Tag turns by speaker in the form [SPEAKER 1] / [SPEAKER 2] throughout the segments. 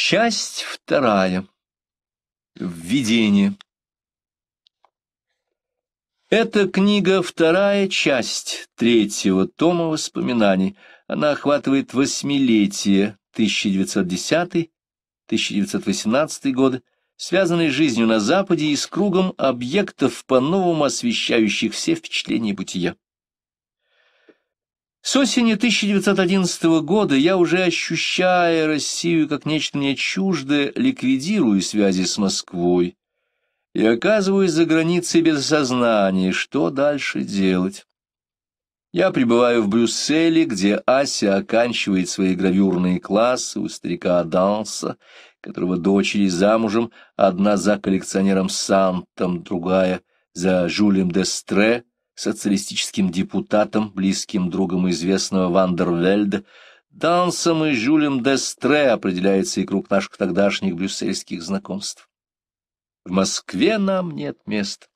[SPEAKER 1] Часть вторая. Введение. Эта книга — вторая часть третьего тома воспоминаний. Она охватывает восьмилетие 1910-1918 годы, связанной жизнью на Западе и с кругом объектов, по-новому освещающих все впечатления бытия. С осени 1911 года я, уже ощущая Россию как нечто мне чуждое, ликвидирую связи с Москвой и оказываюсь за границей без сознания, что дальше делать. Я пребываю в Брюсселе, где Ася оканчивает свои гравюрные классы у старика Аданса, которого дочери замужем, одна за коллекционером Сантом, другая за Жюлем де Дестре, социалистическим депутатом, близким другом известного Вандервельда, Дансом и Жюлем Дестре определяется и круг наших тогдашних брюссельских знакомств. В Москве нам нет места.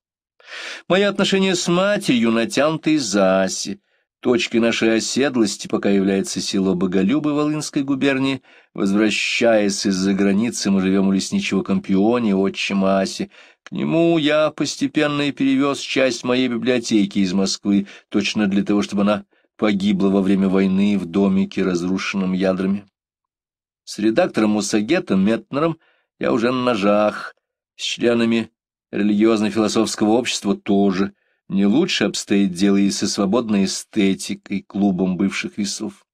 [SPEAKER 1] Мои отношения с матерью натянуты за оси. Точкой нашей оседлости пока является село Боголюбы Волынской губернии. Возвращаясь из-за границы, мы живем у лесничего компионе, отчима Аси. К нему я постепенно перевез часть моей библиотеки из Москвы, точно для того, чтобы она погибла во время войны в домике, разрушенном ядрами. С редактором Усагетом, Метнером я уже на ножах, с членами религиозно-философского общества тоже. Не лучше обстоит дело и со свободной эстетикой, клубом бывших весов.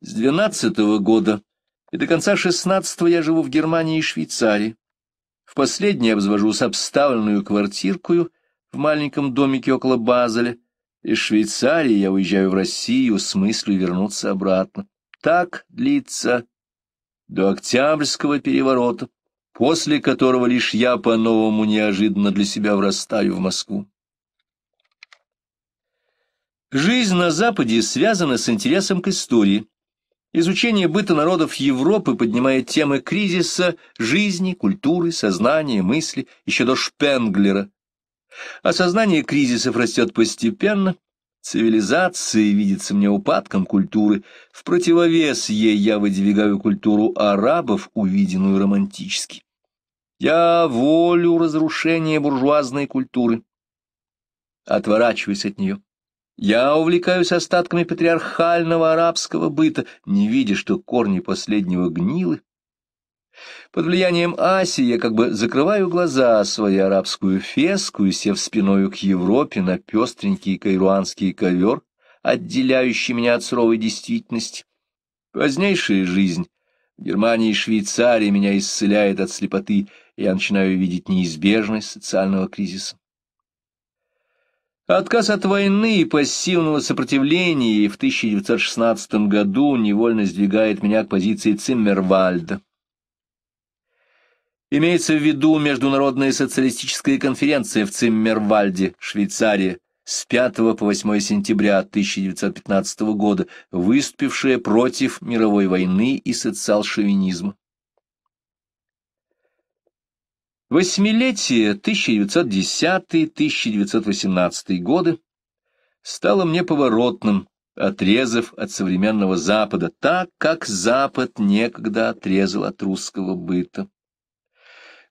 [SPEAKER 1] С двенадцатого года и до конца шестнадцатого я живу в Германии и Швейцарии последнее обзвожусь обставленную квартиркую в маленьком домике около Базеля. Из Швейцарии я уезжаю в Россию с мыслью вернуться обратно. Так длится до Октябрьского переворота, после которого лишь я по-новому неожиданно для себя врастаю в Москву. Жизнь на Западе связана с интересом к истории, Изучение быта народов Европы поднимает темы кризиса жизни, культуры, сознания, мысли еще до Шпенглера. Осознание кризисов растет постепенно, Цивилизации видится мне упадком культуры, в противовес ей я выдвигаю культуру арабов, увиденную романтически. Я волю разрушения буржуазной культуры, отворачиваюсь от нее. Я увлекаюсь остатками патриархального арабского быта, не видя, что корни последнего гнилы. Под влиянием Аси я как бы закрываю глаза своей арабскую феску и сев спиною к Европе на пестренький кайруанский ковер, отделяющий меня от суровой действительности. Позднейшая жизнь в Германии и Швейцарии меня исцеляет от слепоты, и я начинаю видеть неизбежность социального кризиса. Отказ от войны и пассивного сопротивления в 1916 году невольно сдвигает меня к позиции Циммервальда. Имеется в виду Международная социалистическая конференция в Циммервальде, Швейцария, с 5 по 8 сентября 1915 года, выступившая против мировой войны и социал-шовинизма. Восьмилетие 1910-1918 годы стало мне поворотным, отрезав от современного Запада, так как Запад некогда отрезал от русского быта.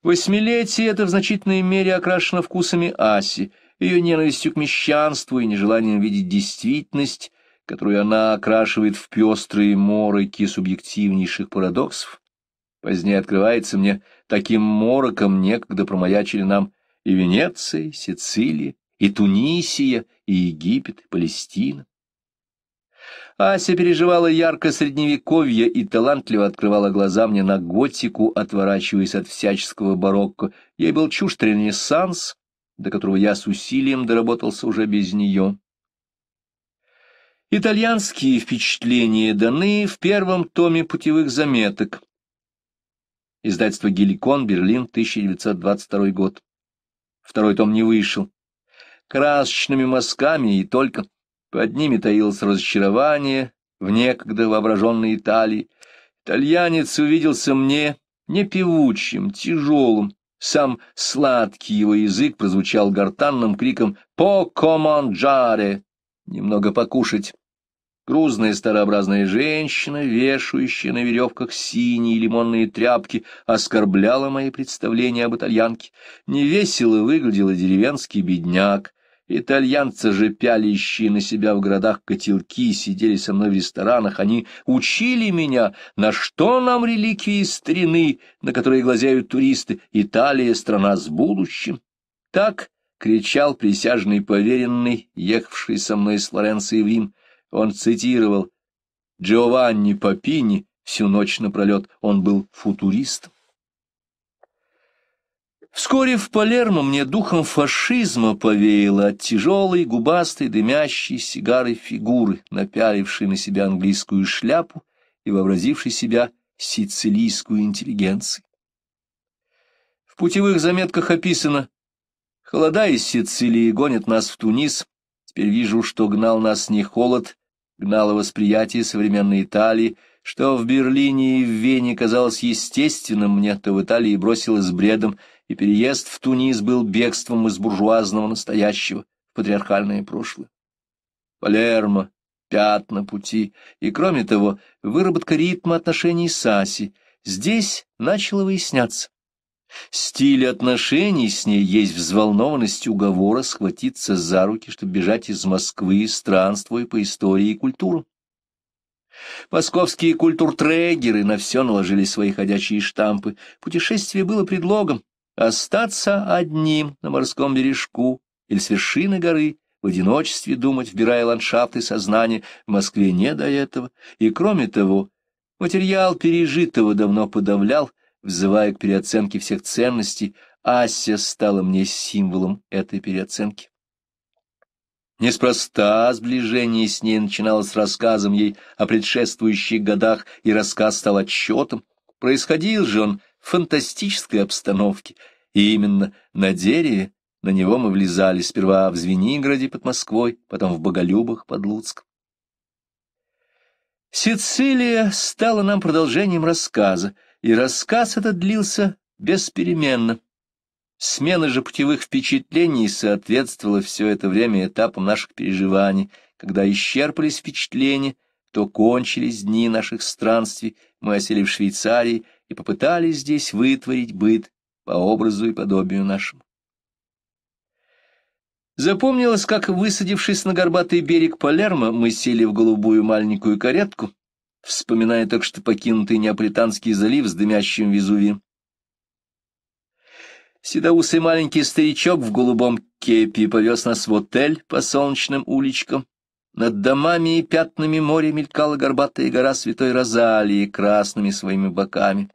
[SPEAKER 1] Восьмилетие это в значительной мере окрашено вкусами Аси, ее ненавистью к мещанству и нежеланием видеть действительность, которую она окрашивает в пестрые мороки субъективнейших парадоксов. Позднее открывается мне – Таким мороком некогда промаячили нам и Венеция, и Сицилия, и Тунисия, и Египет, и Палестина. Ася переживала ярко средневековье и талантливо открывала глаза мне на готику, отворачиваясь от всяческого барокко. Ей был чужд ренессанс, до которого я с усилием доработался уже без нее. Итальянские впечатления даны в первом томе путевых заметок, Издательство «Геликон», Берлин, 1922 год. Второй том не вышел. Красочными мазками и только. Под ними таилось разочарование в некогда воображенной Италии. Итальянец увиделся мне не певучим, тяжелым. Сам сладкий его язык прозвучал гортанным криком «По команджаре!» «Немного покушать» грузная старообразная женщина, вешающая на веревках синие лимонные тряпки, оскорбляла мои представления об итальянке. Невесело выглядела деревенский бедняк. Итальянцы же, пялящие на себя в городах котелки, сидели со мной в ресторанах, они учили меня, на что нам реликвии старины, на которые глазеют туристы, Италия — страна с будущим. Так кричал присяжный поверенный, ехавший со мной из Флоренции в Рим. Он цитировал Джованни Папини всю ночь напролет. Он был футуристом. Вскоре в Палермо мне духом фашизма повеяло от тяжелой, губастой, дымящей сигары фигуры, напялившей на себя английскую шляпу и вообразившей себя сицилийскую интеллигенцию. В путевых заметках описано «Холода из Сицилии гонят нас в Тунис», Теперь вижу, что гнал нас не холод, гнало восприятие современной Италии, что в Берлине и в Вене казалось естественным мне, то в Италии бросилось бредом, и переезд в Тунис был бегством из буржуазного настоящего в патриархальное прошлое. Палермо, пятна пути, и, кроме того, выработка ритма отношений с Аси здесь начала выясняться. Стиль отношений с ней есть взволнованность уговора схватиться за руки, чтобы бежать из Москвы, странствуя по истории и культуру. Московские культуртрегеры на все наложили свои ходячие штампы. Путешествие было предлогом остаться одним на морском бережку или с вершины горы, в одиночестве думать, вбирая ландшафты сознания, в Москве не до этого. И, кроме того, материал пережитого давно подавлял, взывая к переоценке всех ценностей, Ася стала мне символом этой переоценки. Неспроста сближение с ней начиналось с рассказом ей о предшествующих годах, и рассказ стал отчетом. Происходил же он в фантастической обстановке, и именно на дереве на него мы влезали сперва в Звенигороде под Москвой, потом в Боголюбах под Луцком. Сицилия стала нам продолжением рассказа — и рассказ этот длился беспеременно. Смена же путевых впечатлений соответствовала все это время этапам наших переживаний. Когда исчерпались впечатления, то кончились дни наших странствий, мы осели в Швейцарии и попытались здесь вытворить быт по образу и подобию нашему. Запомнилось, как, высадившись на горбатый берег Палермо, мы сели в голубую маленькую каретку, вспоминая только что покинутый Неаполитанский залив с дымящим Везувием. Седоусый маленький старичок в голубом кепи повез нас в отель по солнечным уличкам. Над домами и пятнами моря мелькала горбатая гора Святой Розалии красными своими боками.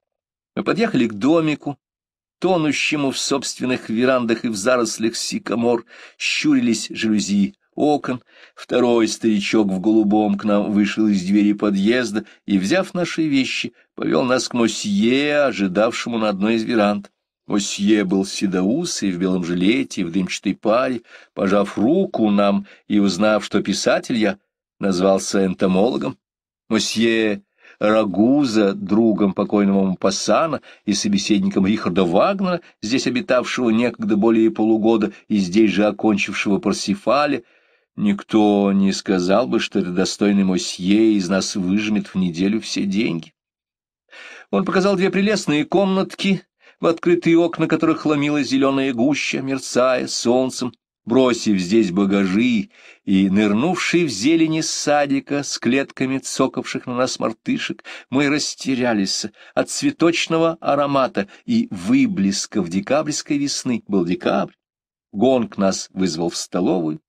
[SPEAKER 1] Мы подъехали к домику, тонущему в собственных верандах и в зарослях сикамор, щурились жалюзи окон, второй старичок в голубом к нам вышел из двери подъезда и, взяв наши вещи, повел нас к мосье, ожидавшему на одной из веранд. Мосье был седоусый в белом жилете и в дымчатой паре, пожав руку нам и узнав, что писатель я, назвался энтомологом. Мосье Рагуза, другом покойного Мапассана и собеседником Рихарда Вагнера, здесь обитавшего некогда более полугода и здесь же окончившего Парсифаля, Никто не сказал бы, что это достойный мосье из нас выжмет в неделю все деньги. Он показал две прелестные комнатки, в открытые окна которых ломила зеленая гуща, мерцая солнцем, бросив здесь багажи и нырнувший в зелени садика с клетками цокавших на нас мартышек, мы растерялись от цветочного аромата и выблеска в декабрьской весны. Был декабрь. Гонг нас вызвал в столовую,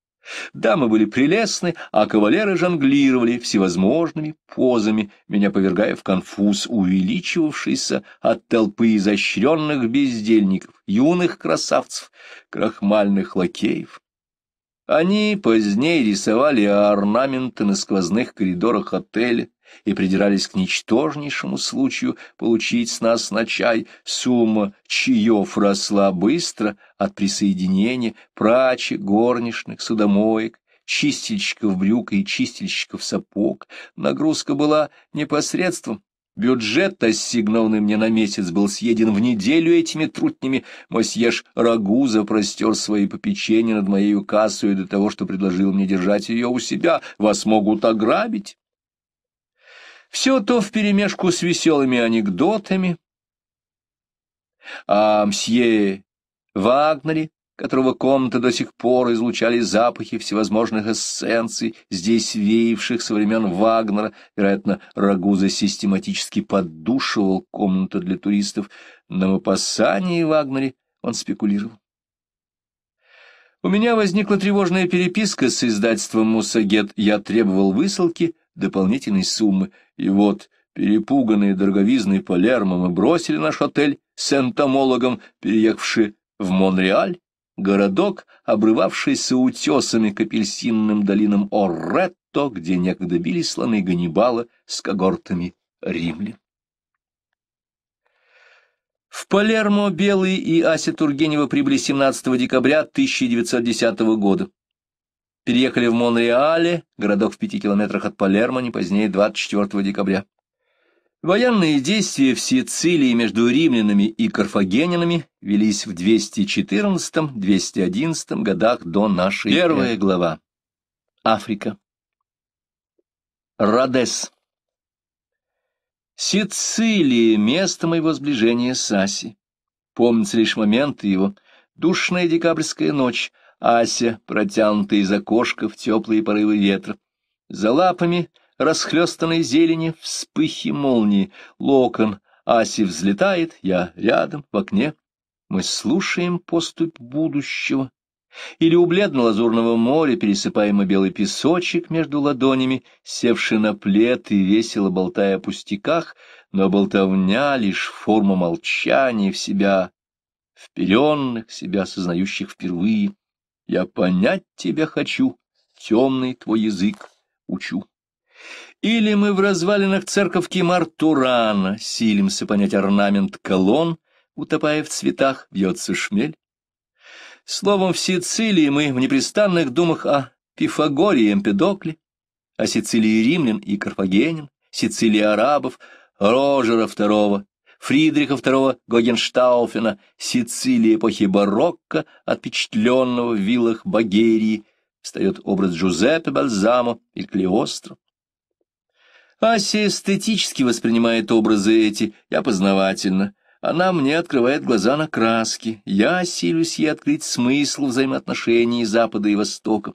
[SPEAKER 1] Дамы были прелестны, а кавалеры жонглировали всевозможными позами, меня повергая в конфуз, увеличивавшийся от толпы изощренных бездельников, юных красавцев, крахмальных лакеев. Они позднее рисовали орнаменты на сквозных коридорах отеля, и придирались к ничтожнейшему случаю получить с нас на чай. Сумма чаев росла быстро от присоединения прачек, горничных, судомоек, чистильщиков брюк и чистильщиков сапог. Нагрузка была непосредством. Бюджет, ассигнованный мне на месяц, был съеден в неделю этими трутнями. Мосьеж Рагуза простер свои попечения над моей кассой до того, что предложил мне держать ее у себя. Вас могут ограбить. Все то вперемешку с веселыми анекдотами. А мсье Вагнере, которого комната до сих пор излучали запахи всевозможных эссенций, здесь веявших со времен Вагнера, вероятно, Рагуза систематически поддушивал комнату для туристов, на опасании и Вагнере он спекулировал. У меня возникла тревожная переписка с издательством «Мусагет». Я требовал высылки, дополнительной суммы, и вот, перепуганные дороговизной Палермо, мы бросили наш отель с энтомологом, переехавши в Монреаль, городок, обрывавшийся утесами к апельсинным долинам Орретто, где некогда били слоны Ганнибала с когортами римлян. В Палермо Белый и Ася Тургенева прибыли 17 декабря 1910 года переехали в Монреале, городок в пяти километрах от Палермо, не позднее 24 декабря. Военные действия в Сицилии между римлянами и карфагенинами велись в 214-211 годах до нашей эры. Первая глава. Африка. Родес. Сицилия — место моего сближения с Аси. Помнится лишь момент его. Душная декабрьская ночь — Ася, протянутая из окошка в теплые порывы ветра. За лапами расхлестанной зелени вспыхи молнии, локон Аси взлетает, я рядом, в окне. Мы слушаем поступь будущего. Или у бледно-лазурного моря пересыпаемый белый песочек между ладонями, севший на плед и весело болтая о пустяках, но болтовня — лишь форма молчания в себя, вперенных, себя сознающих впервые. Я понять тебя хочу, темный твой язык учу. Или мы в развалинах церковки Мартурана силимся понять орнамент колонн, утопая в цветах, бьется шмель. Словом, в Сицилии мы в непрестанных думах о Пифагоре и Эмпедокле, о Сицилии римлян и карфагенин, Сицилии арабов, Рожера второго. Фридриха II Гогенштауфена Сицилии эпохи барокко», отпечатленного в виллах Багерии, встает образ Джузеппе Бальзамо или Клеостро. Ася эстетически воспринимает образы эти, я познавательно. Она мне открывает глаза на краски. Я силюсь ей открыть смысл взаимоотношений Запада и Востока.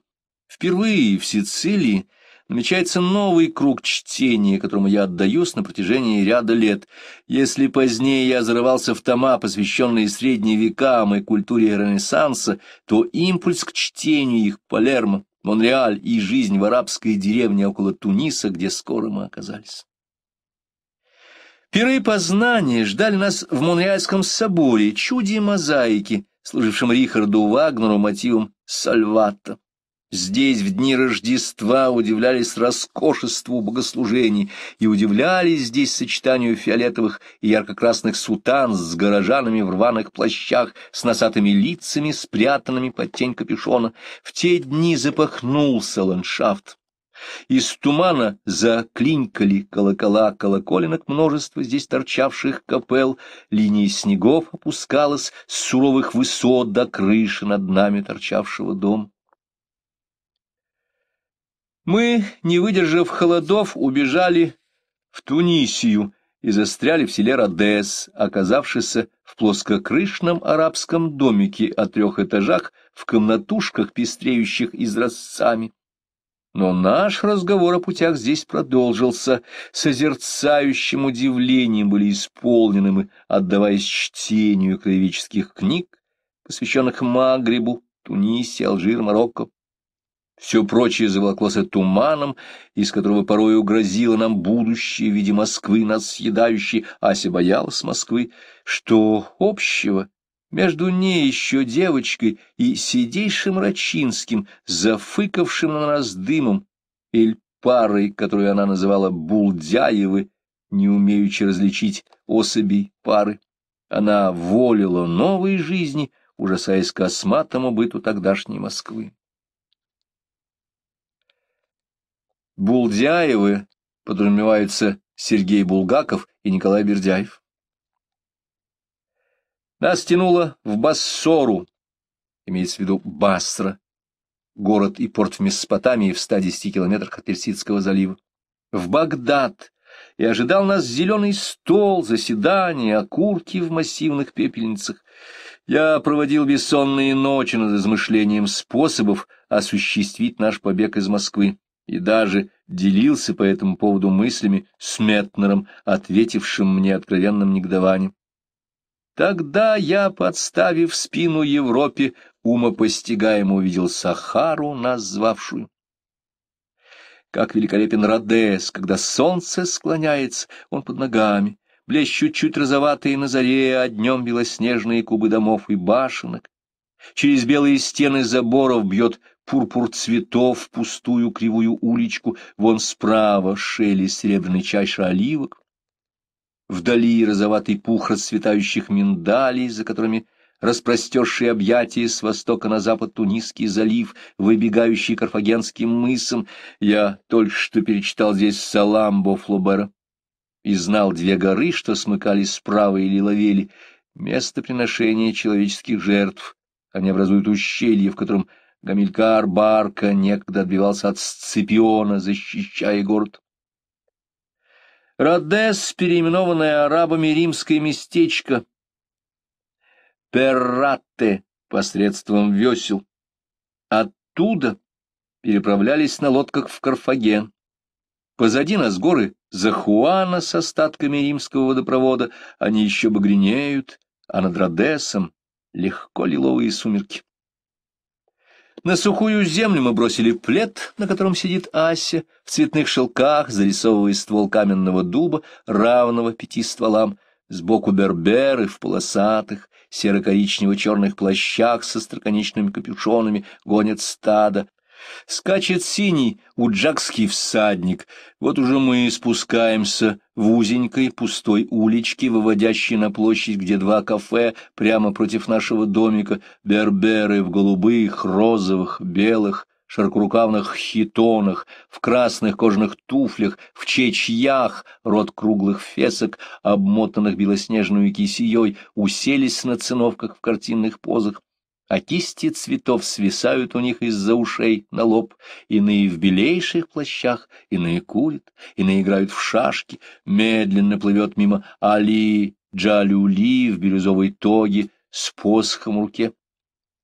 [SPEAKER 1] Впервые в Сицилии Намечается новый круг чтения, которому я отдаюсь на протяжении ряда лет. Если позднее я зарывался в тома, посвященные средние векам и культуре Ренессанса, то импульс к чтению их Палермо, Монреаль и жизнь в арабской деревне около Туниса, где скоро мы оказались. Первые познания ждали нас в Монреальском соборе, чуде мозаики, служившем Рихарду Вагнеру мотивом «Сальвата». Здесь в дни Рождества удивлялись роскошеству богослужений и удивлялись здесь сочетанию фиолетовых и ярко-красных сутан с горожанами в рваных плащах, с носатыми лицами, спрятанными под тень капюшона. В те дни запахнулся ландшафт. Из тумана заклинькали колокола колоколинок множество здесь торчавших капел, линии снегов опускалась с суровых высот до крыши над нами торчавшего дома. Мы, не выдержав холодов, убежали в Тунисию и застряли в селе Родес, оказавшись в плоскокрышном арабском домике о трех этажах в комнатушках, пестреющих изразцами. Но наш разговор о путях здесь продолжился, созерцающим удивлением были исполнены мы, отдаваясь чтению краеведческих книг, посвященных Магрибу, Тунисе, Алжир, Марокко. Все прочее заволоклось туманом, из которого порой грозило нам будущее в виде Москвы, нас съедающей. Ася боялась Москвы. Что общего между ней еще девочкой и сидейшим Рачинским, зафыкавшим на нас дымом, или парой, которую она называла Булдяевы, не умеючи различить особей пары. Она волила новой жизни, ужасаясь косматому быту тогдашней Москвы. Булдяевы подразумеваются Сергей Булгаков и Николай Бердяев. Нас тянуло в Бассору, имеется в виду Басра, город и порт в Месопотамии в 110 километрах от Персидского залива, в Багдад, и ожидал нас зеленый стол, заседание, окурки в массивных пепельницах. Я проводил бессонные ночи над измышлением способов осуществить наш побег из Москвы и даже делился по этому поводу мыслями с Метнером, ответившим мне откровенным негодованием. Тогда я, подставив спину Европе, умопостигаемо увидел Сахару, назвавшую. Как великолепен Родес, когда солнце склоняется, он под ногами, блещут чуть розоватые на заре, а днем белоснежные кубы домов и башенок. Через белые стены заборов бьет пурпур цветов, в пустую кривую уличку, вон справа шелест серебряной чаши оливок, вдали розоватый пух расцветающих миндалей, за которыми распростершие объятия с востока на запад Тунисский залив, выбегающий карфагенским мысом. Я только что перечитал здесь Саламбо Флобера и знал две горы, что смыкались справа или место приношения человеческих жертв. Они образуют ущелье, в котором Гамилькар Барка некогда отбивался от Сципиона, защищая город. Родес, переименованное арабами римское местечко, Перратте посредством весел. Оттуда переправлялись на лодках в Карфаген. Позади нас горы Захуана с остатками римского водопровода, они еще багринеют, а над Родесом легко лиловые сумерки. На сухую землю мы бросили плед, на котором сидит Ася, в цветных шелках, зарисовывая ствол каменного дуба, равного пяти стволам, сбоку берберы в полосатых, серо-коричнево-черных плащах со строконечными капюшонами гонят стадо, Скачет синий уджакский всадник. Вот уже мы спускаемся в узенькой пустой уличке, выводящей на площадь, где два кафе, прямо против нашего домика, берберы в голубых, розовых, белых, широкорукавных хитонах, в красных кожаных туфлях, в чечьях, рот круглых фесок, обмотанных белоснежной кисеей, уселись на циновках в картинных позах а кисти цветов свисают у них из-за ушей на лоб, иные в белейших плащах, иные курят, иные играют в шашки, медленно плывет мимо Али Джалюли в бирюзовой тоге с посохом в руке.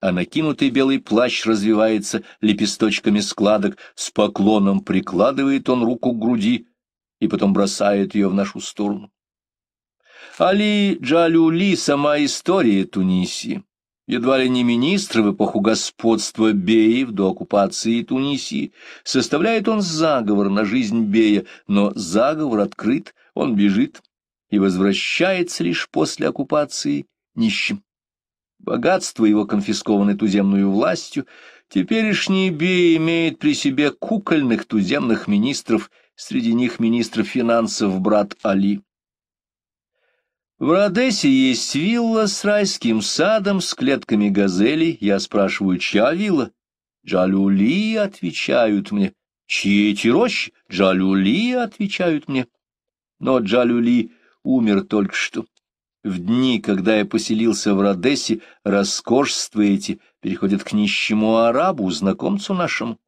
[SPEAKER 1] А накинутый белый плащ развивается лепесточками складок, с поклоном прикладывает он руку к груди и потом бросает ее в нашу сторону. Али Джалюли — сама история Тунисии едва ли не министр в эпоху господства Беев до оккупации Тунисии. Составляет он заговор на жизнь Бея, но заговор открыт, он бежит и возвращается лишь после оккупации нищим. Богатство его конфисковано туземную властью. Теперешний Бей имеет при себе кукольных туземных министров, среди них министр финансов брат Али. В Родесе есть вилла с райским садом, с клетками газелей. Я спрашиваю, чья вилла? Джалюли, отвечают мне. Чьи эти рощи? Джалюли, отвечают мне. Но Джалюли умер только что. В дни, когда я поселился в Родесе, роскошства эти переходят к нищему арабу, знакомцу нашему.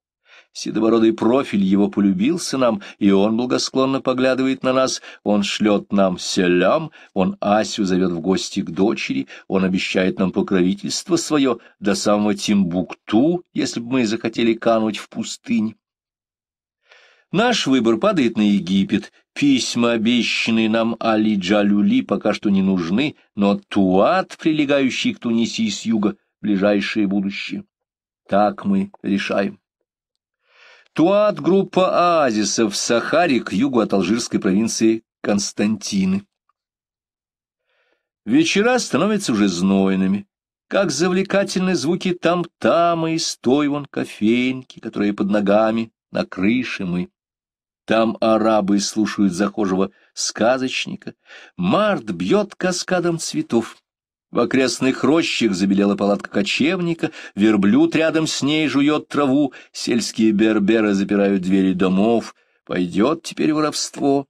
[SPEAKER 1] Седобородый профиль его полюбился нам, и он благосклонно поглядывает на нас, он шлет нам селям, он Асю зовет в гости к дочери, он обещает нам покровительство свое до самого Тимбукту, если бы мы захотели кануть в пустынь. Наш выбор падает на Египет. Письма, обещанные нам Али Джалюли, пока что не нужны, но Туат, прилегающий к Тунисии с юга, ближайшее будущее. Так мы решаем. Туат-группа оазисов в Сахаре к югу от алжирской провинции Константины. Вечера становятся уже знойными. Как завлекательны звуки там-тама и стой вон кофейнки, которые под ногами, на крыше мы. Там арабы слушают захожего сказочника. Март бьет каскадом цветов. В окрестных рощах забелела палатка кочевника, верблюд рядом с ней жует траву, сельские берберы запирают двери домов. Пойдет теперь воровство.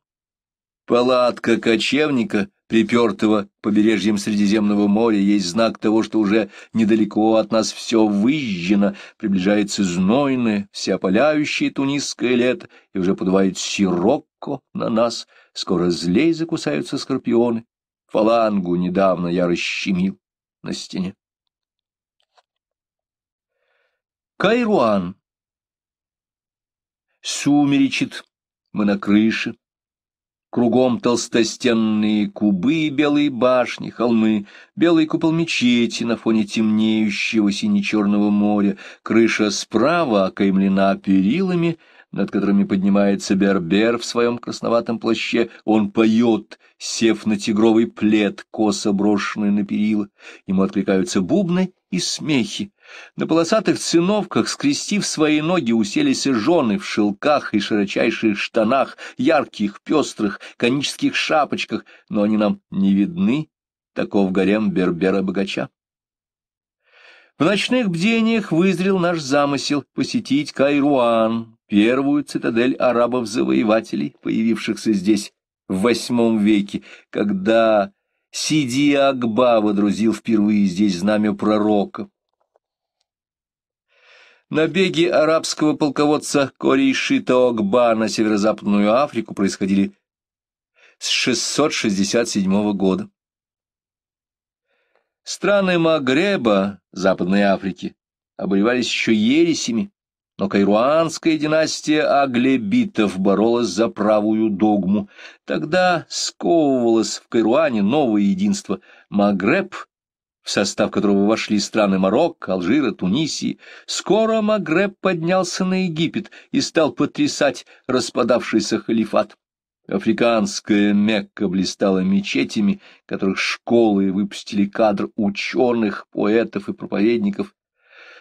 [SPEAKER 1] Палатка кочевника, припертого побережьем Средиземного моря, есть знак того, что уже недалеко от нас все выжжено, приближается знойное, всеопаляющее тунисское лето, и уже подувает сирокко на нас, скоро злей закусаются скорпионы. Фалангу недавно я расщемил на стене. Кайруан. Сумеречит, мы на крыше. Кругом толстостенные кубы, белые башни, холмы, белый купол мечети на фоне темнеющего сине-черного моря, крыша справа окаймлена перилами — над которыми поднимается Бербер в своем красноватом плаще. Он поет, сев на тигровый плед, косо брошенный на перила. Ему откликаются бубны и смехи. На полосатых циновках, скрестив свои ноги, уселись и жены в шелках и широчайших штанах, ярких, пестрых, конических шапочках, но они нам не видны, таков гарем Бербера-богача. В ночных бдениях вызрел наш замысел посетить Кайруан, первую цитадель арабов-завоевателей, появившихся здесь в восьмом веке, когда Сиди Акба водрузил впервые здесь знамя пророка. Набеги арабского полководца Корейшита Огба на северо-западную Африку происходили с 667 года. Страны Магреба, Западной Африки, обревались еще ересями, но кайруанская династия аглебитов боролась за правую догму. Тогда сковывалось в Кайруане новое единство — Магреб, в состав которого вошли страны Марокко, Алжира, Тунисии. Скоро Магреб поднялся на Египет и стал потрясать распадавшийся халифат. Африканская Мекка блистала мечетями, которых школы выпустили кадр ученых, поэтов и проповедников,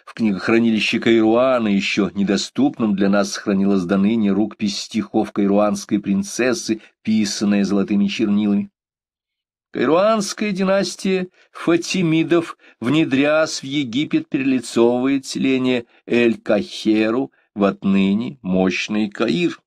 [SPEAKER 1] в книгохранилище Кайруана, еще недоступном для нас, сохранилась до ныне рукопись стихов кайруанской принцессы, писанная золотыми чернилами. Кайруанская династия Фатимидов, внедрясь в Египет, перелицовывает селение Эль-Кахеру в отныне мощный Каир.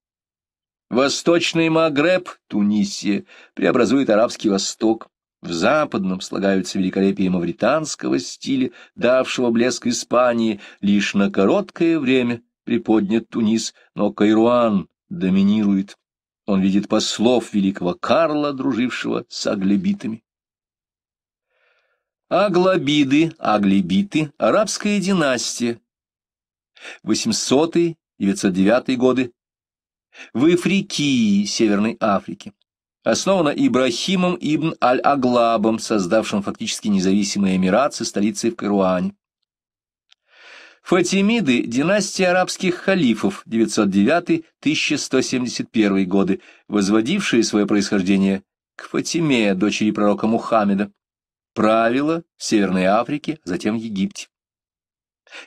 [SPEAKER 1] Восточный Магреб, Тунисия, преобразует арабский Восток. В западном слагаются великолепие мавританского стиля, давшего блеск Испании, лишь на короткое время приподнят Тунис, но Кайруан доминирует. Он видит послов великого Карла, дружившего с аглебитами. Аглобиды, аглебиты, арабская династия. 800-909 годы в Эфрикии, Северной Африке основана Ибрахимом ибн Аль-Аглабом, создавшим фактически независимый эмират со столицей в Каруане. Фатимиды – династия арабских халифов 909-1171 годы, возводившие свое происхождение к Фатиме, дочери пророка Мухаммеда. Правила в Северной Африке, а затем в Египте.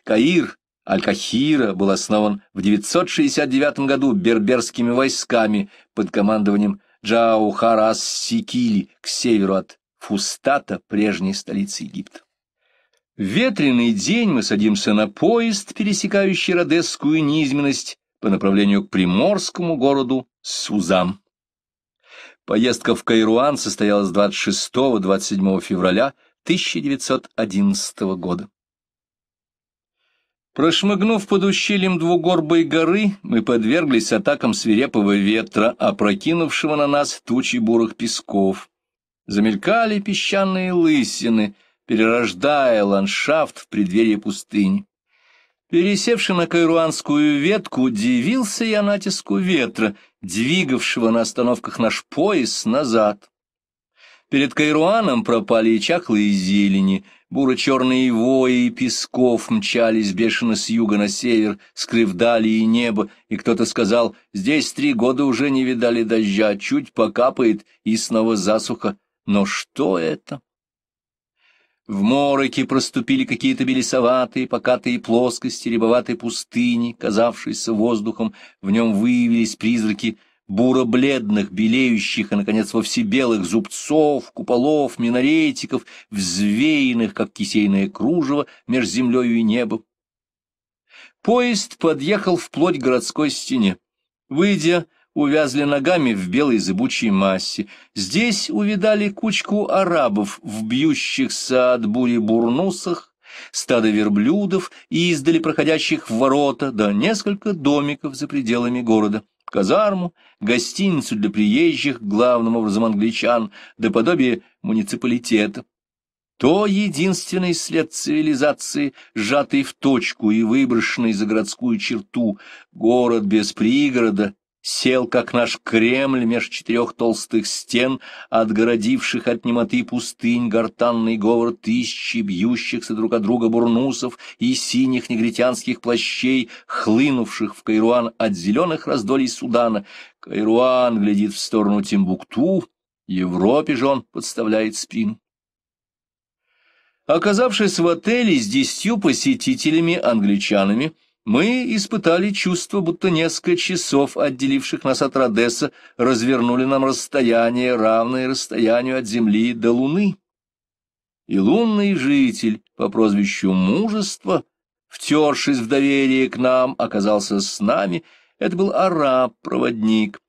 [SPEAKER 1] Каир Аль-Кахира был основан в 969 году берберскими войсками под командованием Джаухарас-Сикили к северу от Фустата, прежней столицы Египта. В ветреный день мы садимся на поезд, пересекающий Родесскую низменность по направлению к приморскому городу Сузам. Поездка в Кайруан состоялась 26-27 февраля 1911 года. Прошмыгнув под ущельем двугорбой горы, мы подверглись атакам свирепого ветра, опрокинувшего на нас тучи бурых песков. Замелькали песчаные лысины, перерождая ландшафт в преддверии пустыни. Пересевши на кайруанскую ветку, удивился я натиску ветра, двигавшего на остановках наш пояс назад. Перед Кайруаном пропали и чахлые зелени — буро-черные вои и песков мчались бешено с юга на север, скрыв дали и небо, и кто-то сказал, здесь три года уже не видали дождя, чуть покапает и снова засуха. Но что это? В мороке проступили какие-то белесоватые, покатые плоскости, рябоватой пустыни, казавшиеся воздухом, в нем выявились призраки — буро-бледных, белеющих и, наконец, вовсе белых зубцов, куполов, минаретиков, взвеянных, как кисейное кружево, меж землею и небом. Поезд подъехал вплоть к городской стене. Выйдя, увязли ногами в белой зыбучей массе. Здесь увидали кучку арабов, вбьющихся от бури бурнусах, стадо верблюдов и издали проходящих в ворота, да несколько домиков за пределами города казарму, гостиницу для приезжих, главным образом англичан, да подобие муниципалитета. То единственный след цивилизации, сжатый в точку и выброшенный за городскую черту, город без пригорода, сел, как наш Кремль, меж четырех толстых стен, отгородивших от немоты пустынь гортанный говор тысячи бьющихся друг от друга бурнусов и синих негритянских плащей, хлынувших в Кайруан от зеленых раздолей Судана. Кайруан глядит в сторону Тимбукту, Европе же он подставляет спину. Оказавшись в отеле с десятью посетителями-англичанами, мы испытали чувство, будто несколько часов, отделивших нас от Родесса, развернули нам расстояние, равное расстоянию от Земли до Луны. И лунный житель по прозвищу Мужество, втершись в доверие к нам, оказался с нами. Это был араб-проводник.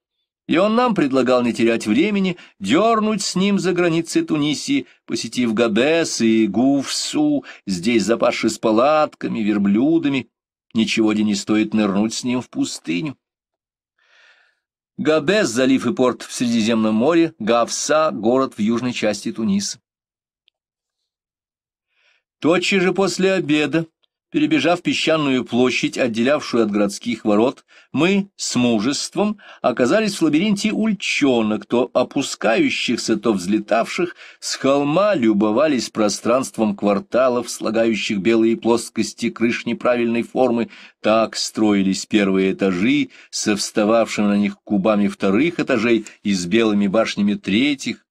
[SPEAKER 1] И он нам предлагал не терять времени, дернуть с ним за границы Тунисии, посетив Габес и Гувсу, здесь запавшись палатками, верблюдами ничего не стоит нырнуть с ним в пустыню. Габес, залив и порт в Средиземном море, Гавса — город в южной части Туниса. Тотчас же после обеда Перебежав песчаную площадь, отделявшую от городских ворот, мы с мужеством оказались в лабиринте ульчонок, то опускающихся, то взлетавших, с холма любовались пространством кварталов, слагающих белые плоскости крыш неправильной формы. Так строились первые этажи, со встававшими на них кубами вторых этажей и с белыми башнями третьих.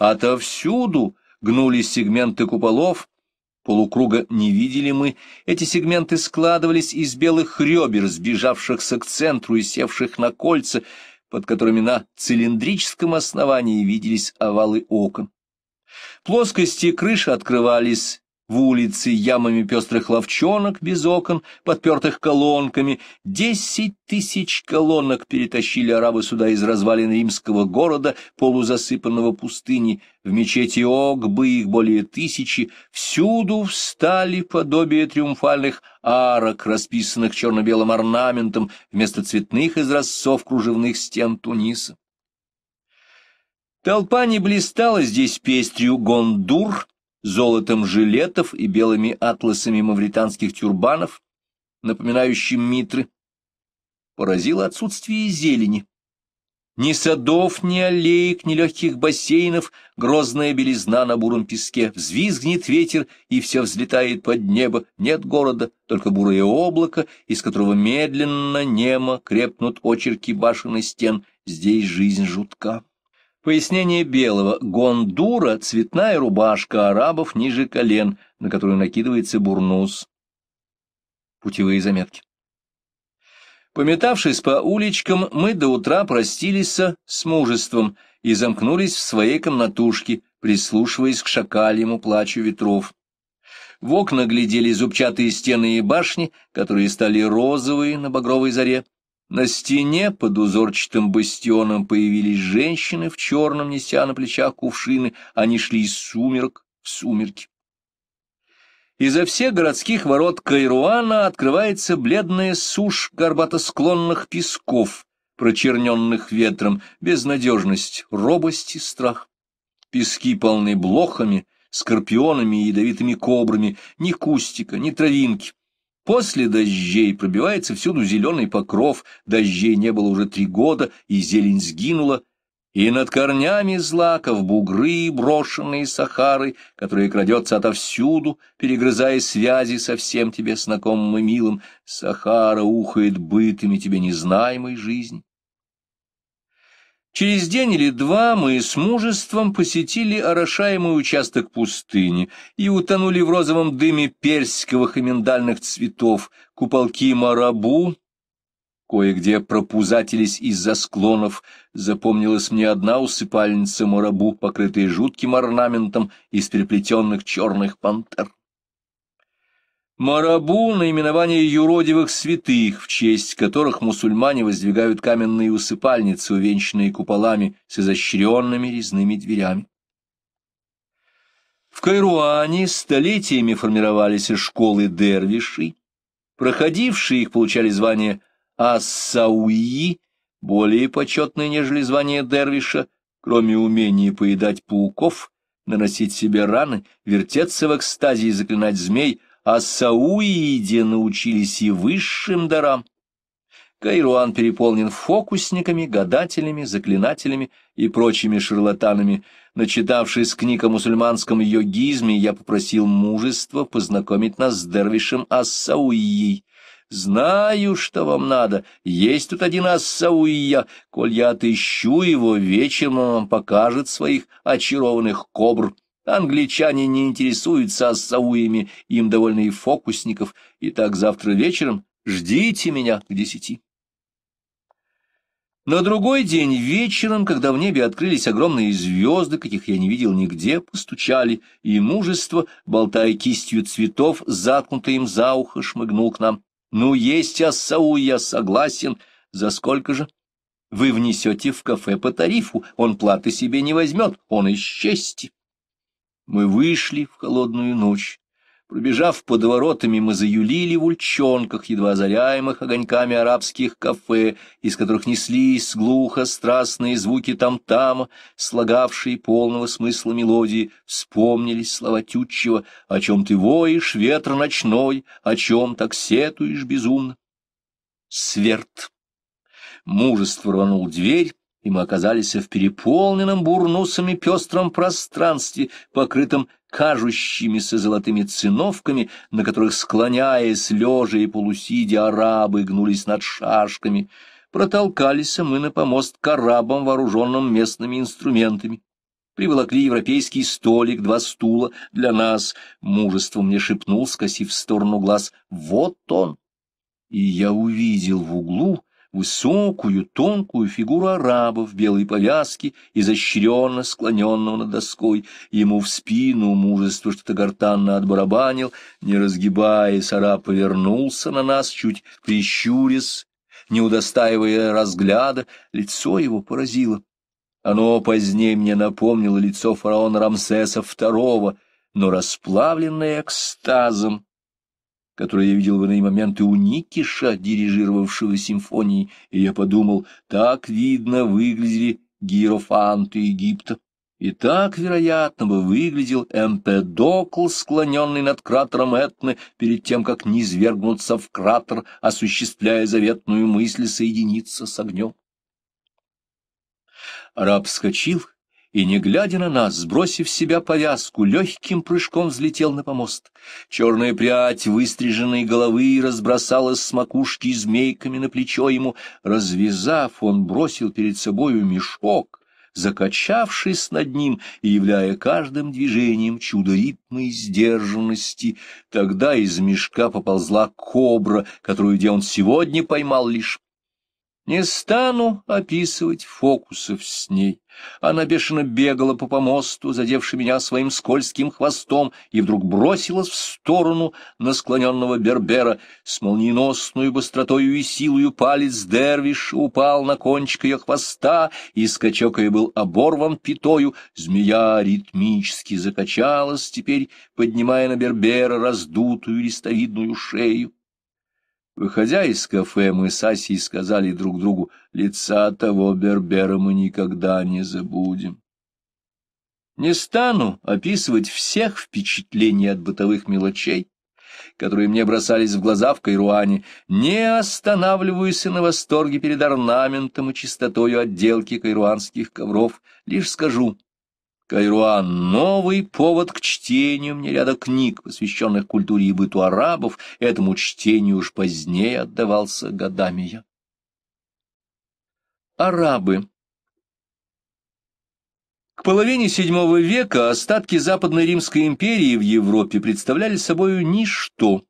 [SPEAKER 1] Отовсюду гнулись сегменты куполов, полукруга не видели мы, эти сегменты складывались из белых ребер, сбежавшихся к центру и севших на кольца, под которыми на цилиндрическом основании виделись овалы окон. Плоскости крыши открывались в улице ямами пестрых ловчонок без окон, подпертых колонками. Десять тысяч колонок перетащили арабы сюда из развалин римского города, полузасыпанного пустыни. В мечети Огбы их более тысячи. Всюду встали подобие триумфальных арок, расписанных черно-белым орнаментом вместо цветных изразцов кружевных стен Туниса. Толпа не блистала здесь пестрию гондур, золотом жилетов и белыми атласами мавританских тюрбанов, напоминающим митры, поразило отсутствие зелени. Ни садов, ни аллеек, ни легких бассейнов, грозная белизна на буром песке, взвизгнет ветер, и все взлетает под небо, нет города, только бурое облако, из которого медленно, немо крепнут очерки башен и стен, здесь жизнь жутка. Пояснение белого. Гондура — цветная рубашка арабов ниже колен, на которую накидывается бурнус. Путевые заметки. Пометавшись по уличкам, мы до утра простились с мужеством и замкнулись в своей комнатушке, прислушиваясь к шакальему плачу ветров. В окна глядели зубчатые стены и башни, которые стали розовые на багровой заре, на стене под узорчатым бастионом появились женщины в черном, неся на плечах кувшины. Они шли из сумерок в сумерки. Изо всех городских ворот Кайруана открывается бледная сушь горбатосклонных песков, прочерненных ветром, безнадежность, робость и страх. Пески полны блохами, скорпионами и ядовитыми кобрами, ни кустика, ни травинки. После дождей пробивается всюду зеленый покров, дождей не было уже три года, и зелень сгинула, и над корнями злаков бугры, брошенные сахары, которые крадется отовсюду, перегрызая связи со всем тебе знакомым и милым, сахара ухает бытами тебе незнаемой жизнь. Через день или два мы с мужеством посетили орошаемый участок пустыни и утонули в розовом дыме персиковых и миндальных цветов, куполки марабу, кое-где пропузатились из-за склонов, запомнилась мне одна усыпальница марабу, покрытая жутким орнаментом из переплетенных черных пантер. Марабу — наименование юродивых святых, в честь которых мусульмане воздвигают каменные усыпальницы, увенчанные куполами с изощренными резными дверями. В Кайруане столетиями формировались школы дервишей. Проходившие их получали звание ассауи, более почетное, нежели звание дервиша, кроме умения поедать пауков, наносить себе раны, вертеться в экстазе и заклинать змей — а сауиде научились и высшим дарам. Кайруан переполнен фокусниками, гадателями, заклинателями и прочими шарлатанами. Начитавшись книг о мусульманском йогизме, я попросил мужества познакомить нас с дервишем Ассауией. «Знаю, что вам надо. Есть тут один Ассауия. Коль я отыщу его, вечером он покажет своих очарованных кобр». Англичане не интересуются ассауями, им довольны и фокусников. Итак, завтра вечером ждите меня к десяти. На другой день вечером, когда в небе открылись огромные звезды, каких я не видел нигде, постучали, и мужество, болтая кистью цветов, заткнутый им за ухо, шмыгнул к нам. «Ну, есть Ассау, я согласен. За сколько же?» «Вы внесете в кафе по тарифу, он платы себе не возьмет, он из чести». Мы вышли в холодную ночь. Пробежав под воротами, мы заюлили в ульчонках, едва озаряемых огоньками арабских кафе, из которых неслись глухо страстные звуки там-тама, слагавшие полного смысла мелодии, вспомнились слова Тютчева «О чем ты воешь, ветра ночной, о чем так сетуешь безумно?» Сверт. Мужество рванул дверь, и мы оказались в переполненном бурнусами пестром пространстве, покрытом кажущимися золотыми циновками, на которых, склоняясь, лежа и полусидя, арабы гнулись над шашками. Протолкались мы на помост к арабам, вооруженным местными инструментами. Приволокли европейский столик, два стула для нас. Мужество мне шепнул, скосив в сторону глаз. «Вот он!» И я увидел в углу высокую, тонкую фигуру араба в белой повязке, изощренно склоненного над доской. Ему в спину мужество что-то гортанно отбарабанил, не разгибаясь, араб повернулся на нас, чуть прищурис, не удостаивая разгляда, лицо его поразило. Оно позднее мне напомнило лицо фараона Рамсеса II, но расплавленное экстазом которое я видел в иные моменты у Никиша, дирижировавшего симфонией, и я подумал, так, видно, выглядели гирофанты Египта. И так, вероятно, бы выглядел Эмпедокл, склоненный над кратером Этны, перед тем, как низвергнуться в кратер, осуществляя заветную мысль соединиться с огнем. Раб вскочил и, не глядя на нас, сбросив с себя повязку, легким прыжком взлетел на помост. Черная прядь выстриженной головы разбросалась с макушки змейками на плечо ему. Развязав, он бросил перед собою мешок, закачавшись над ним и являя каждым движением чудо ритма и сдержанности. Тогда из мешка поползла кобра, которую Дион сегодня поймал лишь не стану описывать фокусов с ней. Она бешено бегала по помосту, задевши меня своим скользким хвостом, и вдруг бросилась в сторону на склоненного бербера. С молниеносной быстротою и силою палец дервиш упал на кончик ее хвоста, и скачок ее был оборван пятою. Змея ритмически закачалась теперь, поднимая на бербера раздутую листовидную шею. Выходя из кафе, мы с Асей сказали друг другу, лица того Бербера мы никогда не забудем. Не стану описывать всех впечатлений от бытовых мелочей, которые мне бросались в глаза в Кайруане, не останавливаюсь и на восторге перед орнаментом и чистотою отделки кайруанских ковров, лишь скажу, Кайруан — новый повод к чтению мне ряда книг, посвященных культуре и быту арабов. Этому чтению уж позднее отдавался годами я. Арабы К половине VII века остатки Западной Римской империи в Европе представляли собою ничто.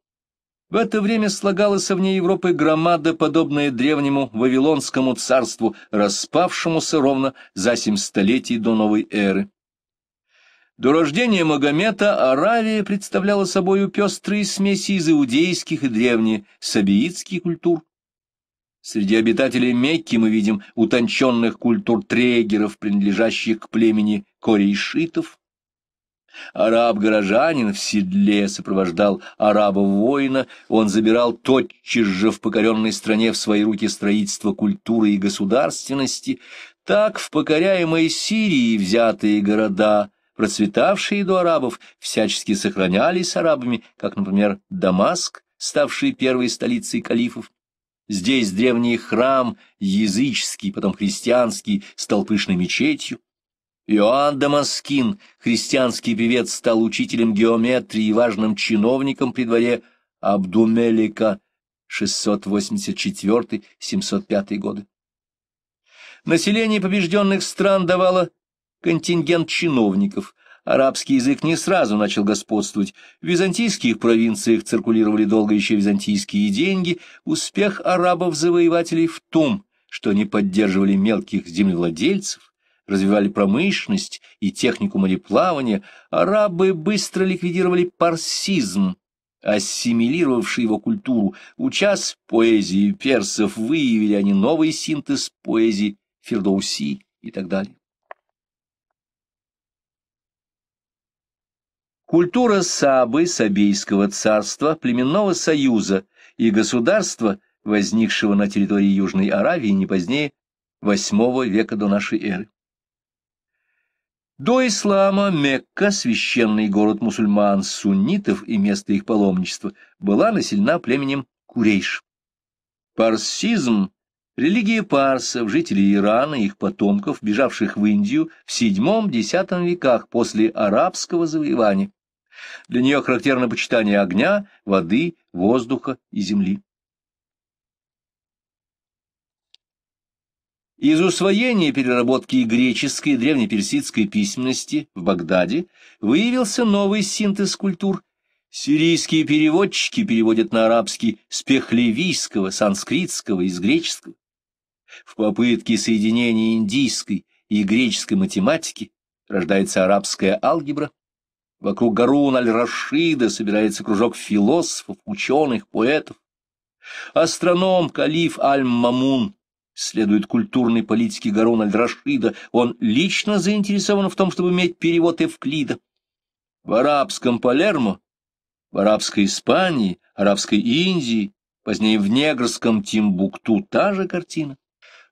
[SPEAKER 1] В это время слагалась вне Европы громада, подобная древнему Вавилонскому царству, распавшемуся ровно за семь столетий до новой эры. До рождения Магомета Аравия представляла собой пестрые смеси из иудейских и древне древнесабиитских культур. Среди обитателей Мекки мы видим утонченных культур трегеров, принадлежащих к племени корейшитов. Араб-горожанин в седле сопровождал араба-воина, он забирал тотчас же в покоренной стране в свои руки строительство культуры и государственности. Так в покоряемой Сирии взятые города – процветавшие до арабов, всячески сохранялись арабами, как, например, Дамаск, ставший первой столицей калифов. Здесь древний храм, языческий, потом христианский, стал пышной мечетью. Иоанн Дамаскин, христианский певец, стал учителем геометрии и важным чиновником при дворе Абдумелика 684-705 годы. Население побежденных стран давало контингент чиновников. Арабский язык не сразу начал господствовать. В византийских провинциях циркулировали долго еще византийские деньги. Успех арабов-завоевателей в том, что они поддерживали мелких землевладельцев, развивали промышленность и технику мореплавания, арабы быстро ликвидировали парсизм, ассимилировавший его культуру. Учас поэзии персов выявили они новый синтез поэзии Фердоуси и так далее. Культура Сабы, Сабейского царства, племенного союза и государства, возникшего на территории Южной Аравии не позднее VIII века до нашей эры. До ислама Мекка, священный город мусульман, суннитов и место их паломничества, была населена племенем Курейш. Парсизм – религия парсов, жителей Ирана и их потомков, бежавших в Индию в VII-X веках после арабского завоевания для нее характерно почитание огня, воды, воздуха и земли. Из усвоения переработки греческой и древнеперсидской письменности в Багдаде выявился новый синтез культур. Сирийские переводчики переводят на арабский с пехлевийского, санскритского, из греческого. В попытке соединения индийской и греческой математики рождается арабская алгебра, Вокруг Гарун Аль-Рашида собирается кружок философов, ученых, поэтов. Астроном Калиф Аль-Мамун следует культурной политике Гарун Аль-Рашида. Он лично заинтересован в том, чтобы иметь перевод Эвклида. В арабском Палермо, в арабской Испании, арабской Индии, позднее в негрском Тимбукту та же картина.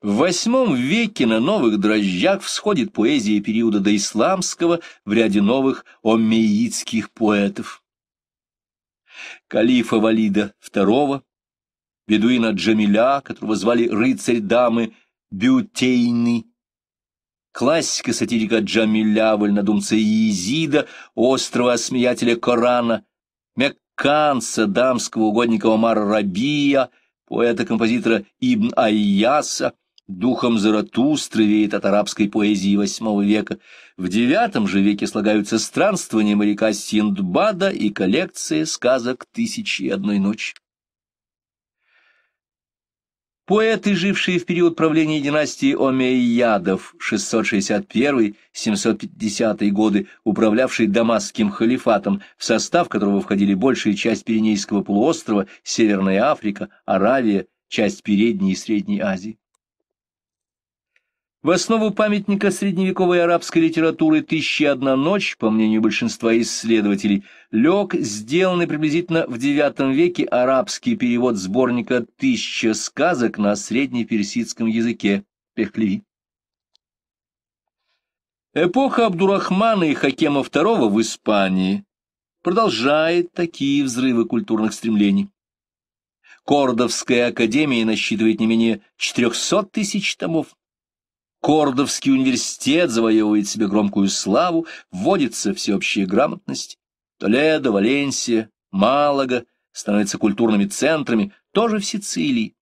[SPEAKER 1] В восьмом веке на новых дрожжах всходит поэзия периода доисламского в ряде новых оммеидских поэтов. Калифа Валида II, бедуина Джамиля, которого звали рыцарь-дамы Бютейны, классика сатирика Джамиля, вольнодумца Иезида, острого осмеятеля Корана, Мекканца, дамского угодника Омара Рабия, поэта-композитора Ибн Айяса, духом Заратустры веет от арабской поэзии VIII века. В IX же веке слагаются странствования моряка Синдбада и коллекция сказок «Тысячи и одной ночи». Поэты, жившие в период правления династии Омейядов 661-750 годы, управлявшие Дамасским халифатом, в состав которого входили большая часть Пиренейского полуострова, Северная Африка, Аравия, часть Передней и Средней Азии. В основу памятника средневековой арабской литературы «Тысяча одна ночь», по мнению большинства исследователей, лег сделанный приблизительно в IX веке арабский перевод сборника «Тысяча сказок» на среднеперсидском языке Пехлеви. Эпоха Абдурахмана и Хакема II в Испании продолжает такие взрывы культурных стремлений. Кордовская академия насчитывает не менее 400 тысяч томов. Кордовский университет завоевывает себе громкую славу, вводится всеобщая грамотность. Толедо, Валенсия, Малага становятся культурными центрами, тоже в Сицилии.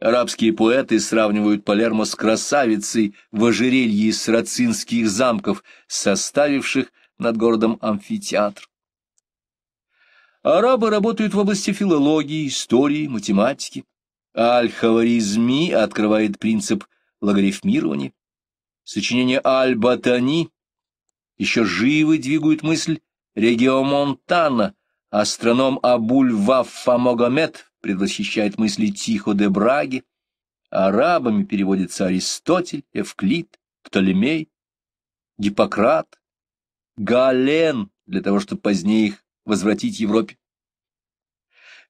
[SPEAKER 1] Арабские поэты сравнивают Палермо с красавицей в ожерелье из срацинских замков, составивших над городом амфитеатр. Арабы работают в области филологии, истории, математики. Аль-Хаваризми открывает принцип логарифмирования. Сочинение Аль-Батани еще живо двигают мысль Региомонтана, астроном Абуль-Ваффа Могомед предвосхищает мысли Тихо де Браги, арабами переводится Аристотель, Эвклид, Птолемей, Гиппократ, Гален, для того, чтобы позднее их возвратить Европе.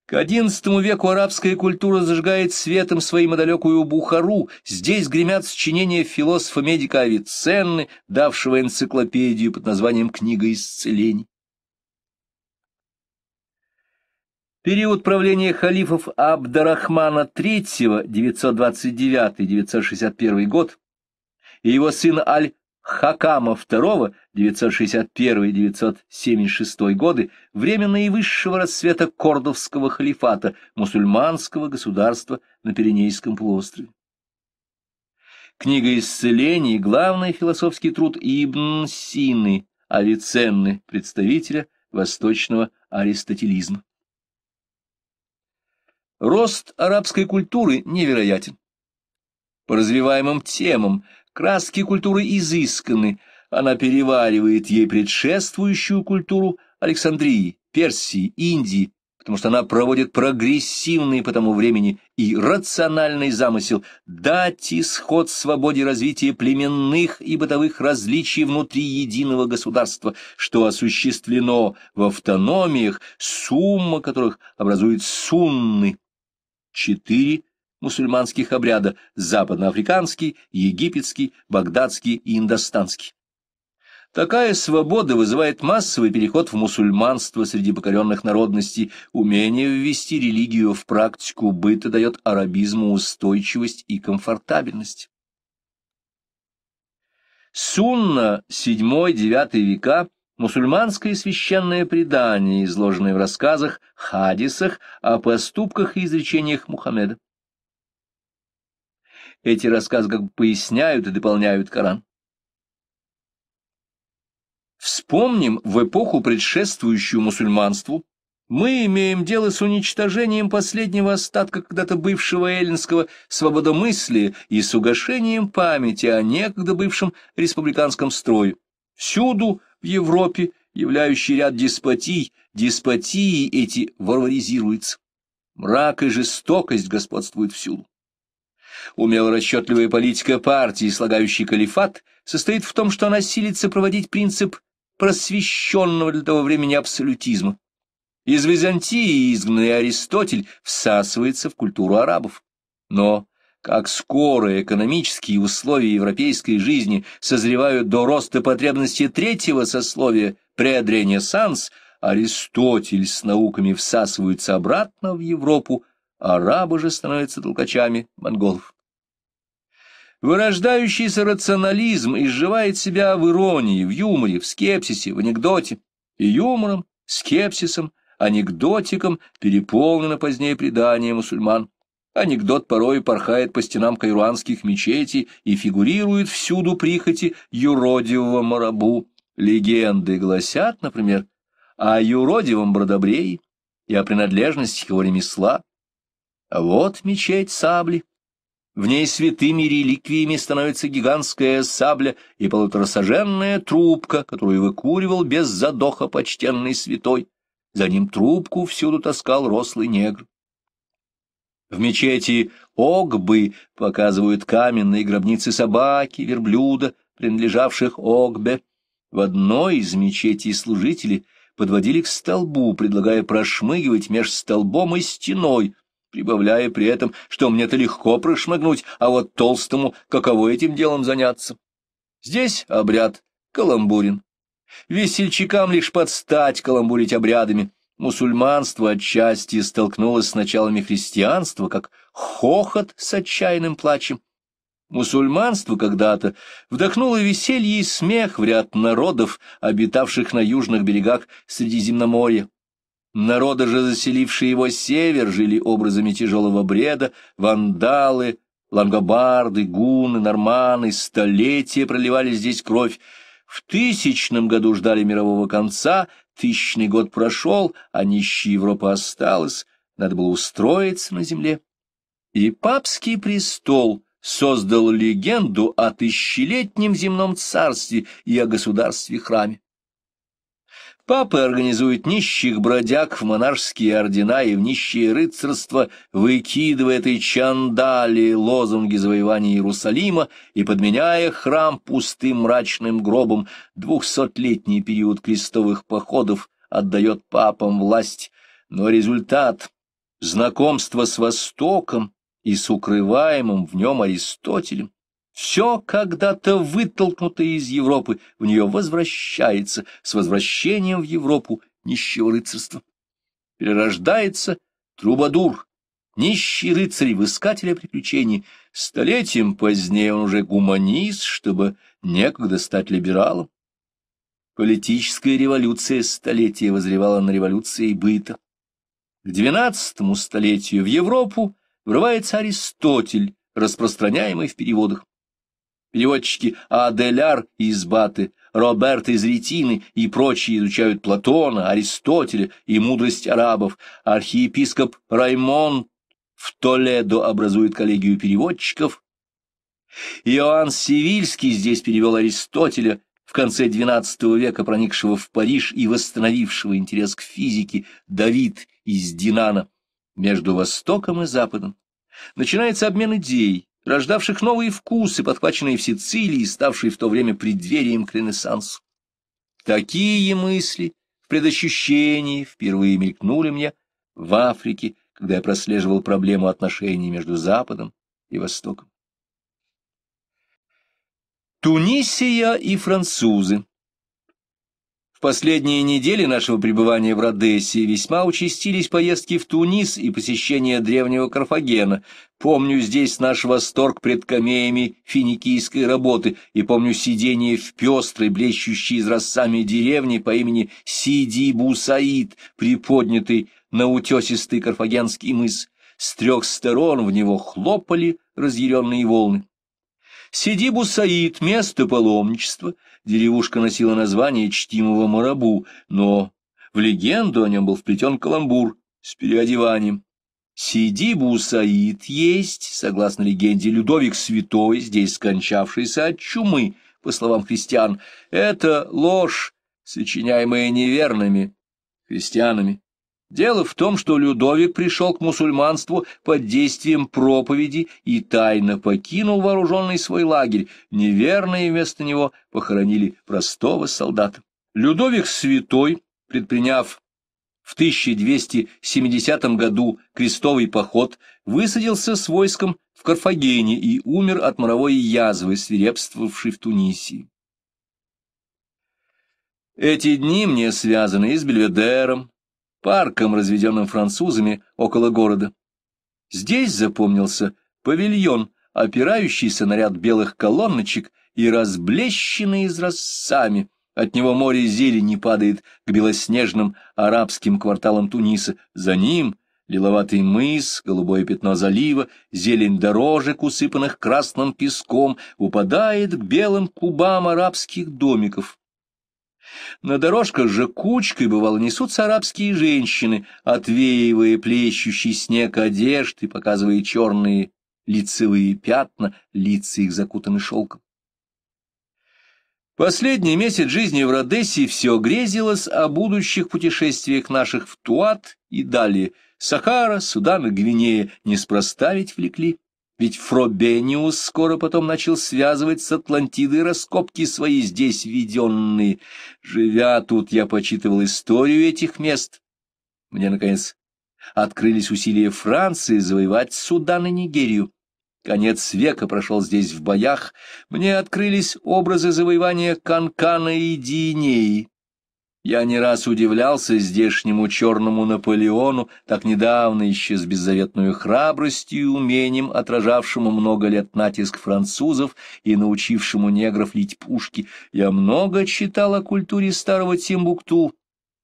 [SPEAKER 1] К XI веку арабская культура зажигает светом своим далекую Бухару, здесь гремят сочинения философа-медика Авиценны, давшего энциклопедию под названием «Книга исцелений». Период правления халифов Абдарахмана III, 929-961 год, и его сына Аль Хакама II 961-976 годы, временно и высшего расцвета Кордовского халифата, мусульманского государства на Пиренейском полуострове. Книга исцелений – главный философский труд Ибн Сины, Авиценны, представителя восточного аристотелизма. Рост арабской культуры невероятен. По развиваемым темам Краски культуры изысканы, она переваривает ей предшествующую культуру Александрии, Персии, Индии, потому что она проводит прогрессивный по тому времени и рациональный замысел дать исход свободе развития племенных и бытовых различий внутри единого государства, что осуществлено в автономиях, сумма которых образует сунны. 4 мусульманских обряда – западноафриканский, египетский, багдадский и индостанский. Такая свобода вызывает массовый переход в мусульманство среди покоренных народностей, умение ввести религию в практику быта дает арабизму устойчивость и комфортабельность. Сунна VII-IX века – мусульманское священное предание, изложенное в рассказах, хадисах о поступках и изречениях Мухаммеда. Эти рассказы как бы поясняют и дополняют Коран. Вспомним в эпоху, предшествующую мусульманству, мы имеем дело с уничтожением последнего остатка когда-то бывшего эллинского свободомыслия и с угошением памяти о некогда бывшем республиканском строе. Всюду в Европе, являющий ряд деспотий, деспотии эти варваризируются. Мрак и жестокость господствуют всюду. Умело расчетливая политика партии, слагающей калифат, состоит в том, что она силится проводить принцип просвещенного для того времени абсолютизма. Из Византии изгнанный Аристотель всасывается в культуру арабов. Но как скоро экономические условия европейской жизни созревают до роста потребности третьего сословия предренессанс, Аристотель с науками всасывается обратно в Европу, арабы же становятся толкачами монголов. Вырождающийся рационализм изживает себя в иронии, в юморе, в скепсисе, в анекдоте. И юмором, скепсисом, анекдотиком переполнено позднее предание мусульман. Анекдот порой порхает по стенам кайруанских мечетей и фигурирует всюду прихоти юродивого марабу. Легенды гласят, например, о юродивом бродобрее и о принадлежности его ремесла, вот мечеть сабли. В ней святыми реликвиями становится гигантская сабля и полуторасоженная трубка, которую выкуривал без задоха почтенный святой. За ним трубку всюду таскал рослый негр. В мечети Огбы показывают каменные гробницы собаки, верблюда, принадлежавших Огбе. В одной из мечетей служители подводили к столбу, предлагая прошмыгивать меж столбом и стеной, прибавляя при этом, что мне-то легко прошмыгнуть, а вот толстому каково этим делом заняться. Здесь обряд каламбурин. Весельчакам лишь подстать каламбурить обрядами. Мусульманство отчасти столкнулось с началами христианства, как хохот с отчаянным плачем. Мусульманство когда-то вдохнуло веселье и смех в ряд народов, обитавших на южных берегах Средиземноморья. Народы же, заселившие его север, жили образами тяжелого бреда, вандалы, лангобарды, гуны, норманы, столетия проливали здесь кровь. В тысячном году ждали мирового конца, тысячный год прошел, а нищая Европа осталась, надо было устроиться на земле. И папский престол создал легенду о тысячелетнем земном царстве и о государстве-храме. Папы организуют нищих бродяг в монаршские ордена и в нищие рыцарства, выкидывая этой чандали лозунги завоевания Иерусалима и подменяя храм пустым мрачным гробом. Двухсотлетний период крестовых походов отдает папам власть, но результат — знакомство с Востоком и с укрываемым в нем Аристотелем все когда-то вытолкнутое из Европы в нее возвращается, с возвращением в Европу нищего рыцарства. Перерождается трубадур, нищий рыцарь в искателя приключений. Столетием позднее он уже гуманист, чтобы некогда стать либералом. Политическая революция столетия возревала на революции быта. К XII столетию в Европу врывается Аристотель, распространяемый в переводах. Переводчики Аделяр из Баты, Роберт из Ретины и прочие изучают Платона, Аристотеля и мудрость арабов. Архиепископ Раймон в Толедо образует коллегию переводчиков. Иоанн Сивильский здесь перевел Аристотеля, в конце XII века проникшего в Париж и восстановившего интерес к физике Давид из Динана. Между Востоком и Западом начинается обмен идей, рождавших новые вкусы, подхваченные в Сицилии и ставшие в то время преддверием к Ренессансу. Такие мысли в предощущении впервые мелькнули мне в Африке, когда я прослеживал проблему отношений между Западом и Востоком. Тунисия и французы последние недели нашего пребывания в Родессе весьма участились поездки в Тунис и посещение древнего Карфагена. Помню здесь наш восторг пред камеями финикийской работы и помню сидение в пестрой, блещущей изразцами деревни по имени Сиди Бусаид, приподнятый на утесистый карфагенский мыс. С трех сторон в него хлопали разъяренные волны. Сидибу Саид, место паломничества, Деревушка носила название чтимого Марабу, но в легенду о нем был вплетен каламбур с переодеванием. Сидибу Саид есть, согласно легенде, Людовик Святой, здесь скончавшийся от чумы, по словам христиан. Это ложь, сочиняемая неверными христианами. Дело в том, что Людовик пришел к мусульманству под действием проповеди и тайно покинул вооруженный свой лагерь. Неверные вместо него похоронили простого солдата. Людовик Святой, предприняв в 1270 году крестовый поход, высадился с войском в Карфагене и умер от моровой язвы, свирепствовавшей в Тунисии. Эти дни мне связаны с Бельведером, парком, разведенным французами около города. Здесь запомнился павильон, опирающийся на ряд белых колонночек и разблещенный изразцами. От него море зелени падает к белоснежным арабским кварталам Туниса. За ним лиловатый мыс, голубое пятно залива, зелень дорожек, усыпанных красным песком, упадает к белым кубам арабских домиков. На дорожках же кучкой, бывало, несутся арабские женщины, отвеивая плещущий снег одежды и показывая черные лицевые пятна, лица их закутаны шелком. Последний месяц жизни в Родессе все грезилось о будущих путешествиях наших в Туат и далее. Сахара, Судан и Гвинея не спроста ведь влекли. Ведь Фробениус скоро потом начал связывать с Атлантидой раскопки свои здесь введенные. Живя тут, я почитывал историю этих мест. Мне, наконец, открылись усилия Франции завоевать Судан и Нигерию. Конец века прошел здесь в боях. Мне открылись образы завоевания Канкана и Диинеи. Я не раз удивлялся здешнему черному Наполеону, так недавно исчез беззаветную храбростью, и умением, отражавшему много лет натиск французов и научившему негров лить пушки. Я много читал о культуре старого Тимбукту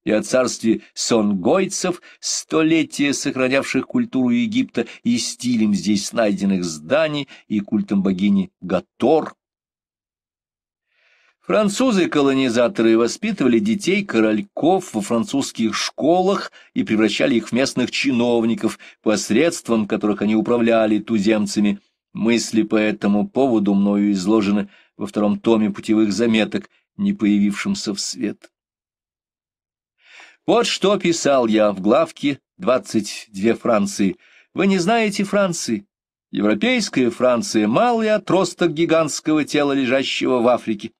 [SPEAKER 1] и о царстве сонгойцев, столетия сохранявших культуру Египта и стилем здесь найденных зданий и культом богини Гатор, Французы-колонизаторы воспитывали детей корольков во французских школах и превращали их в местных чиновников, посредством которых они управляли туземцами. Мысли по этому поводу мною изложены во втором томе путевых заметок, не появившемся в свет. Вот что писал я в главке «22 Франции». Вы не знаете Франции? Европейская Франция — малый отросток гигантского тела, лежащего в Африке.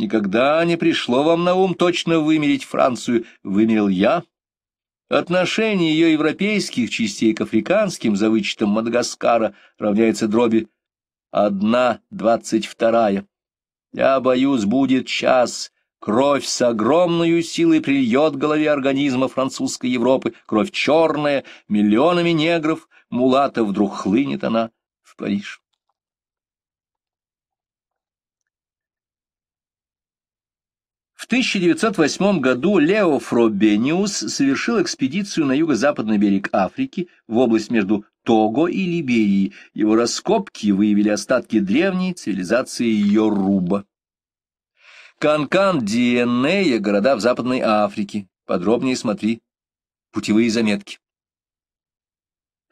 [SPEAKER 1] Никогда не пришло вам на ум точно вымерить Францию, вымерил я. Отношение ее европейских частей к африканским за вычетом Мадагаскара равняется дроби одна двадцать вторая. Я боюсь, будет час. Кровь с огромной силой прильет к голове организма французской Европы. Кровь черная, миллионами негров, мулатов, вдруг хлынет она в Париж. 1908 году Лео Фробениус совершил экспедицию на юго-западный берег Африки в область между Того и Либерией. Его раскопки выявили остатки древней цивилизации Йоруба. Канкан Диенея, города в Западной Африке. Подробнее смотри. Путевые заметки.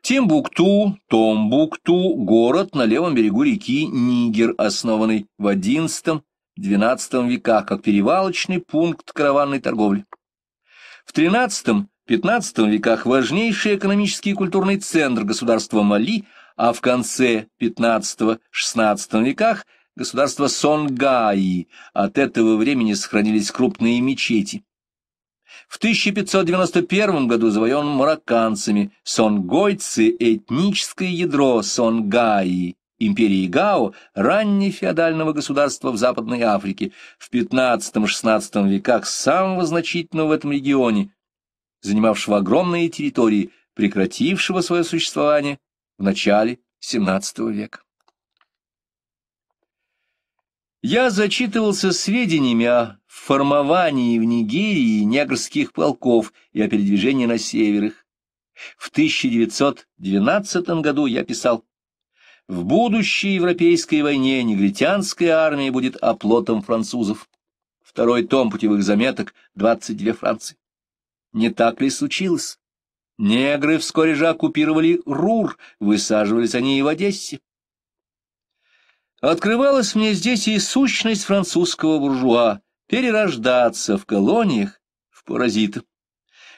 [SPEAKER 1] Тимбукту, Томбукту – город на левом берегу реки Нигер, основанный в XI XII веках как перевалочный пункт караванной торговли. В XIII-XV веках важнейший экономический и культурный центр государства Мали, а в конце XV-XVI веках государство Сонгаи. От этого времени сохранились крупные мечети. В 1591 году завоеван марокканцами. Сонгойцы – этническое ядро Сонгаи империи Гао, раннефеодального государства в Западной Африке, в XV-XVI веках самого значительного в этом регионе, занимавшего огромные территории, прекратившего свое существование в начале XVII века. Я зачитывался сведениями о формовании в Нигерии негрских полков и о передвижении на северах. В 1912 году я писал в будущей Европейской войне негритянская армия будет оплотом французов. Второй том путевых заметок, 22 Франции. Не так ли случилось? Негры вскоре же оккупировали Рур, высаживались они и в Одессе. Открывалась мне здесь и сущность французского буржуа — перерождаться в колониях в паразита.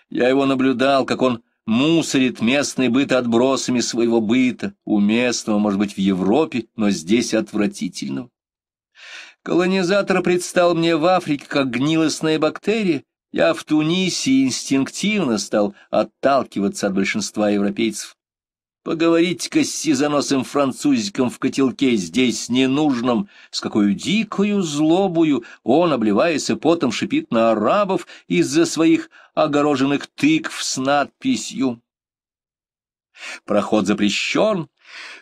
[SPEAKER 1] Я его наблюдал, как он мусорит местный быт отбросами своего быта, уместного, может быть, в Европе, но здесь отвратительного. Колонизатор предстал мне в Африке как гнилостная бактерия, я в Тунисе инстинктивно стал отталкиваться от большинства европейцев. Поговорить-ка с сизоносым французиком в котелке здесь ненужном, с какой дикою злобою он, обливаясь потом, шипит на арабов из-за своих огороженных тыкв с надписью. Проход запрещен,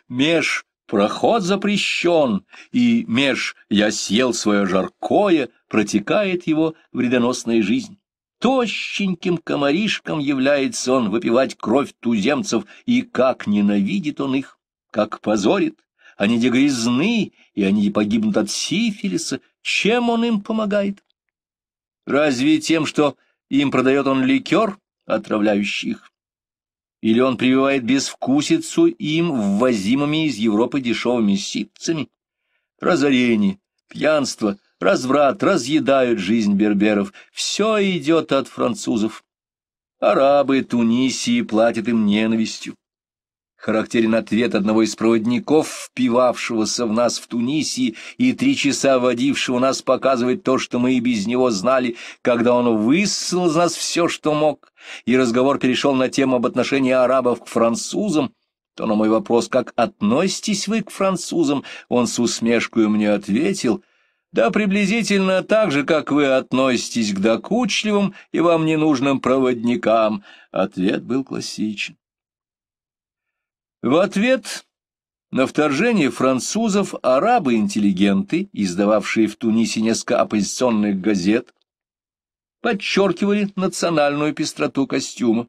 [SPEAKER 1] меж проход запрещен, и меж я съел свое жаркое, протекает его вредоносная жизнь. Тощеньким комаришком является он выпивать кровь туземцев, и как ненавидит он их, как позорит. Они де грязны, и они погибнут от сифилиса. Чем он им помогает? Разве тем, что им продает он ликер, отравляющий их. Или он прививает безвкусицу им ввозимыми из Европы дешевыми ситцами. Разорение, пьянство, разврат разъедают жизнь берберов. Все идет от французов. Арабы Тунисии платят им ненавистью характерен ответ одного из проводников, впивавшегося в нас в Тунисе и три часа водившего нас показывать то, что мы и без него знали, когда он высыл из нас все, что мог, и разговор перешел на тему об отношении арабов к французам, то на мой вопрос, как относитесь вы к французам, он с усмешкой мне ответил, да приблизительно так же, как вы относитесь к докучливым и вам ненужным проводникам. Ответ был классичен. В ответ на вторжение французов арабы-интеллигенты, издававшие в Тунисе несколько оппозиционных газет, подчеркивали национальную пестроту костюма.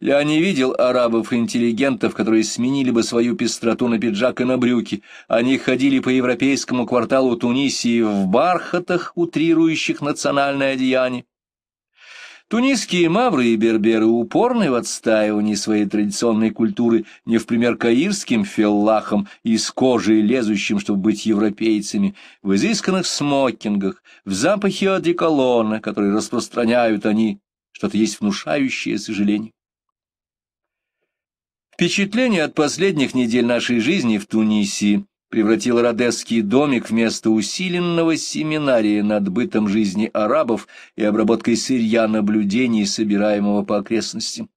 [SPEAKER 1] Я не видел арабов-интеллигентов, которые сменили бы свою пестроту на пиджак и на брюки. Они ходили по европейскому кварталу Тунисии в бархатах, утрирующих национальное одеяние. Тунисские мавры и берберы упорны в отстаивании своей традиционной культуры не в пример каирским феллахам из кожи лезущим, чтобы быть европейцами, в изысканных смокингах, в запахе одеколона, который распространяют они, что-то есть внушающее сожаление. Впечатление от последних недель нашей жизни в Тунисе превратил родесский домик вместо усиленного семинария над бытом жизни арабов и обработкой сырья наблюдений, собираемого по окрестностям.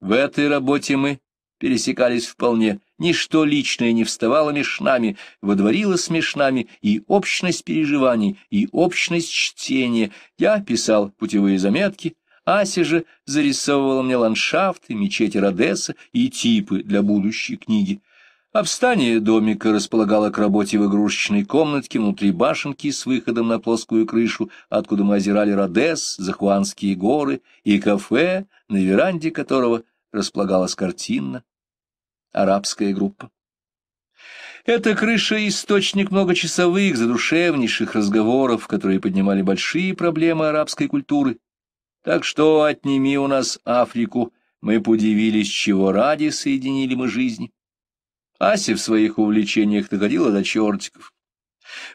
[SPEAKER 1] В этой работе мы пересекались вполне, ничто личное не вставало меж нами, водворилось меж нами и общность переживаний, и общность чтения. Я писал путевые заметки, Ася же зарисовывала мне ландшафты, мечети Родеса и типы для будущей книги. Обстание домика располагало к работе в игрушечной комнатке внутри башенки с выходом на плоскую крышу, откуда мы озирали Родес, Захуанские горы и кафе, на веранде которого располагалась картина «Арабская группа». Эта крыша — источник многочасовых, задушевнейших разговоров, которые поднимали большие проблемы арабской культуры. Так что отними у нас Африку, мы удивились, чего ради соединили мы жизни. Ася в своих увлечениях доходила до чертиков.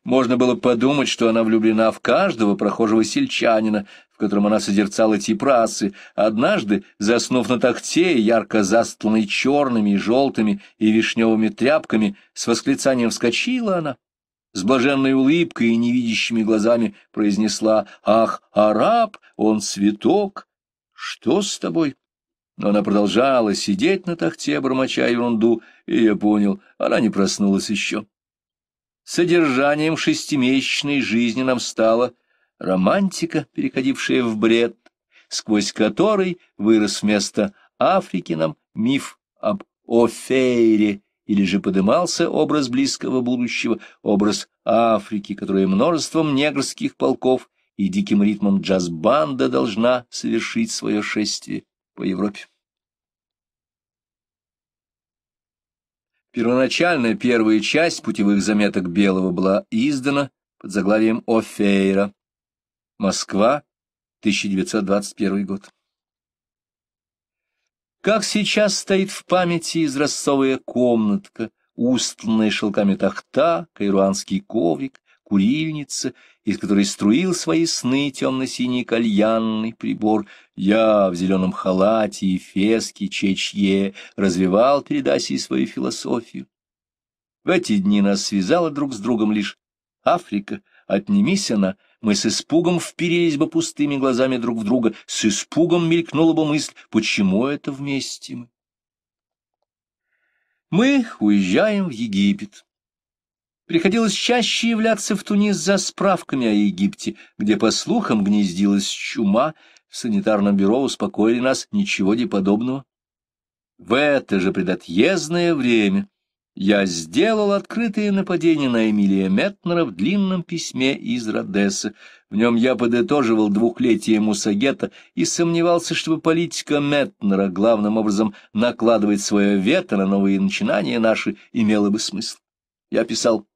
[SPEAKER 1] Можно было подумать, что она влюблена в каждого прохожего сельчанина, в котором она созерцала типрасы, однажды, заснув на тахте, ярко застланной черными и желтыми и вишневыми тряпками, с восклицанием вскочила она, с блаженной улыбкой и невидящими глазами произнесла «Ах, араб, он цветок! Что с тобой?» Но она продолжала сидеть на тахте, бормоча ерунду, и я понял, она не проснулась еще. Содержанием шестимесячной жизни нам стала романтика, переходившая в бред, сквозь который вырос вместо Африки нам миф об Офейре, или же подымался образ близкого будущего, образ Африки, которая множеством негрских полков и диким ритмом джаз-банда должна совершить свое шествие по Европе. Первоначально первая часть путевых заметок Белого была издана под заглавием «Офейра». Москва, 1921 год. Как сейчас стоит в памяти изразцовая комнатка, устланная шелками тахта, кайруанский коврик, курильница из которой струил свои сны темно-синий кальянный прибор. Я в зеленом халате и феске чечье развивал перед Асей свою философию. В эти дни нас связала друг с другом лишь Африка, отнимись она, мы с испугом вперились бы пустыми глазами друг в друга, с испугом мелькнула бы мысль, почему это вместе мы. Мы уезжаем в Египет. Приходилось чаще являться в Тунис за справками о Египте, где, по слухам, гнездилась чума, в санитарном бюро успокоили нас ничего не подобного. В это же предотъездное время я сделал открытое нападение на Эмилия Метнера в длинном письме из Родесса. В нем я подытоживал двухлетие Мусагета и сомневался, чтобы политика Метнера главным образом накладывать свое вето на новые начинания наши имела бы смысл. Я писал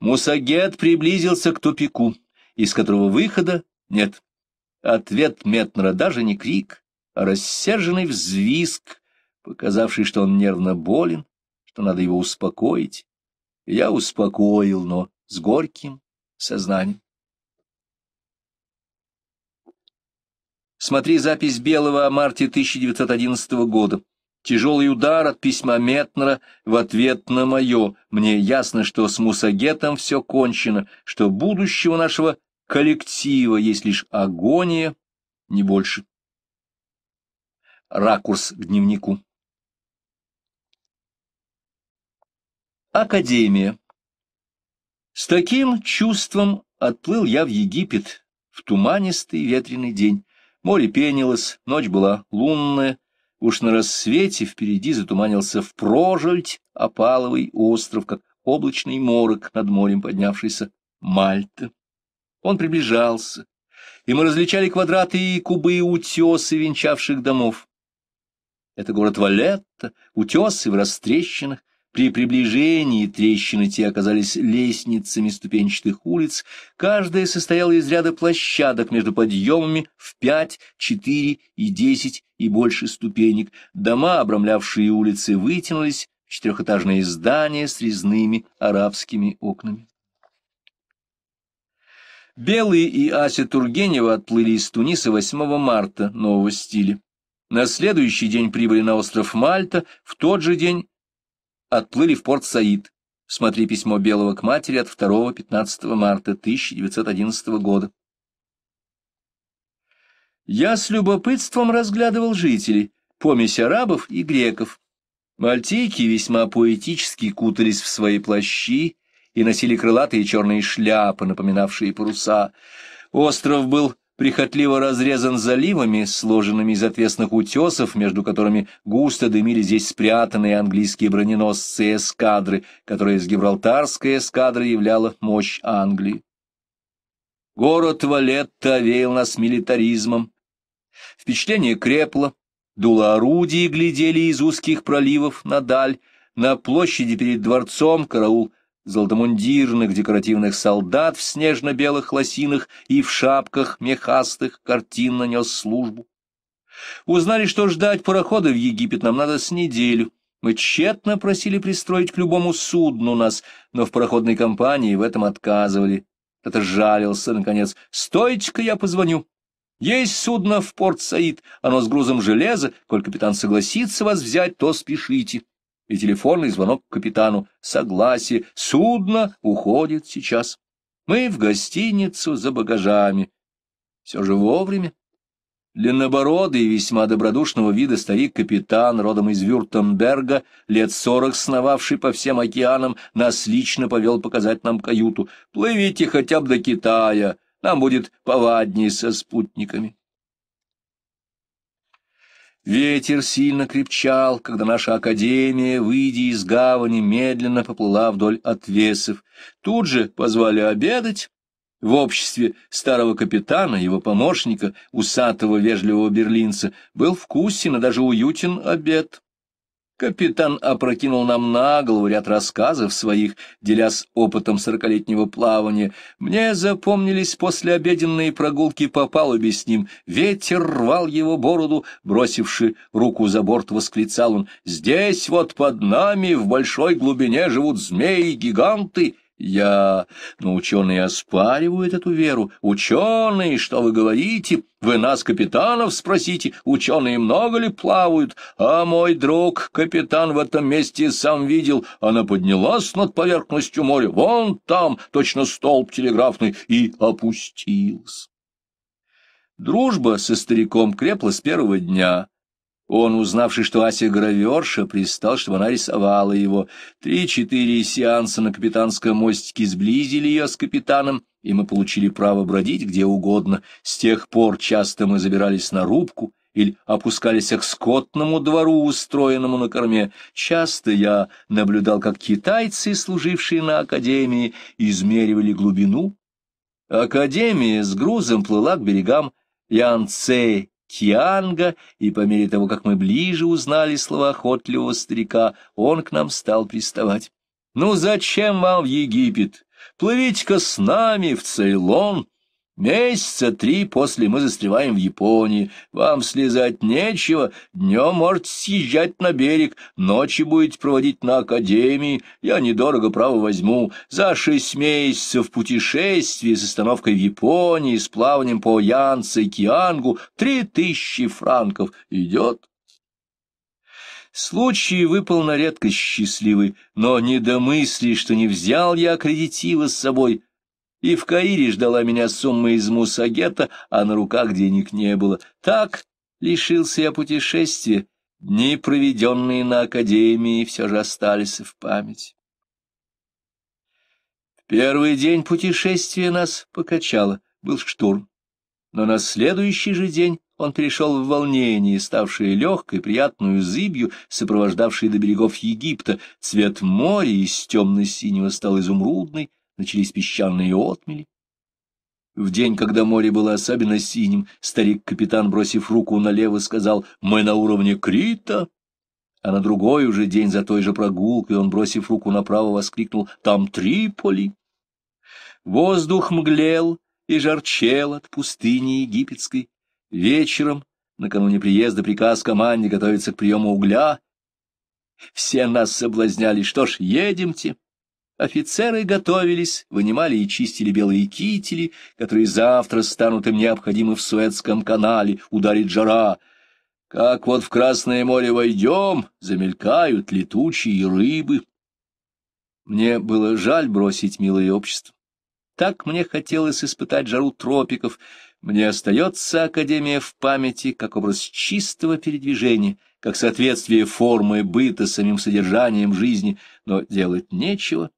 [SPEAKER 1] Мусагет приблизился к тупику, из которого выхода нет. Ответ Метнера даже не крик, а рассерженный взвизг, показавший, что он нервно болен, что надо его успокоить. Я успокоил, но с горьким сознанием. Смотри запись Белого о марте 1911 года. Тяжелый удар от письма Метнера в ответ на мое. Мне ясно, что с Мусагетом все кончено, что будущего нашего коллектива есть лишь агония, не больше. Ракурс к дневнику. Академия. С таким чувством отплыл я в Египет в туманистый ветреный день. Море пенилось, ночь была лунная, Уж на рассвете впереди затуманился в впрожерть опаловый остров, как облачный морок над морем поднявшийся Мальта. Он приближался, и мы различали квадраты и кубы и утесы венчавших домов. Это город Валетта, утесы в растрещинах, при приближении трещины те оказались лестницами ступенчатых улиц, каждая состояла из ряда площадок между подъемами в пять, четыре и десять и больше ступенек. Дома, обрамлявшие улицы, вытянулись в четырехэтажные здания с резными арабскими окнами. Белый и Ася Тургенева отплыли из Туниса 8 марта нового стиля. На следующий день прибыли на остров Мальта, в тот же день отплыли в порт Саид. Смотри письмо Белого к матери от 2-15 марта 1911 года. Я с любопытством разглядывал жителей, помесь арабов и греков. Мальтийки весьма поэтически кутались в свои плащи и носили крылатые черные шляпы, напоминавшие паруса. Остров был прихотливо разрезан заливами, сложенными из отвесных утесов, между которыми густо дымили здесь спрятанные английские броненосцы эскадры, которые с Гибралтарской эскадры являла мощь Англии. Город Валетта веял нас милитаризмом. Впечатление крепло, дуло орудий глядели из узких проливов на даль, на площади перед дворцом караул золотомундирных декоративных солдат в снежно-белых лосинах и в шапках мехастых картин нанес службу. Узнали, что ждать парохода в Египет нам надо с неделю. Мы тщетно просили пристроить к любому судну нас, но в пароходной компании в этом отказывали. Это жалился, наконец. «Стойте-ка, я позвоню. Есть судно в порт Саид, оно с грузом железа. Коль капитан согласится вас взять, то спешите» и телефонный звонок к капитану. Согласие, судно уходит сейчас. Мы в гостиницу за багажами. Все же вовремя. Длиннобородый и весьма добродушного вида старик-капитан, родом из Вюртемберга, лет сорок сновавший по всем океанам, нас лично повел показать нам каюту. «Плывите хотя бы до Китая, нам будет повадней со спутниками». Ветер сильно крепчал, когда наша академия, выйдя из гавани, медленно поплыла вдоль отвесов. Тут же позвали обедать в обществе старого капитана, его помощника, усатого вежливого берлинца. Был вкусен и даже уютен обед. Капитан опрокинул нам на голову ряд рассказов своих, делясь опытом сорокалетнего плавания. Мне запомнились после обеденной прогулки по палубе с ним. Ветер рвал его бороду, бросивши руку за борт, восклицал он. «Здесь вот под нами в большой глубине живут змеи-гиганты, я... Но ученые оспаривают эту веру. Ученые, что вы говорите? Вы нас, капитанов, спросите, ученые много ли плавают? А мой друг, капитан в этом месте сам видел. Она поднялась над поверхностью моря, вон там, точно столб телеграфный, и опустилась. Дружба со стариком крепла с первого дня, он, узнавший, что Ася граверша, пристал, чтобы она рисовала его. Три-четыре сеанса на капитанском мостике сблизили ее с капитаном, и мы получили право бродить где угодно. С тех пор часто мы забирались на рубку или опускались к скотному двору, устроенному на корме. Часто я наблюдал, как китайцы, служившие на академии, измеривали глубину. Академия с грузом плыла к берегам Янцзэ Тианга, и по мере того, как мы ближе узнали слова охотливого старика, он к нам стал приставать. «Ну зачем вам в Египет? Плывите-ка с нами в Цейлон!» Месяца три после мы застреваем в Японии. Вам слезать нечего. Днем может съезжать на берег, ночи будете проводить на академии. Я недорого, право, возьму. За шесть месяцев путешествия с остановкой в Японии, с плаванием по Янце и Киангу, три тысячи франков идет. Случай выпал на редкость счастливый, но не домысли, что не взял я аккредитива с собой — и в Каире ждала меня сумма из Мусагета, а на руках денег не было. Так лишился я путешествия. Дни, проведенные на Академии, все же остались в память. Первый день путешествия нас покачало, был штурм. Но на следующий же день он перешел в волнение, ставшее легкой, приятную зыбью, сопровождавшей до берегов Египта. Цвет моря из темно-синего стал изумрудный, начались песчаные отмели. В день, когда море было особенно синим, старик-капитан, бросив руку налево, сказал «Мы на уровне Крита». А на другой уже день за той же прогулкой он, бросив руку направо, воскликнул «Там Триполи». Воздух мглел и жарчел от пустыни египетской. Вечером, накануне приезда, приказ команде готовиться к приему угля. Все нас соблазняли. Что ж, едемте. Офицеры готовились, вынимали и чистили белые кители, которые завтра станут им необходимы в Суэцком канале, ударит жара. Как вот в Красное море войдем, замелькают летучие рыбы. Мне было жаль бросить милое общество. Так мне хотелось испытать жару тропиков. Мне остается Академия в памяти как образ чистого передвижения — как соответствие формы быта самим содержанием жизни, но делать нечего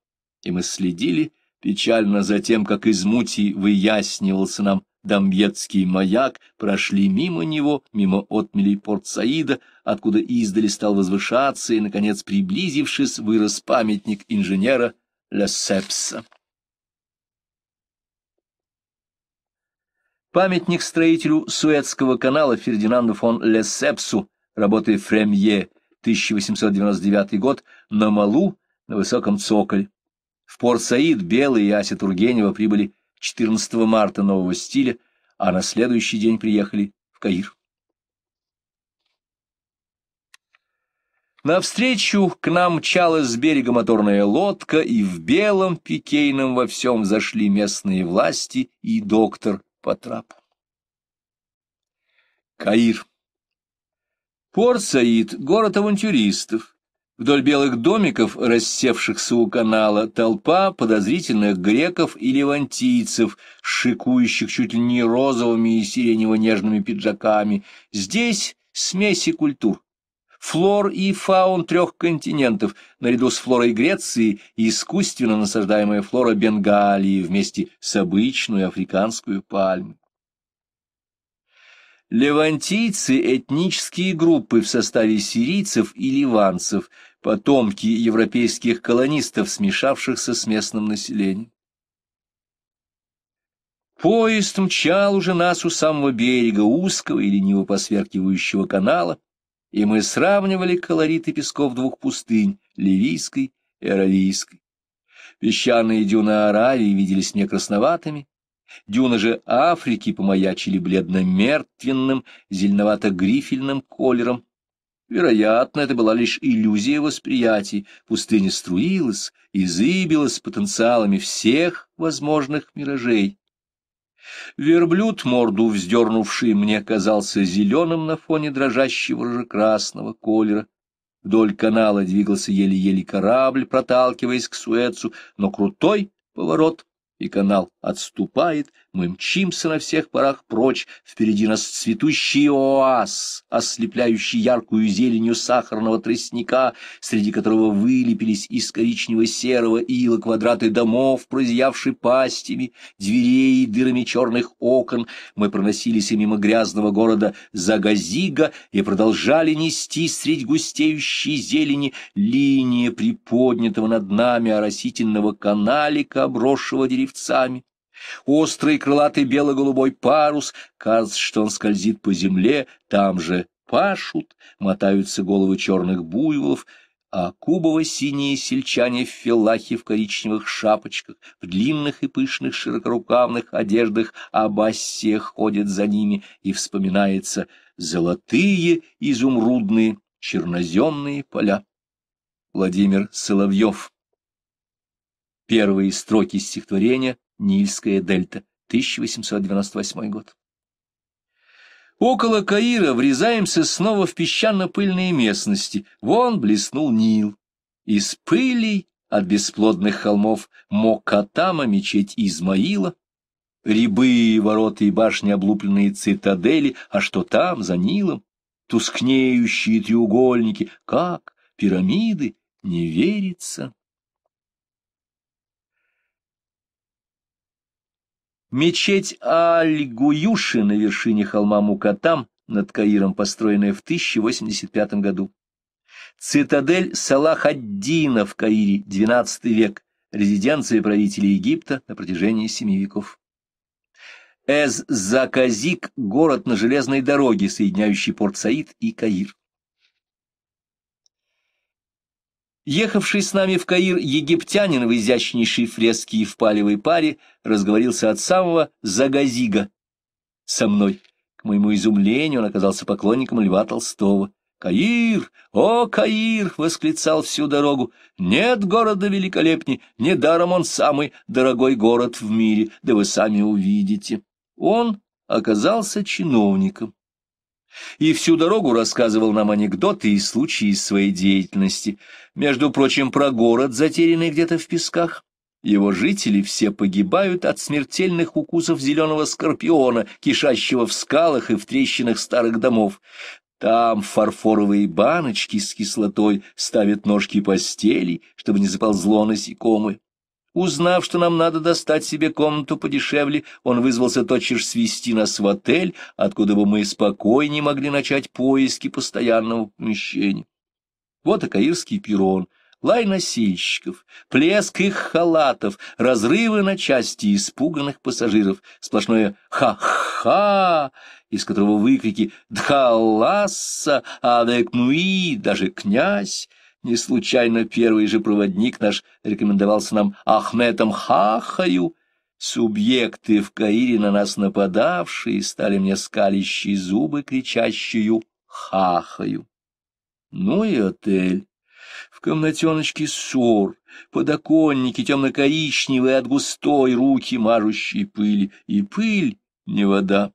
[SPEAKER 1] и мы следили печально за тем, как из мути выяснивался нам Дамбетский маяк, прошли мимо него, мимо отмелей Порт-Саида, откуда издали стал возвышаться и, наконец, приблизившись, вырос памятник инженера Лесепса. Памятник строителю Суэцкого канала Фердинанду фон Лесепсу, работы Фремье, 1899 год, на Малу, на высоком цоколь. В Порт-Саид Белый и Ася Тургенева прибыли 14 марта нового стиля, а на следующий день приехали в Каир. Навстречу к нам мчалась с берега моторная лодка, и в белом пикейном во всем зашли местные власти и доктор Патрап. Каир. Порт-Саид — город авантюристов. Вдоль белых домиков, рассевшихся у канала, толпа подозрительных греков и левантийцев, шикующих чуть ли не розовыми и сиренево-нежными пиджаками. Здесь смеси культур. Флор и фаун трех континентов, наряду с флорой Греции и искусственно насаждаемая флора Бенгалии вместе с обычной африканской пальмой. Левантийцы – этнические группы в составе сирийцев и ливанцев, потомки европейских колонистов, смешавшихся с местным населением. Поезд мчал уже нас у самого берега узкого и лениво посверкивающего канала, и мы сравнивали колориты песков двух пустынь – Ливийской и Аравийской. Песчаные дюны Аравии виделись мне красноватыми, Дюны же Африки помаячили бледно-мертвенным, зеленовато-грифельным колером. Вероятно, это была лишь иллюзия восприятий. Пустыня струилась и зыбилась потенциалами всех возможных миражей. Верблюд, морду вздернувший, мне казался зеленым на фоне дрожащего красного колера. Вдоль канала двигался еле-еле корабль, проталкиваясь к Суэцу, но крутой поворот, и канал отступает, мы мчимся на всех парах прочь, впереди нас цветущий оаз, ослепляющий яркую зеленью сахарного тростника, среди которого вылепились из коричнево-серого ила квадраты домов, прозиявшие пастями, дверей и дырами черных окон. Мы проносились и мимо грязного города Загазига и продолжали нести средь густеющей зелени линии приподнятого над нами оросительного каналика, обросшего деревцами. Острый крылатый бело-голубой парус, кажется, что он скользит по земле, там же пашут, мотаются головы черных буйволов, а кубово-синие сельчане в филахе в коричневых шапочках, в длинных и пышных широкорукавных одеждах Абассия ходят за ними, и вспоминается золотые изумрудные черноземные поля. Владимир Соловьев Первые строки стихотворения Нильская дельта, 1898 год. Около Каира врезаемся снова в песчано-пыльные местности. Вон блеснул Нил. Из пылей от бесплодных холмов Мокатама мечеть Измаила, рябы, ворота и башни, облупленные цитадели, а что там, за Нилом? Тускнеющие треугольники, как, пирамиды, не верится. Мечеть Аль-Гуюши на вершине холма Мукатам над Каиром, построенная в 1085 году. Цитадель Салах-ад-Дина в Каире, XII век, резиденция правителей Египта на протяжении семи веков. Эз-Заказик – город на железной дороге, соединяющий Порт-Саид и Каир. Ехавший с нами в Каир египтянин в изящнейшей фреске и в палевой паре разговорился от самого Загазига со мной. К моему изумлению он оказался поклонником Льва Толстого. «Каир! О, Каир!» — восклицал всю дорогу. «Нет города великолепней, недаром он самый дорогой город в мире, да вы сами увидите». Он оказался чиновником и всю дорогу рассказывал нам анекдоты и случаи из своей деятельности, между прочим, про город, затерянный где-то в песках. Его жители все погибают от смертельных укусов зеленого скорпиона, кишащего в скалах и в трещинах старых домов. Там фарфоровые баночки с кислотой ставят ножки постелей, чтобы не заползло насекомое. Узнав, что нам надо достать себе комнату подешевле, он вызвался тотчас свести нас в отель, откуда бы мы спокойнее могли начать поиски постоянного помещения. Вот Акаирский перрон, лай носильщиков, плеск их халатов, разрывы на части испуганных пассажиров, сплошное «ха-ха», из которого выкрики «дхаласса», «адекнуи», даже «князь», не случайно первый же проводник наш рекомендовался нам Ахметом Хахаю. Субъекты в Каире на нас нападавшие стали мне скалящие зубы, кричащую Хахаю. Ну и отель. В комнатеночке ссор, подоконники темно-коричневые от густой руки мажущей пыль и пыль не вода.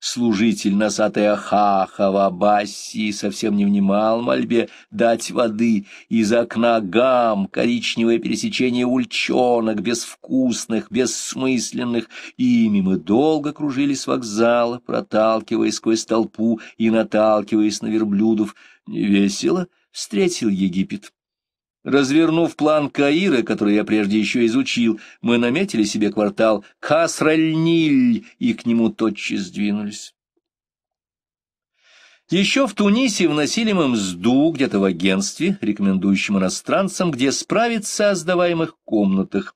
[SPEAKER 1] Служитель носатый Ахахова Басси совсем не внимал мольбе дать воды. Из окна гам, коричневое пересечение ульчонок, безвкусных, бессмысленных. И ими мы долго кружили с вокзала, проталкиваясь сквозь толпу и наталкиваясь на верблюдов. весело встретил Египет. Развернув план Каира, который я прежде еще изучил, мы наметили себе квартал Касральниль и к нему тотчас двинулись. Еще в Тунисе вносили мы мзду где-то в агентстве, рекомендующем иностранцам, где справиться о сдаваемых комнатах.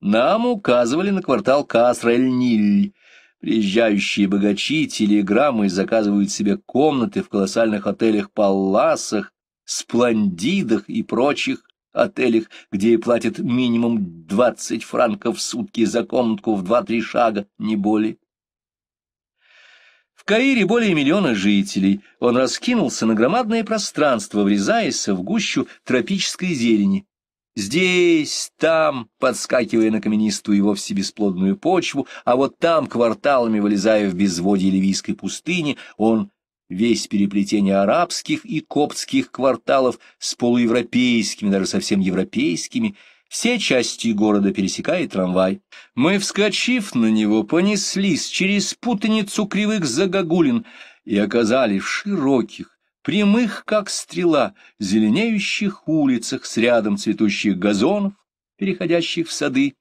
[SPEAKER 1] Нам указывали на квартал Касрель-Ниль. Приезжающие богачи телеграммы заказывают себе комнаты в колоссальных отелях палласах спландидах и прочих отелях, где платят минимум 20 франков в сутки за комнатку в 2-3 шага, не более. В Каире более миллиона жителей. Он раскинулся на громадное пространство, врезаясь в гущу тропической зелени. Здесь, там, подскакивая на каменистую и вовсе бесплодную почву, а вот там, кварталами вылезая в безводье ливийской пустыни, он весь переплетение арабских и коптских кварталов с полуевропейскими, даже совсем европейскими, все части города пересекает трамвай. Мы, вскочив на него, понеслись через путаницу кривых загогулин и оказались в широких, прямых, как стрела, зеленеющих улицах с рядом цветущих газонов, переходящих в сады,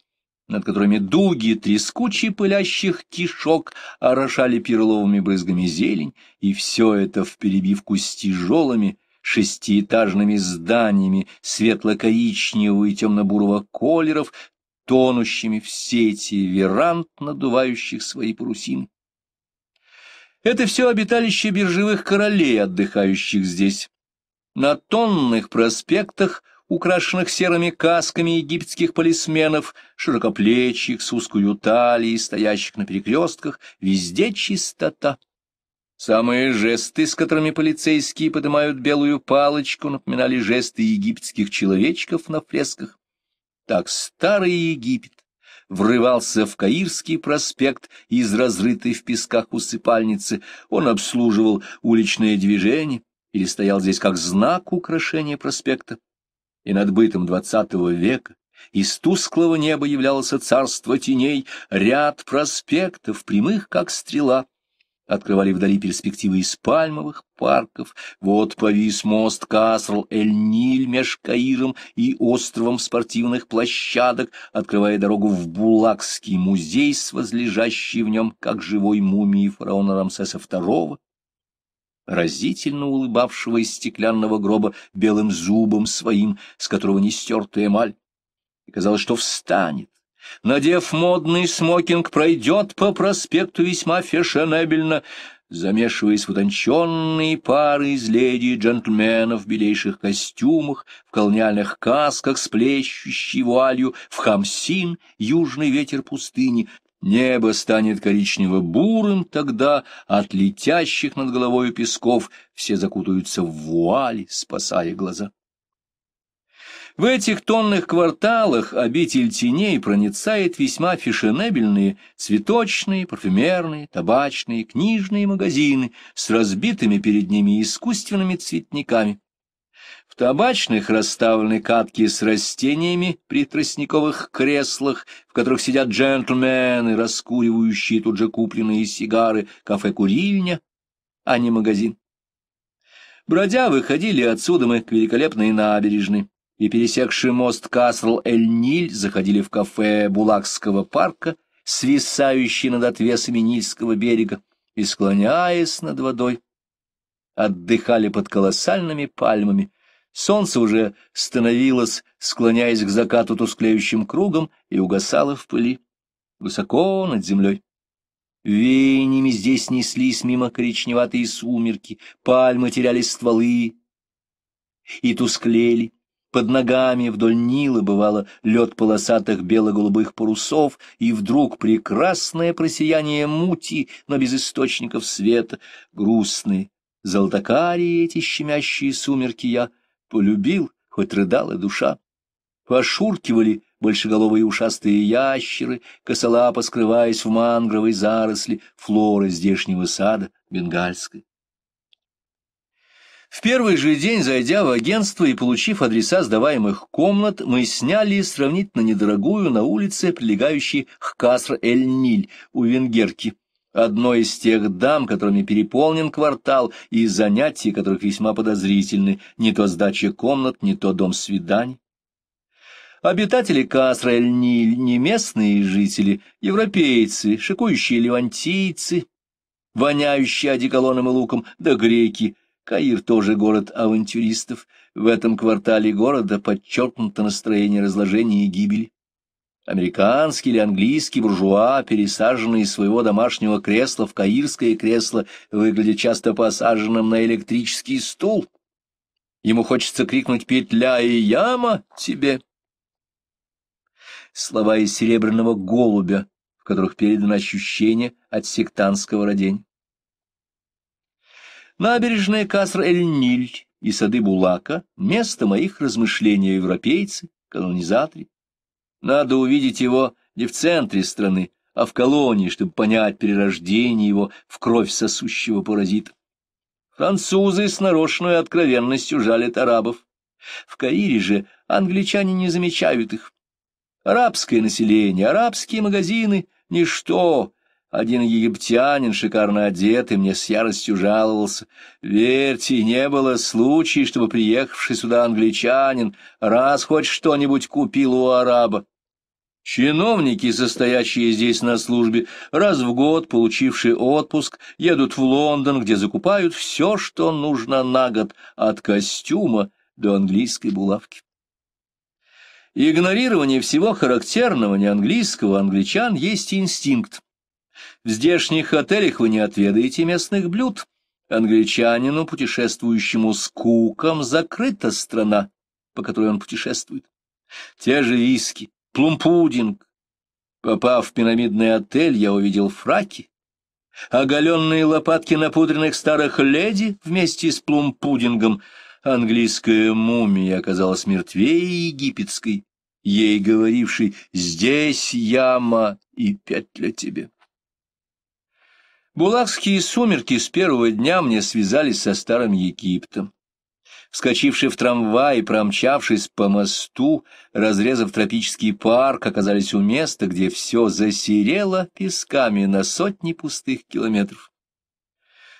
[SPEAKER 1] над которыми дуги трескучий пылящих кишок орошали перловыми брызгами зелень, и все это в перебивку с тяжелыми шестиэтажными зданиями светло-коричневого и темно-бурого колеров, тонущими в сети веранд, надувающих свои парусины. Это все обиталище биржевых королей, отдыхающих здесь. На тонных проспектах украшенных серыми касками египетских полисменов, широкоплечих, с узкою талией, стоящих на перекрестках, везде чистота. Самые жесты, с которыми полицейские поднимают белую палочку, напоминали жесты египетских человечков на фресках. Так старый Египет врывался в Каирский проспект из разрытой в песках усыпальницы. Он обслуживал уличное движение или стоял здесь как знак украшения проспекта и над бытом двадцатого века из тусклого неба являлось царство теней, ряд проспектов, прямых как стрела. Открывали вдали перспективы из пальмовых парков. Вот повис мост Касрл-эль-Ниль меж Каиром и островом спортивных площадок, открывая дорогу в Булакский музей с возлежащей в нем, как живой мумии фараона Рамсеса II, разительно улыбавшего из стеклянного гроба белым зубом своим, с которого не стерта эмаль, и казалось, что встанет. Надев модный смокинг, пройдет по проспекту весьма фешенебельно, замешиваясь в утонченные пары из леди и джентльменов в белейших костюмах, в колониальных касках с плещущей вуалью, в хамсин южный ветер пустыни, Небо станет коричнево-бурым тогда от летящих над головой песков, все закутаются в вуали, спасая глаза. В этих тонных кварталах обитель теней проницает весьма фешенебельные цветочные, парфюмерные, табачные, книжные магазины с разбитыми перед ними искусственными цветниками. В табачных расставлены катки с растениями при тростниковых креслах, в которых сидят джентльмены, раскуривающие тут же купленные сигары, кафе-курильня, а не магазин. Бродя, выходили отсюда мы к великолепной набережной и, пересекший мост касл эль ниль заходили в кафе Булакского парка, свисающий над отвесами Нильского берега, и, склоняясь над водой, отдыхали под колоссальными пальмами — Солнце уже становилось, склоняясь к закату тусклеющим кругом, и угасало в пыли, высоко над землей. Веяниями здесь неслись мимо коричневатые сумерки, пальмы теряли стволы и тусклели. Под ногами вдоль Нила бывало лед полосатых бело-голубых парусов, и вдруг прекрасное просияние мути, но без источников света, грустные, золотокарие эти щемящие сумерки я полюбил, хоть рыдала душа. Пошуркивали большеголовые ушастые ящеры, косолапо скрываясь в мангровой заросли флоры здешнего сада бенгальской. В первый же день, зайдя в агентство и получив адреса сдаваемых комнат, мы сняли сравнительно недорогую на улице, прилегающей к Каср-эль-Ниль у венгерки, одной из тех дам, которыми переполнен квартал, и занятия, которых весьма подозрительны, не то сдача комнат, не то дом свиданий. Обитатели Касраэль не, не местные жители, европейцы, шикующие левантийцы, воняющие одеколоном и луком, да греки. Каир тоже город авантюристов. В этом квартале города подчеркнуто настроение разложения и гибели. Американский или английский буржуа, пересаженный из своего домашнего кресла в каирское кресло, выглядит часто посаженным на электрический стул. Ему хочется крикнуть «Петля и яма тебе!» Слова из «Серебряного голубя», в которых передано ощущение от сектантского родень. Набережная Каср-эль-Ниль и сады Булака — место моих размышлений о европейце, колонизаторе, надо увидеть его не в центре страны, а в колонии, чтобы понять перерождение его в кровь сосущего паразита. Французы с нарочной откровенностью жалят арабов. В Каире же англичане не замечают их. Арабское население, арабские магазины — ничто один египтянин, шикарно одетый, мне с яростью жаловался. Верьте, не было случая, чтобы приехавший сюда англичанин раз хоть что-нибудь купил у араба. Чиновники, состоящие здесь на службе, раз в год, получившие отпуск, едут в Лондон, где закупают все, что нужно на год, от костюма до английской булавки. Игнорирование всего характерного неанглийского англичан есть инстинкт в здешних отелях вы не отведаете местных блюд. Англичанину, путешествующему с куком, закрыта страна, по которой он путешествует. Те же виски, плумпудинг. Попав в пирамидный отель, я увидел фраки, оголенные лопатки напудренных старых леди вместе с плумпудингом. Английская мумия оказалась мертвее египетской, ей говорившей «Здесь яма и петля тебе». Булавские сумерки с первого дня мне связались со старым Египтом. Вскочивший в трамвай и промчавшись по мосту, разрезав тропический парк, оказались у места, где все засерело песками на сотни пустых километров.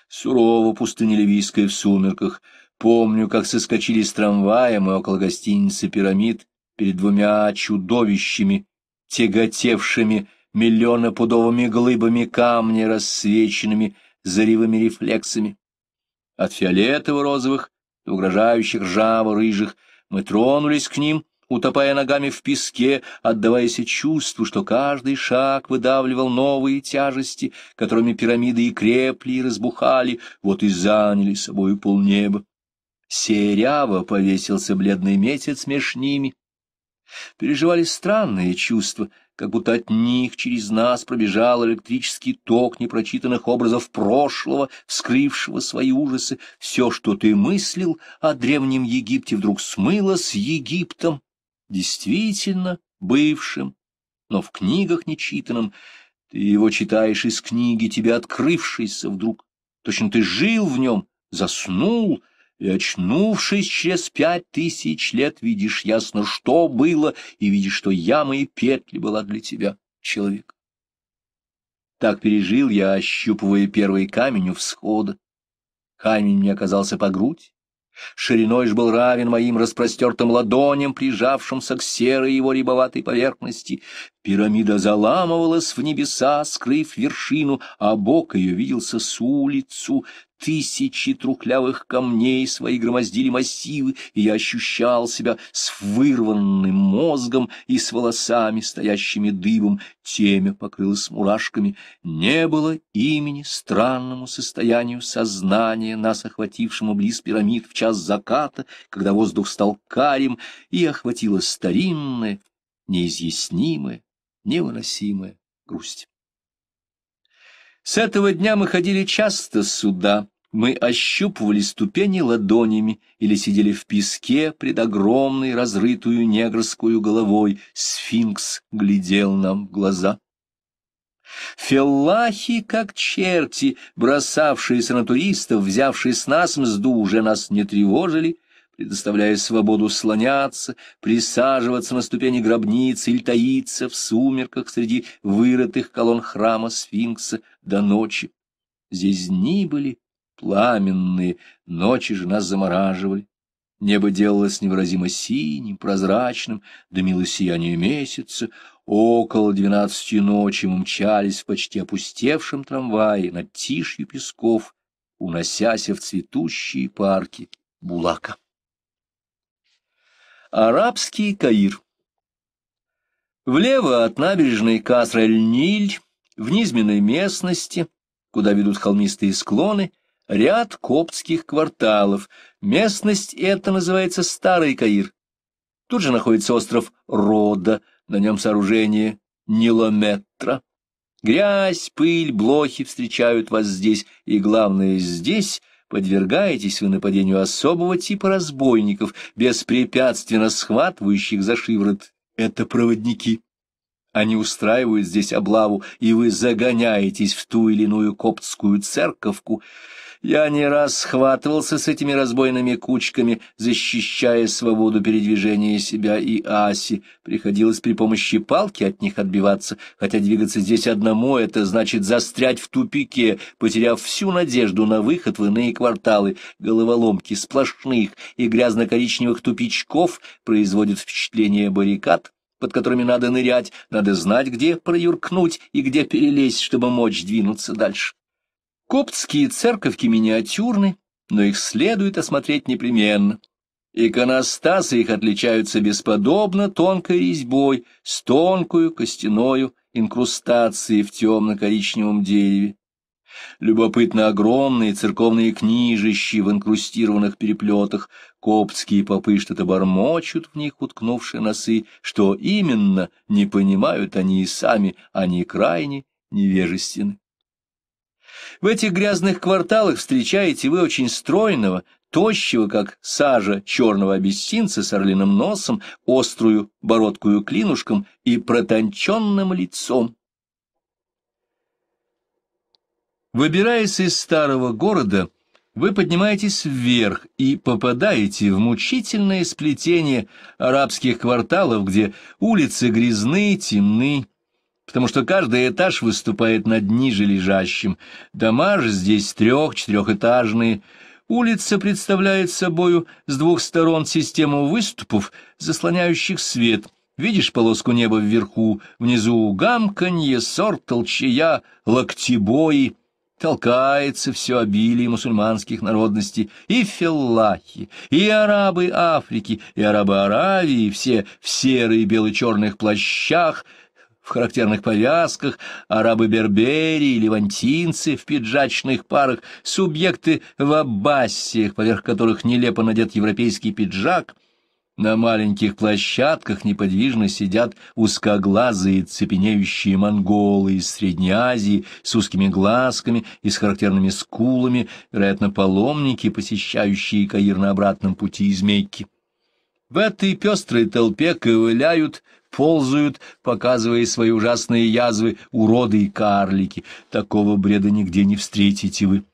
[SPEAKER 1] Сурово пустыня Ливийская в сумерках. Помню, как соскочили с трамвая мы около гостиницы «Пирамид» перед двумя чудовищами, тяготевшими миллионопудовыми глыбами камня, рассвеченными заревыми рефлексами. От фиолетово-розовых до угрожающих ржаво-рыжих мы тронулись к ним, утопая ногами в песке, отдаваясь чувству, что каждый шаг выдавливал новые тяжести, которыми пирамиды и крепли, и разбухали, вот и заняли собою полнеба. Серяво повесился бледный месяц меж ними. Переживали странные чувства — как будто от них через нас пробежал электрический ток непрочитанных образов прошлого, вскрывшего свои ужасы. Все, что ты мыслил о Древнем Египте, вдруг смыло с Египтом, действительно бывшим, но в книгах нечитанным. Ты его читаешь из книги, тебе открывшейся вдруг. Точно ты жил в нем, заснул, и, очнувшись через пять тысяч лет, видишь ясно, что было, и видишь, что яма и петли была для тебя, человек. Так пережил я, ощупывая первый камень у всхода. Камень мне оказался по грудь. Шириной ж был равен моим распростертым ладоням, прижавшимся к серой его рябоватой поверхности. Пирамида заламывалась в небеса, скрыв вершину, а бок ее виделся с улицу. Тысячи трухлявых камней свои громоздили массивы, и я ощущал себя с вырванным мозгом и с волосами, стоящими дыбом. Темя покрылась мурашками. Не было имени странному состоянию сознания, нас охватившему близ пирамид в час заката, когда воздух стал карим, и охватила старинная, неизъяснимая, невыносимая грусть. С этого дня мы ходили часто сюда, мы ощупывали ступени ладонями или сидели в песке пред огромной разрытую негрскую головой. Сфинкс глядел нам в глаза. Феллахи, как черти, бросавшиеся на туристов, взявшие с нас мзду, уже нас не тревожили — предоставляя свободу слоняться, присаживаться на ступени гробницы или таиться в сумерках среди вырытых колонн храма сфинкса до ночи. Здесь дни были пламенные, ночи же нас замораживали. Небо делалось невыразимо синим, прозрачным, дымило сияние месяца. Около двенадцати ночи мы мчались в почти опустевшем трамвае над тишью песков, уносясь в цветущие парки Булака. Арабский Каир. Влево от набережной Каср-эль-Ниль, в низменной местности, куда ведут холмистые склоны, ряд коптских кварталов. Местность эта называется Старый Каир. Тут же находится остров Рода, на нем сооружение Нилометра. Грязь, пыль, блохи встречают вас здесь, и, главное, здесь подвергаетесь вы нападению особого типа разбойников, беспрепятственно схватывающих за шиворот. Это проводники. Они устраивают здесь облаву, и вы загоняетесь в ту или иную коптскую церковку, я не раз схватывался с этими разбойными кучками, защищая свободу передвижения себя и Аси. Приходилось при помощи палки от них отбиваться, хотя двигаться здесь одному — это значит застрять в тупике, потеряв всю надежду на выход в иные кварталы. Головоломки сплошных и грязно-коричневых тупичков производят впечатление баррикад, под которыми надо нырять, надо знать, где проюркнуть и где перелезть, чтобы мочь двинуться дальше. Коптские церковки миниатюрны, но их следует осмотреть непременно. Иконостасы их отличаются бесподобно тонкой резьбой с тонкую костяною инкрустацией в темно-коричневом дереве. Любопытно огромные церковные книжищи в инкрустированных переплетах. Коптские попы что-то бормочут в них, уткнувшие носы, что именно не понимают они и сами, они крайне невежественны. В этих грязных кварталах встречаете вы очень стройного, тощего, как сажа, черного обессинца с орлиным носом, острую бородкую клинушком и протонченным лицом. Выбираясь из старого города, вы поднимаетесь вверх и попадаете в мучительное сплетение арабских кварталов, где улицы грязны, темны, потому что каждый этаж выступает над ниже лежащим. Дома же здесь трех-четырехэтажные. Улица представляет собою с двух сторон систему выступов, заслоняющих свет. Видишь полоску неба вверху, внизу гамканье, сорт толчая, локтебои — толкается все обилие мусульманских народностей, и филлахи, и арабы Африки, и арабы Аравии, все в серой, бело-черных плащах — в характерных повязках, арабы и левантинцы в пиджачных парах, субъекты в аббассиях, поверх которых нелепо надет европейский пиджак. На маленьких площадках неподвижно сидят узкоглазые цепенеющие монголы из Средней Азии с узкими глазками и с характерными скулами, вероятно, паломники, посещающие Каир на обратном пути из Мекки. В этой пестрой толпе ковыляют ползают, показывая свои ужасные язвы, уроды и карлики. Такого бреда нигде не встретите вы.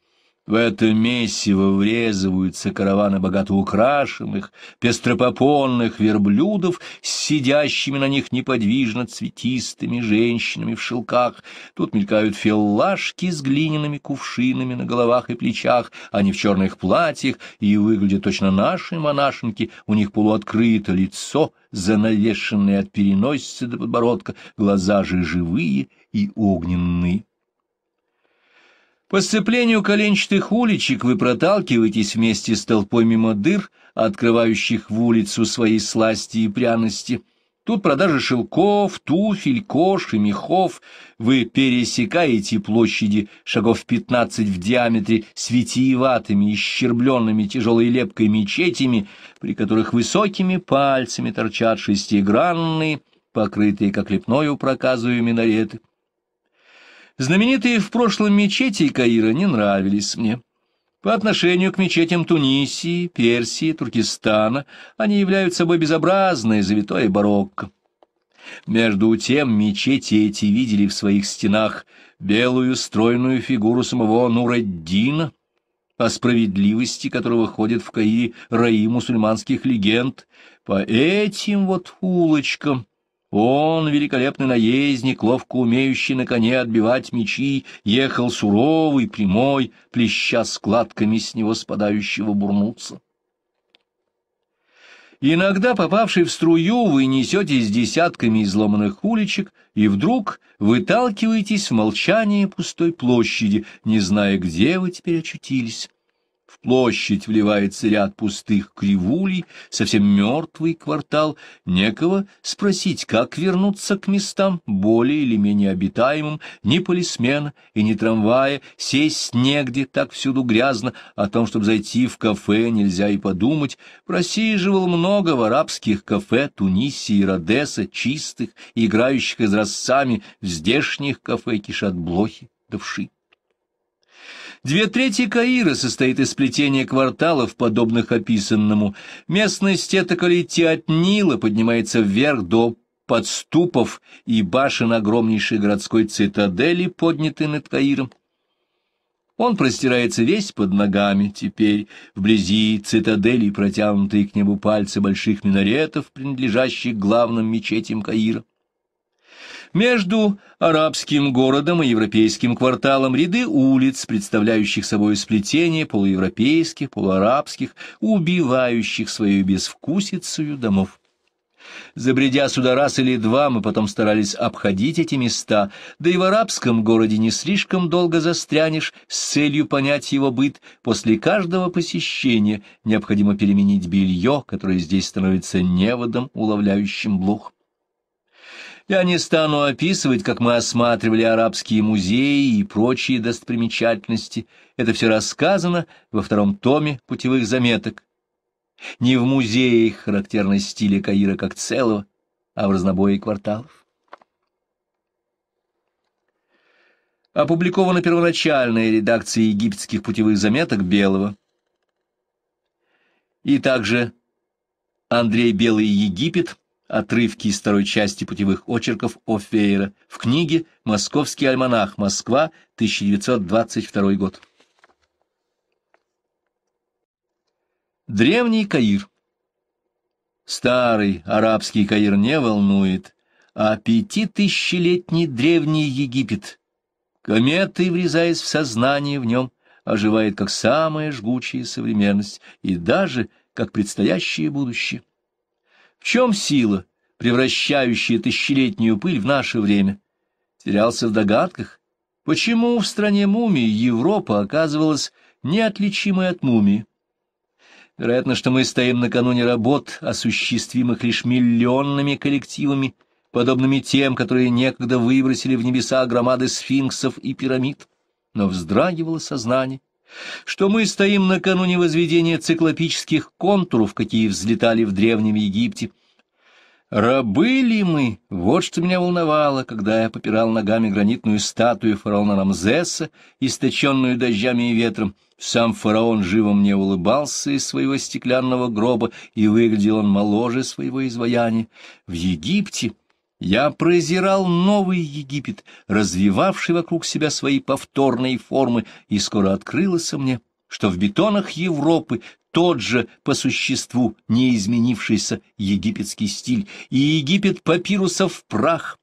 [SPEAKER 1] В это месиво врезываются караваны богато украшенных, пестропопонных верблюдов сидящими на них неподвижно цветистыми женщинами в шелках. Тут мелькают феллашки с глиняными кувшинами на головах и плечах, они в черных платьях и выглядят точно наши монашенки, у них полуоткрыто лицо — занавешенные от переносицы до подбородка, глаза же живые и огненные. По сцеплению коленчатых уличек вы проталкиваетесь вместе с толпой мимо дыр, открывающих в улицу свои сласти и пряности — Тут продажи шелков, туфель, кож и мехов. Вы пересекаете площади шагов пятнадцать в диаметре светиеватыми, исчербленными тяжелой лепкой мечетями, при которых высокими пальцами торчат шестигранные, покрытые как лепною проказую минареты. Знаменитые в прошлом мечети Каира не нравились мне. По отношению к мечетям Тунисии, Персии, Туркестана они являются собой безобразное завитое барокко. Между тем мечети эти видели в своих стенах белую стройную фигуру самого Нураддина, о справедливости которого ходят в Каире раи мусульманских легенд, по этим вот улочкам, он, великолепный наездник, ловко умеющий на коне отбивать мечи, ехал суровый, прямой, плеща складками с него спадающего бурнуца. Иногда, попавший в струю, вы несетесь десятками изломанных уличек, и вдруг выталкиваетесь в молчание пустой площади, не зная, где вы теперь очутились площадь вливается ряд пустых кривулей, совсем мертвый квартал, некого спросить, как вернуться к местам более или менее обитаемым, ни полисмена и ни трамвая, сесть негде, так всюду грязно, о том, чтобы зайти в кафе, нельзя и подумать, просиживал много в арабских кафе Тунисии, и Родеса, чистых, играющих изразцами, в здешних кафе кишат блохи, давши. Две трети Каира состоит из плетения кварталов, подобных описанному. Местность эта колити от Нила поднимается вверх до подступов и башен огромнейшей городской цитадели, поднятой над Каиром. Он простирается весь под ногами теперь, вблизи цитадели, протянутые к небу пальцы больших минаретов, принадлежащих главным мечетям Каира. Между арабским городом и европейским кварталом ряды улиц, представляющих собой сплетение полуевропейских, полуарабских, убивающих свою безвкусицею домов. Забредя сюда раз или два, мы потом старались обходить эти места, да и в арабском городе не слишком долго застрянешь с целью понять его быт. После каждого посещения необходимо переменить белье, которое здесь становится неводом, уловляющим блох. Я не стану описывать, как мы осматривали арабские музеи и прочие достопримечательности. Это все рассказано во втором томе путевых заметок. Не в музеях характерной стили Каира как целого, а в разнобое кварталов. Опубликована первоначальная редакция египетских путевых заметок Белого. И также Андрей Белый Египет отрывки из второй части путевых очерков Оффеера в книге «Московский альманах. Москва. 1922 год». Древний Каир Старый арабский Каир не волнует, а пятитысячелетний древний Египет, кометой врезаясь в сознание в нем, оживает как самая жгучая современность и даже как предстоящее будущее. В чем сила, превращающая тысячелетнюю пыль в наше время? Терялся в догадках. Почему в стране мумий Европа оказывалась неотличимой от мумии? Вероятно, что мы стоим накануне работ, осуществимых лишь миллионными коллективами, подобными тем, которые некогда выбросили в небеса громады сфинксов и пирамид. Но вздрагивало сознание, что мы стоим накануне возведения циклопических контуров, какие взлетали в Древнем Египте. Рабы ли мы? Вот что меня волновало, когда я попирал ногами гранитную статую фараона Рамзеса, источенную дождями и ветром. Сам фараон живо мне улыбался из своего стеклянного гроба, и выглядел он моложе своего изваяния. В Египте... Я прозирал новый Египет, развивавший вокруг себя свои повторные формы, и скоро открылось мне, что в бетонах Европы тот же по существу неизменившийся египетский стиль, и Египет папирусов в прах,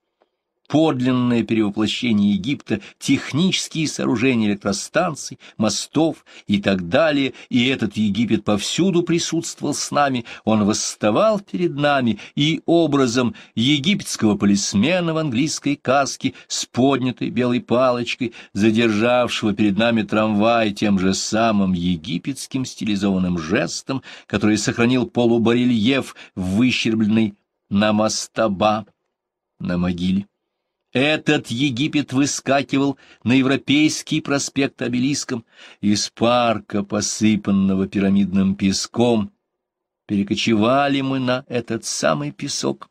[SPEAKER 1] подлинное перевоплощение Египта, технические сооружения электростанций, мостов и так далее, и этот Египет повсюду присутствовал с нами, он восставал перед нами и образом египетского полисмена в английской каске с поднятой белой палочкой, задержавшего перед нами трамвай тем же самым египетским стилизованным жестом, который сохранил полубарельеф, выщербленный на мастаба на могиле. Этот Египет выскакивал на Европейский проспект обелиском из парка, посыпанного пирамидным песком. Перекочевали мы на этот самый песок.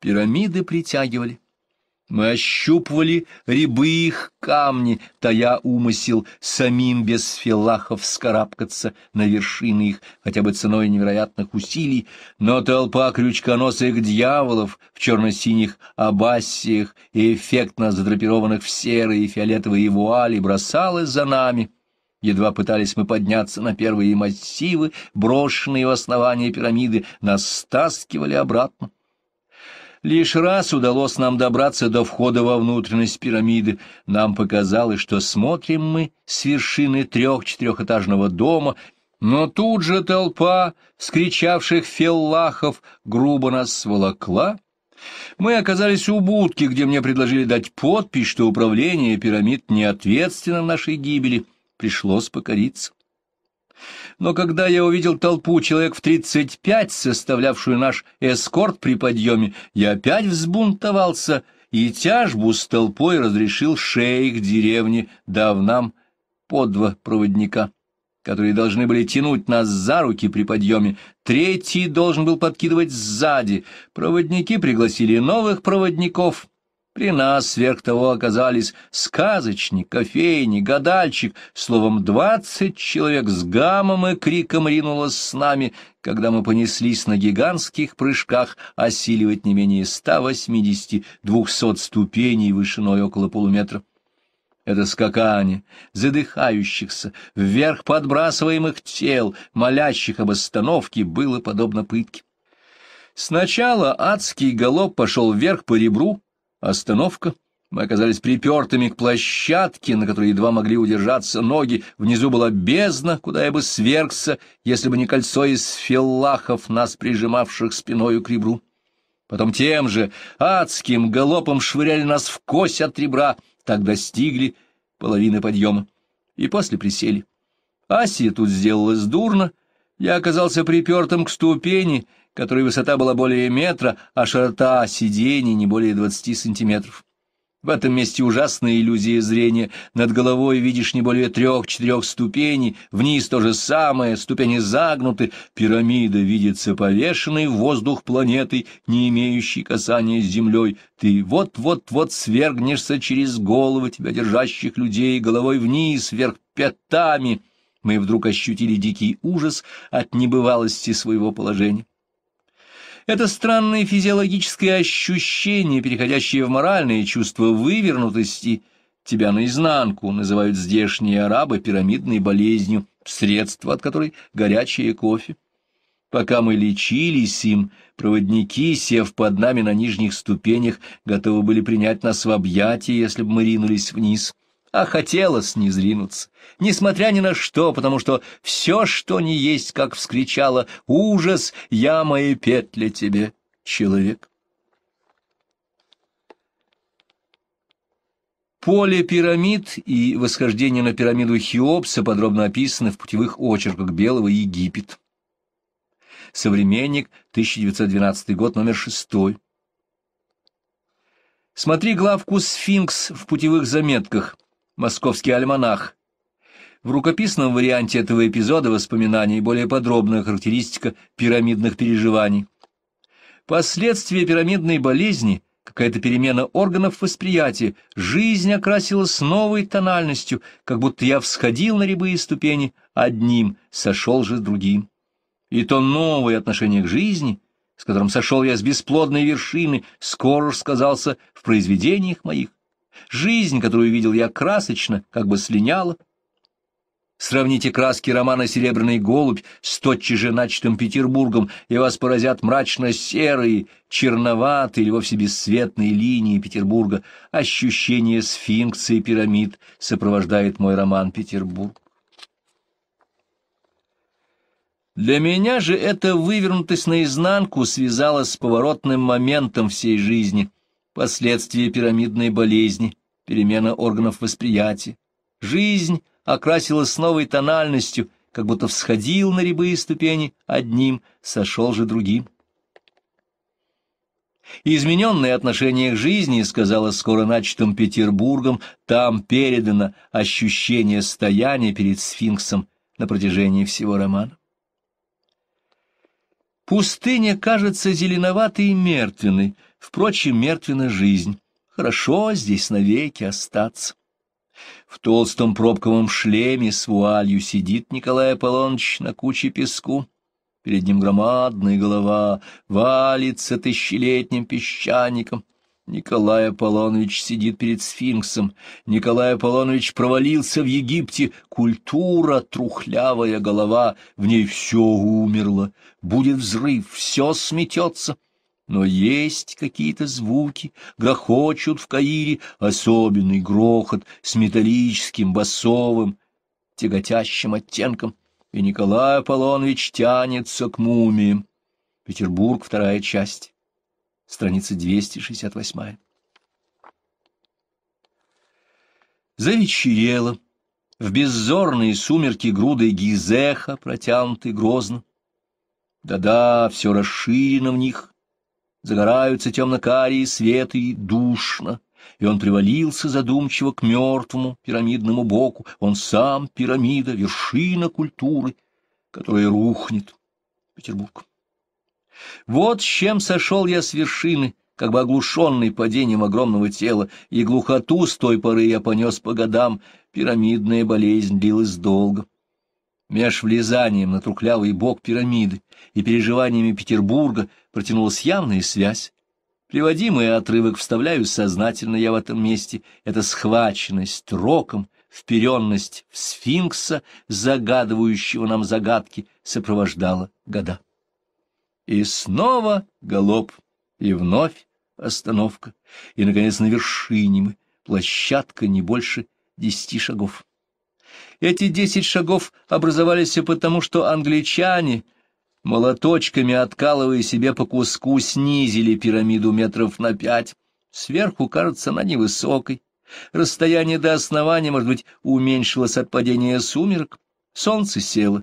[SPEAKER 1] Пирамиды притягивали. Мы ощупывали рябы их камни, тая умысел самим без филахов скарабкаться на вершины их, хотя бы ценой невероятных усилий, но толпа крючконосых дьяволов в черно-синих абассиях и эффектно задрапированных в серые и фиолетовые вуали бросалась за нами. Едва пытались мы подняться на первые массивы, брошенные в основание пирамиды, нас стаскивали обратно. Лишь раз удалось нам добраться до входа во внутренность пирамиды. Нам показалось, что смотрим мы с вершины трех-четырехэтажного дома, но тут же толпа скричавших феллахов грубо нас сволокла. Мы оказались у будки, где мне предложили дать подпись, что управление пирамид не ответственно в нашей гибели. Пришлось покориться. Но когда я увидел толпу человек в тридцать пять, составлявшую наш эскорт при подъеме, я опять взбунтовался и тяжбу с толпой разрешил шейх деревни, дав нам по два проводника, которые должны были тянуть нас за руки при подъеме. Третий должен был подкидывать сзади. Проводники пригласили новых проводников — при нас сверх того оказались сказочник, кофейник, гадальщик, словом, двадцать человек с гамом и криком ринулось с нами, когда мы понеслись на гигантских прыжках осиливать не менее ста 180 двухсот ступеней вышиной около полуметра. Это скакание задыхающихся, вверх подбрасываемых тел, молящих об остановке, было подобно пытке. Сначала адский галоп пошел вверх по ребру, Остановка. Мы оказались припертыми к площадке, на которой едва могли удержаться ноги. Внизу была бездна, куда я бы свергся, если бы не кольцо из филлахов, нас прижимавших спиною к ребру. Потом тем же адским галопом швыряли нас в кость от ребра, так достигли половины подъема. И после присели. Асия тут сделалась дурно, я оказался припертым к ступени которой высота была более метра, а широта сидений не более 20 сантиметров. В этом месте ужасная иллюзия зрения. Над головой видишь не более трех-четырех ступеней, вниз то же самое, ступени загнуты, пирамида видится повешенной в воздух планетой, не имеющей касания с землей. Ты вот-вот-вот свергнешься через головы тебя держащих людей, головой вниз, вверх пятами. Мы вдруг ощутили дикий ужас от небывалости своего положения. Это странное физиологическое ощущение, переходящее в моральное чувство вывернутости, тебя наизнанку называют здешние арабы пирамидной болезнью, средство от которой горячее кофе. Пока мы лечились им, проводники, сев под нами на нижних ступенях, готовы были принять нас в объятия, если бы мы ринулись вниз. — а хотелось не зринуться, несмотря ни на что, потому что все, что не есть, как вскричала «Ужас, я мои петли тебе, человек!» Поле пирамид и восхождение на пирамиду Хеопса подробно описаны в путевых очерках Белого Египет. Современник, 1912 год, номер 6. Смотри главку «Сфинкс» в путевых заметках «Московский альманах». В рукописном варианте этого эпизода воспоминаний более подробная характеристика пирамидных переживаний. Последствия пирамидной болезни, какая-то перемена органов восприятия, жизнь окрасилась новой тональностью, как будто я всходил на рябые ступени одним, сошел же с другим. И то новое отношение к жизни, с которым сошел я с бесплодной вершины, скоро сказался в произведениях моих. Жизнь, которую видел я красочно, как бы слиняла. Сравните краски романа «Серебряный голубь» с тотчас же начатым Петербургом, и вас поразят мрачно-серые, черноватые или вовсе бесцветные линии Петербурга. Ощущение сфинкса и пирамид сопровождает мой роман «Петербург». Для меня же эта вывернутость наизнанку связалась с поворотным моментом всей жизни — последствия пирамидной болезни, перемена органов восприятия. Жизнь окрасилась новой тональностью, как будто всходил на рябые ступени одним, сошел же другим. Измененное отношение к жизни, сказала скоро начатым Петербургом, там передано ощущение стояния перед сфинксом на протяжении всего романа. Пустыня кажется зеленоватой и мертвенной, Впрочем, мертвенная жизнь. Хорошо здесь навеки остаться. В толстом пробковом шлеме с вуалью сидит Николай Аполлоныч на куче песку. Перед ним громадная голова, валится тысячелетним песчаником. Николай Аполлонович сидит перед сфинксом. Николай Аполлонович провалился в Египте. Культура, трухлявая голова, в ней все умерло. Будет взрыв, все сметется. Но есть какие-то звуки, грохочут в Каире особенный грохот с металлическим, басовым, тяготящим оттенком, и Николай Аполлонович тянется к мумиям. Петербург, вторая часть, страница 268. Завечерело. В беззорные сумерки груды гизеха протянуты грозно. Да-да, все расширено в них, загораются темно-карие светы и душно, и он привалился задумчиво к мертвому пирамидному боку, он сам пирамида, вершина культуры, которая рухнет. Петербург. Вот с чем сошел я с вершины, как бы оглушенный падением огромного тела, и глухоту с той поры я понес по годам, пирамидная болезнь длилась долгом. Меж влезанием на трухлявый бок пирамиды и переживаниями Петербурга протянулась явная связь. Приводимый отрывок вставляю сознательно я в этом месте. Это схваченность роком, вперенность в сфинкса, загадывающего нам загадки, сопровождала года. И снова галоп, и вновь остановка, и, наконец, на вершине мы, площадка не больше десяти шагов. Эти десять шагов образовались и потому, что англичане, молоточками откалывая себе по куску, снизили пирамиду метров на пять. Сверху кажется она невысокой. Расстояние до основания, может быть, уменьшилось от падения сумерок. Солнце село.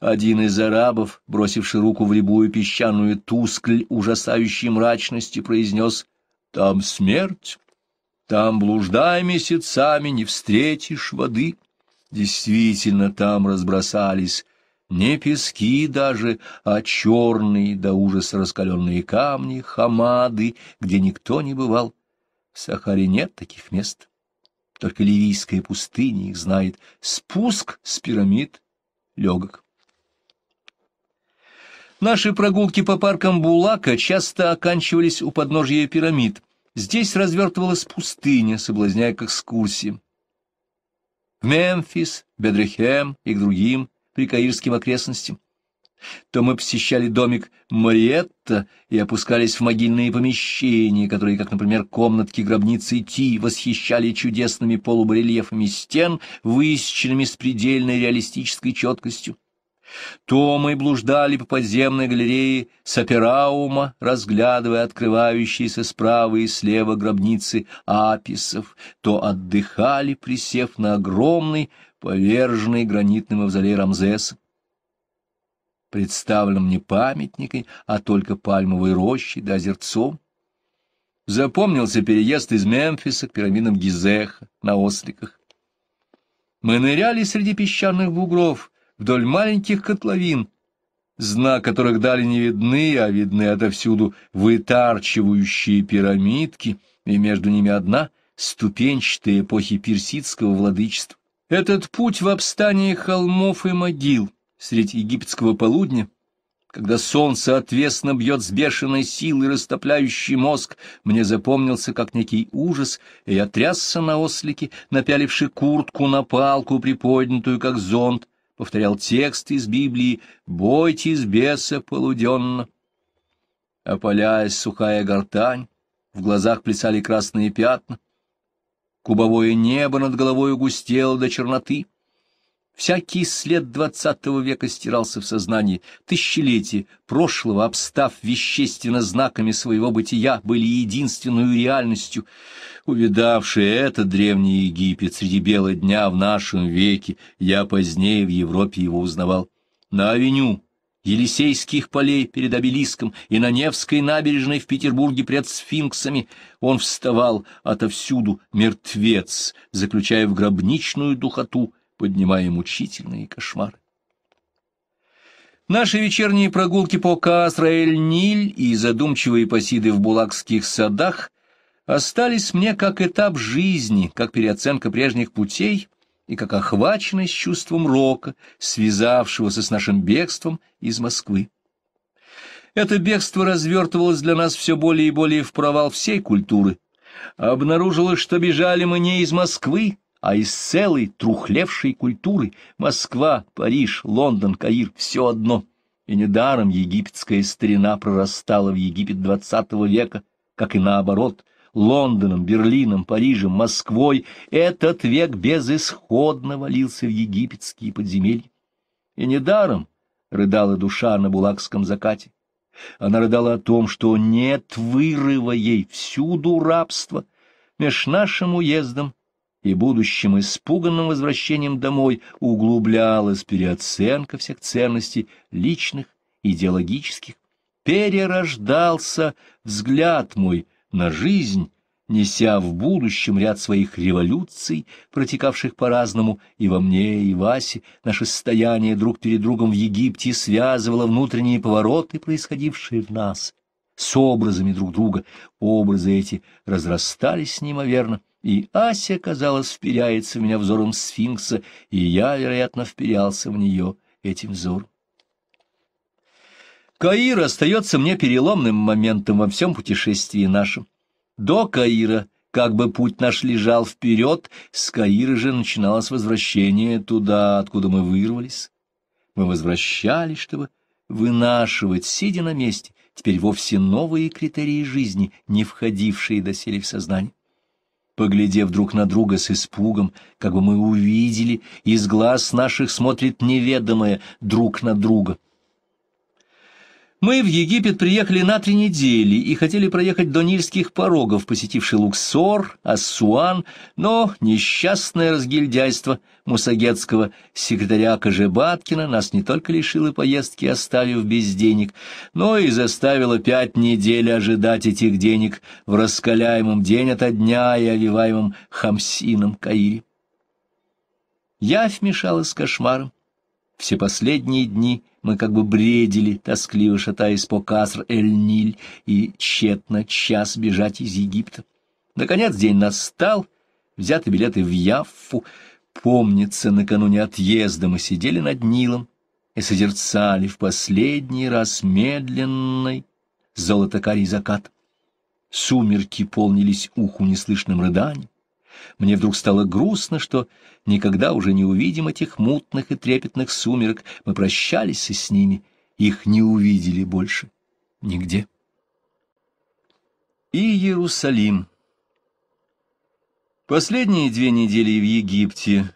[SPEAKER 1] Один из арабов, бросивший руку в рябую песчаную тускль, ужасающей мрачности, произнес «Там смерть, там, блуждая месяцами, не встретишь воды». Действительно, там разбросались не пески даже, а черные до ужаса раскаленные камни, хамады, где никто не бывал. В Сахаре нет таких мест. Только ливийская пустыня их знает. Спуск с пирамид легок. Наши прогулки по паркам Булака часто оканчивались у подножия пирамид. Здесь развертывалась пустыня, соблазняя к экскурсиям. Мемфис, Бедрехем и к другим прикаирским окрестностям. То мы посещали домик Мариетта и опускались в могильные помещения, которые, как, например, комнатки гробницы Ти, восхищали чудесными полубарельефами стен, выисченными с предельной реалистической четкостью то мы блуждали по подземной галерее Сапераума, разглядывая открывающиеся справа и слева гробницы аписов, то отдыхали, присев на огромный, поверженный гранитный мавзолей Рамзеса. Представлен мне памятникой, а только пальмовой рощей да озерцом. Запомнился переезд из Мемфиса к пирамидам Гизеха на Остриках. Мы ныряли среди песчаных бугров, вдоль маленьких котловин, зна которых дали не видны, а видны отовсюду вытарчивающие пирамидки, и между ними одна ступенчатая эпохи персидского владычества. Этот путь в обстании холмов и могил средь египетского полудня, когда солнце отвесно бьет с бешеной силой растопляющий мозг, мне запомнился как некий ужас, и я трясся на ослике, напяливший куртку на палку, приподнятую как зонт, повторял текст из Библии «Бойтесь беса полуденно». Опаляясь сухая гортань, в глазах плясали красные пятна. Кубовое небо над головой густело до черноты. Всякий след двадцатого века стирался в сознании, тысячелетия прошлого, обстав вещественно знаками своего бытия, были единственной реальностью — Увидавший этот древний Египет среди бела дня в нашем веке, я позднее в Европе его узнавал. На авеню Елисейских полей перед обелиском и на Невской набережной в Петербурге пред сфинксами он вставал отовсюду, мертвец, заключая в гробничную духоту, поднимая мучительные кошмары. Наши вечерние прогулки по Каасраэль-Ниль и задумчивые посиды в Булакских садах остались мне как этап жизни, как переоценка прежних путей и как охваченность чувством рока, связавшегося с нашим бегством из Москвы. Это бегство развертывалось для нас все более и более в провал всей культуры. Обнаружилось, что бежали мы не из Москвы, а из целой трухлевшей культуры Москва, Париж, Лондон, Каир — все одно. И недаром египетская старина прорастала в Египет XX века, как и наоборот, Лондоном, Берлином, Парижем, Москвой, этот век безысходно валился в египетские подземелья. И недаром рыдала душа на булакском закате. Она рыдала о том, что нет вырыва ей всюду рабство меж нашим уездом и будущим испуганным возвращением домой углублялась переоценка всех ценностей личных, идеологических. Перерождался взгляд мой — на жизнь, неся в будущем ряд своих революций, протекавших по-разному, и во мне, и Васе, наше состояние друг перед другом в Египте связывало внутренние повороты, происходившие в нас, с образами друг друга. Образы эти разрастались неимоверно, и Ася, казалось, вперяется в меня взором сфинкса, и я, вероятно, вперялся в нее этим взором. Каир остается мне переломным моментом во всем путешествии нашем. До Каира как бы путь наш лежал вперед, с Каира же начиналось возвращение туда, откуда мы вырвались. Мы возвращались, чтобы вынашивать, сидя на месте, теперь вовсе новые критерии жизни, не входившие доселе в сознание. Поглядев друг на друга с испугом, как бы мы увидели, из глаз наших смотрит неведомое друг на друга — мы в Египет приехали на три недели и хотели проехать до Нильских порогов, посетивший Луксор, Ассуан, но несчастное разгильдяйство мусагетского секретаря Кожебаткина нас не только лишило поездки, оставив без денег, но и заставило пять недель ожидать этих денег в раскаляемом день ото дня и овиваемом хамсином Каире. Я вмешалась с кошмаром. Все последние дни мы как бы бредили, тоскливо шатаясь по Каср-эль-Ниль и тщетно час бежать из Египта. Наконец день настал, взяты билеты в Яффу. Помнится, накануне отъезда мы сидели над Нилом и созерцали в последний раз медленный золотокарий закат. Сумерки полнились уху неслышным рыданием. Мне вдруг стало грустно, что никогда уже не увидим этих мутных и трепетных сумерек. Мы прощались с ними, их не увидели больше нигде. И Иерусалим. Последние две недели в Египте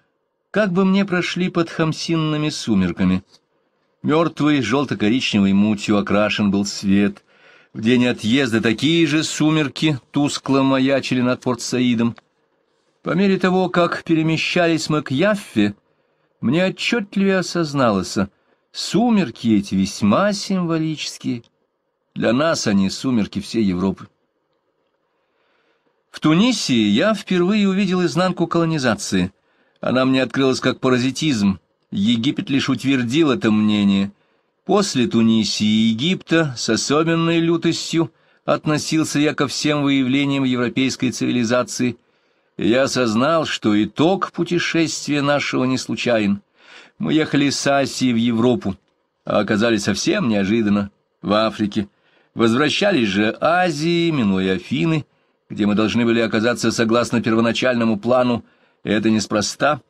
[SPEAKER 1] как бы мне прошли под хамсинными сумерками. Мертвый, желто-коричневой мутью окрашен был свет. В день отъезда такие же сумерки тускло маячили над Порт-Саидом, по мере того, как перемещались мы к Яффе, мне отчетливее осозналось, сумерки эти весьма символические. Для нас они сумерки всей Европы. В Тунисе я впервые увидел изнанку колонизации. Она мне открылась как паразитизм. Египет лишь утвердил это мнение. После Туниса и Египта с особенной лютостью относился я ко всем выявлениям европейской цивилизации – и я осознал, что итог путешествия нашего не случайен. Мы ехали с Асии в Европу, а оказались совсем неожиданно в Африке. Возвращались же Азии, минуя Афины, где мы должны были оказаться согласно первоначальному плану, и это неспроста.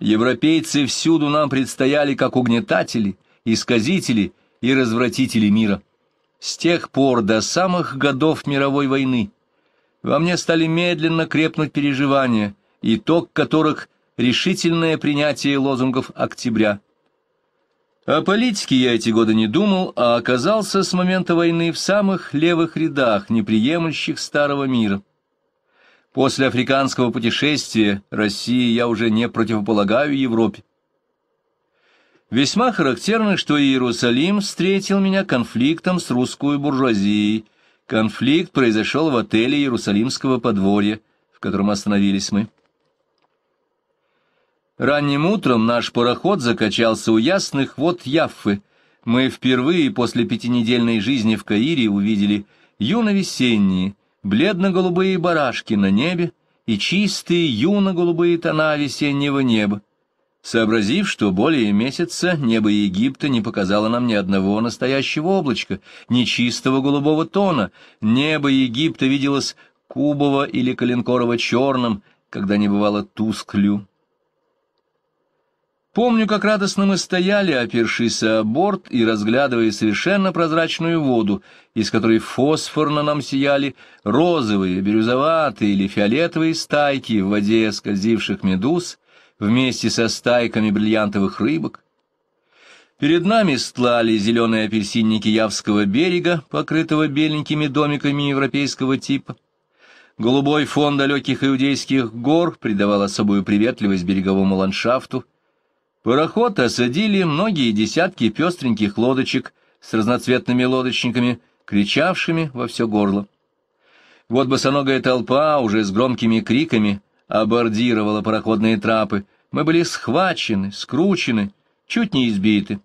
[SPEAKER 1] Европейцы всюду нам предстояли как угнетатели, исказители и развратители мира. С тех пор до самых годов мировой войны — во мне стали медленно крепнуть переживания, итог которых — решительное принятие лозунгов октября. О политике я эти годы не думал, а оказался с момента войны в самых левых рядах, неприемлющих старого мира. После африканского путешествия России я уже не противополагаю Европе. Весьма характерно, что Иерусалим встретил меня конфликтом с русской буржуазией – Конфликт произошел в отеле Иерусалимского подворья, в котором остановились мы. Ранним утром наш пароход закачался у ясных вод Яффы. Мы впервые после пятинедельной жизни в Каире увидели юно-весенние, бледно-голубые барашки на небе и чистые юно-голубые тона весеннего неба. Сообразив, что более месяца небо Египта не показало нам ни одного настоящего облачка, ни чистого голубого тона, небо Египта виделось кубово или коленкорово-черным, когда не бывало тусклю. Помню, как радостно мы стояли, опершись о борт и разглядывая совершенно прозрачную воду, из которой фосфорно нам сияли розовые, бирюзоватые или фиолетовые стайки в воде скользивших медуз, вместе со стайками бриллиантовых рыбок. Перед нами стлали зеленые апельсинники Явского берега, покрытого беленькими домиками европейского типа. Голубой фон далеких иудейских гор придавал особую приветливость береговому ландшафту. Пароход осадили многие десятки пестреньких лодочек с разноцветными лодочниками, кричавшими во все горло. Вот босоногая толпа уже с громкими криками абордировала пароходные трапы. Мы были схвачены, скручены, чуть не избиты.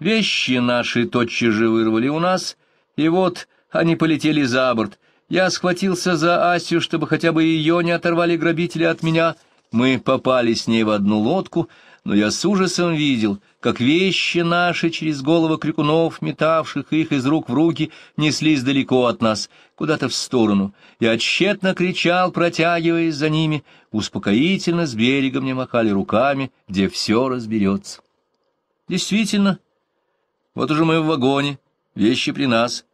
[SPEAKER 1] Вещи наши тотчас же вырвали у нас, и вот они полетели за борт. Я схватился за Асю, чтобы хотя бы ее не оторвали грабители от меня. Мы попали с ней в одну лодку, но я с ужасом видел — как вещи наши через головы крикунов, метавших их из рук в руки, неслись далеко от нас, куда-то в сторону, и отщетно кричал, протягиваясь за ними, успокоительно с берега мне махали руками, где все разберется. Действительно, вот уже мы в вагоне, вещи при нас,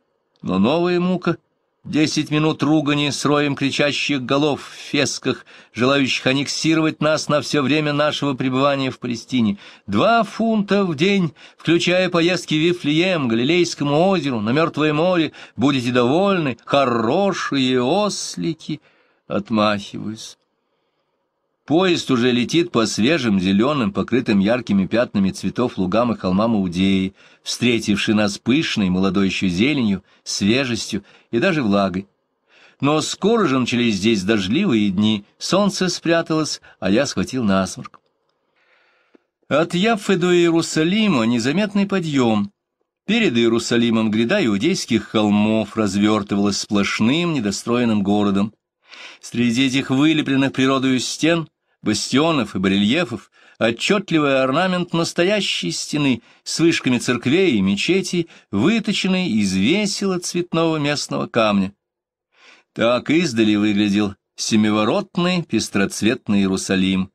[SPEAKER 1] но новая мука — Десять минут ругани с роем кричащих голов в фесках, желающих аннексировать нас на все время нашего пребывания в Палестине. Два фунта в день, включая поездки в Вифлеем, Галилейскому озеру, на Мертвое море, будете довольны, хорошие ослики. Отмахиваюсь. Поезд уже летит по свежим, зеленым, покрытым яркими пятнами цветов лугам и холмам Иудеи, встретивший нас пышной, молодой еще зеленью, свежестью и даже влагой. Но скоро же начались здесь дождливые дни, солнце спряталось, а я схватил насморк. От Яффы до Иерусалима незаметный подъем. Перед Иерусалимом гряда иудейских холмов развертывалась сплошным недостроенным городом. Среди этих вылепленных природою стен — бастионов и барельефов, отчетливый орнамент настоящей стены с вышками церквей и мечетей, выточенный из весело цветного местного камня. Так издали выглядел семиворотный пестроцветный Иерусалим,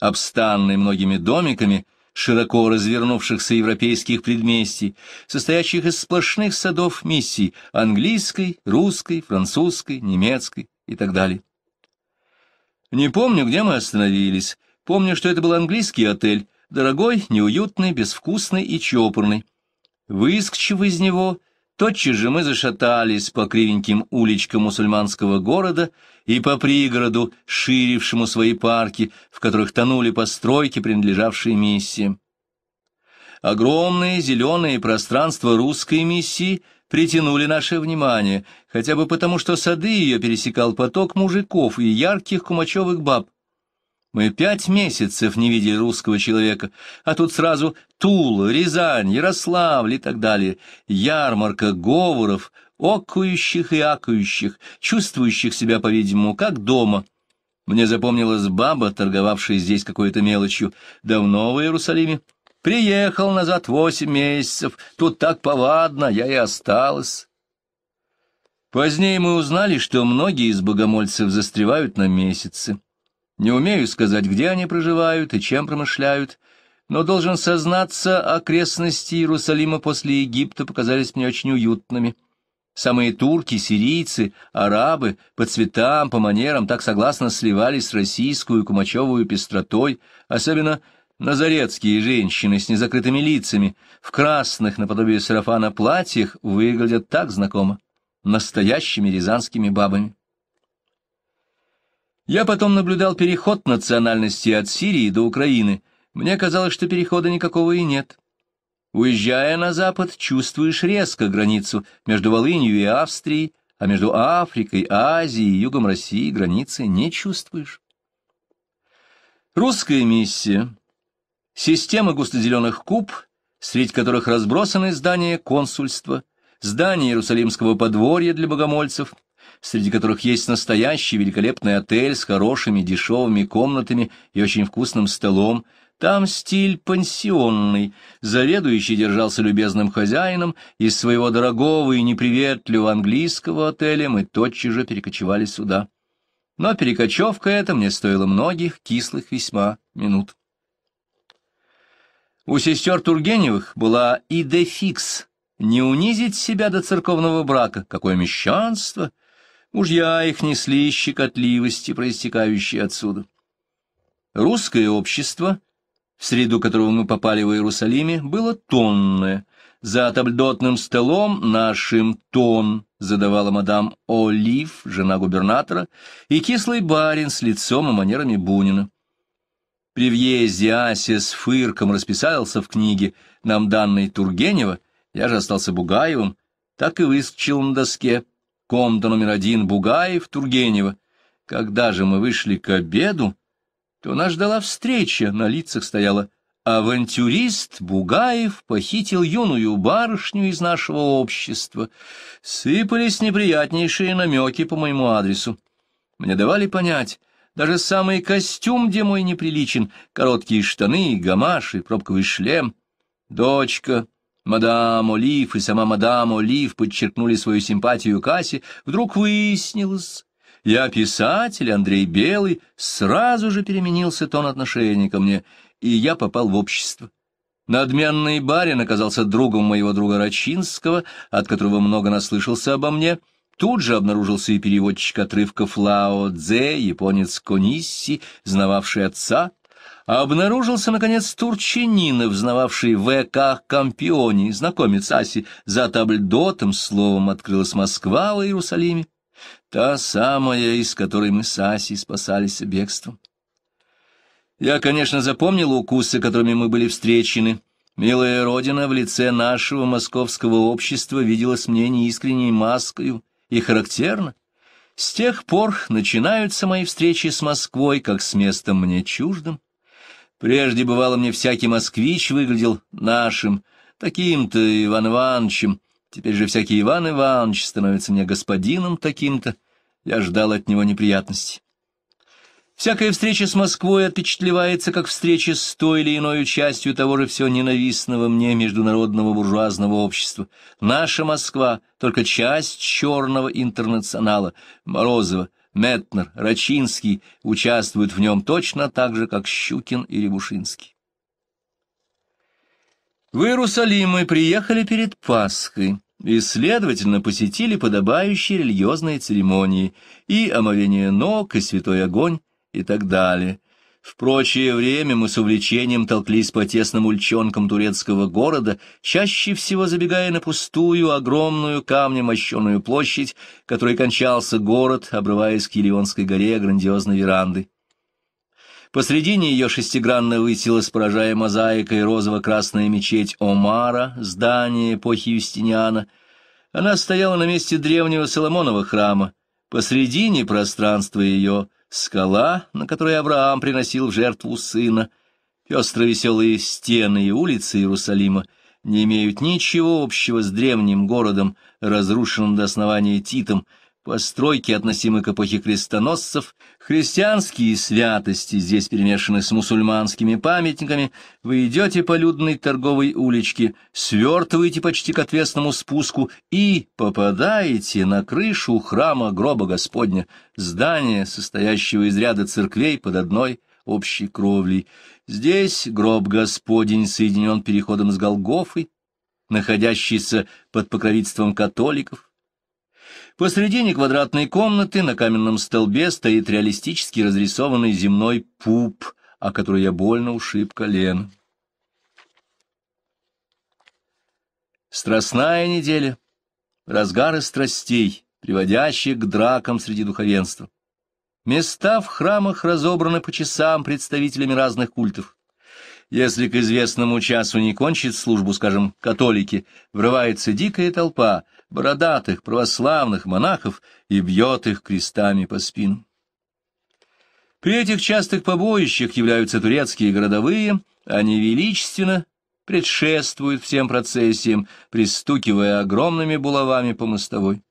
[SPEAKER 1] обстанный многими домиками, широко развернувшихся европейских предместий, состоящих из сплошных садов миссий английской, русской, французской, немецкой и так далее. Не помню, где мы остановились. Помню, что это был английский отель, дорогой, неуютный, безвкусный и чопорный. Выскочив из него, тотчас же мы зашатались по кривеньким уличкам мусульманского города и по пригороду, ширившему свои парки, в которых тонули постройки, принадлежавшие миссии. Огромные зеленые пространства русской миссии притянули наше внимание, хотя бы потому, что сады ее пересекал поток мужиков и ярких кумачевых баб. Мы пять месяцев не видели русского человека, а тут сразу Тула, Рязань, Ярославль и так далее. Ярмарка говоров, окующих и акающих, чувствующих себя, по-видимому, как дома. Мне запомнилась баба, торговавшая здесь какой-то мелочью. Давно в Иерусалиме? Приехал назад восемь месяцев, тут так повадно, я и осталась. Позднее мы узнали, что многие из богомольцев застревают на месяцы. Не умею сказать, где они проживают и чем промышляют, но должен сознаться, окрестности Иерусалима после Египта показались мне очень уютными. Самые турки, сирийцы, арабы по цветам, по манерам так согласно сливались с российскую кумачевую пестротой, особенно Назарецкие женщины с незакрытыми лицами, в красных, наподобие сарафана, платьях выглядят так знакомо, настоящими рязанскими бабами. Я потом наблюдал переход национальности от Сирии до Украины. Мне казалось, что перехода никакого и нет. Уезжая на запад, чувствуешь резко границу между Волынью и Австрией, а между Африкой, Азией и югом России границы не чувствуешь. Русская миссия Система густозеленых куб, среди которых разбросаны здания консульства, здания Иерусалимского подворья для богомольцев, среди которых есть настоящий великолепный отель с хорошими дешевыми комнатами и очень вкусным столом, там стиль пансионный, заведующий держался любезным хозяином, из своего дорогого и неприветливого английского отеля мы тотчас же перекочевали сюда. Но перекочевка эта мне стоила многих кислых весьма минут. У сестер Тургеневых была и идефикс — не унизить себя до церковного брака, какое мещанство! Мужья их несли щекотливости, проистекающие отсюда. Русское общество, в среду которого мы попали в Иерусалиме, было тонное. За табльдотным столом нашим тон задавала мадам Олив, жена губернатора, и кислый барин с лицом и манерами Бунина. При въезде Ася с фырком расписался в книге, нам данной Тургенева, я же остался Бугаевым, так и выскочил на доске. Комната номер один Бугаев, Тургенева. Когда же мы вышли к обеду, то нас ждала встреча, на лицах стояла Авантюрист Бугаев похитил юную барышню из нашего общества. Сыпались неприятнейшие намеки по моему адресу. Мне давали понять, даже самый костюм, где мой неприличен, короткие штаны, гамаш и пробковый шлем. Дочка, мадам Олив и сама мадам Олив подчеркнули свою симпатию Кассе. Вдруг выяснилось... Я писатель, Андрей Белый, сразу же переменился тон отношения ко мне, и я попал в общество. Надменный барин оказался другом моего друга Рачинского, от которого много наслышался обо мне — Тут же обнаружился и переводчик отрывков Лао Цзэ, японец Конисси, знававший отца, обнаружился, наконец, турчининов, знававший В.К. Кампиони, знакомец Аси, за табльдотом словом открылась Москва в Иерусалиме, та самая, из которой мы с Аси спасались бегством. Я, конечно, запомнил укусы, которыми мы были встречены, — Милая родина в лице нашего московского общества виделась мне неискренней маскою, и характерно. С тех пор начинаются мои встречи с Москвой, как с местом мне чуждым. Прежде, бывало, мне всякий москвич выглядел нашим, таким-то Иван Ивановичем. Теперь же всякий Иван Иванович становится мне господином таким-то. Я ждал от него неприятностей. Всякая встреча с Москвой отпечатлевается как встреча с той или иной частью того же все ненавистного мне международного буржуазного общества. Наша Москва — только часть черного интернационала. Морозова, Метнер, Рачинский участвуют в нем точно так же, как Щукин и Рябушинский. В Иерусалим мы приехали перед Пасхой и, следовательно, посетили подобающие религиозные церемонии и омовение ног, и святой огонь, и так далее. В прочее время мы с увлечением толклись по тесным ульчонкам турецкого города, чаще всего забегая на пустую, огромную камнем мощеную площадь, которой кончался город, обрываясь к Елеонской горе грандиозной веранды. Посредине ее шестигранно высилась, поражая мозаикой, розово-красная мечеть Омара, здание эпохи Юстиниана. Она стояла на месте древнего Соломонова храма. Посредине пространства ее — скала, на которой Авраам приносил в жертву сына, пестро-веселые стены и улицы Иерусалима не имеют ничего общего с древним городом, разрушенным до основания Титом, Постройки относимы к эпохе крестоносцев, христианские святости здесь перемешаны с мусульманскими памятниками, вы идете по людной торговой уличке, свертываете почти к отвесному спуску и попадаете на крышу храма гроба Господня, здание, состоящего из ряда церквей под одной общей кровлей. Здесь гроб Господень соединен переходом с Голгофой, находящийся под покровительством католиков, Посредине квадратной комнаты на каменном столбе стоит реалистически разрисованный земной пуп, о который я больно ушиб колено. Страстная неделя, разгары страстей, приводящие к дракам среди духовенства. Места в храмах разобраны по часам представителями разных культов. Если к известному часу не кончит службу, скажем, католики, врывается дикая толпа, бородатых православных монахов и бьет их крестами по спинам. При этих частых побоищах являются турецкие городовые, они величественно предшествуют всем процессиям, пристукивая огромными булавами по мостовой.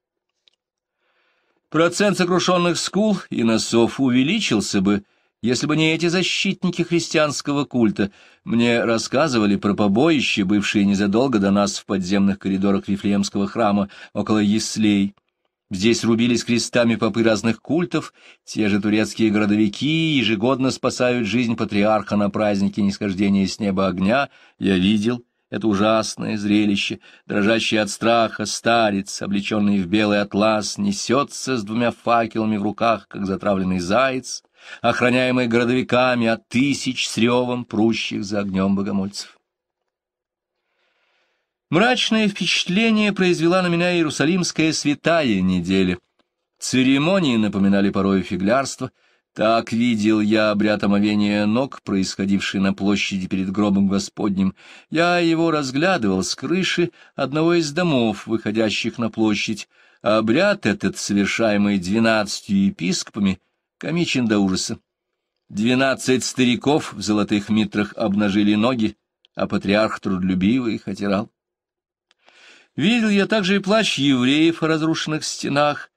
[SPEAKER 1] Процент сокрушенных скул и носов увеличился бы, если бы не эти защитники христианского культа, мне рассказывали про побоище, бывшее незадолго до нас в подземных коридорах Вифлеемского храма около Яслей. Здесь рубились крестами попы разных культов, те же турецкие городовики ежегодно спасают жизнь патриарха на празднике нисхождения с неба огня. Я видел это ужасное зрелище, дрожащий от страха старец, облеченный в белый атлас, несется с двумя факелами в руках, как затравленный заяц, охраняемый городовиками от а тысяч с ревом прущих за огнем богомольцев. Мрачное впечатление произвела на меня Иерусалимская святая неделя. Церемонии напоминали порой фиглярство. Так видел я обряд омовения ног, происходивший на площади перед гробом Господним. Я его разглядывал с крыши одного из домов, выходящих на площадь. Обряд этот, совершаемый двенадцатью епископами, — комичен до ужаса. Двенадцать стариков в золотых митрах обнажили ноги, а патриарх трудолюбивый их отирал. Видел я также и плач евреев о разрушенных стенах.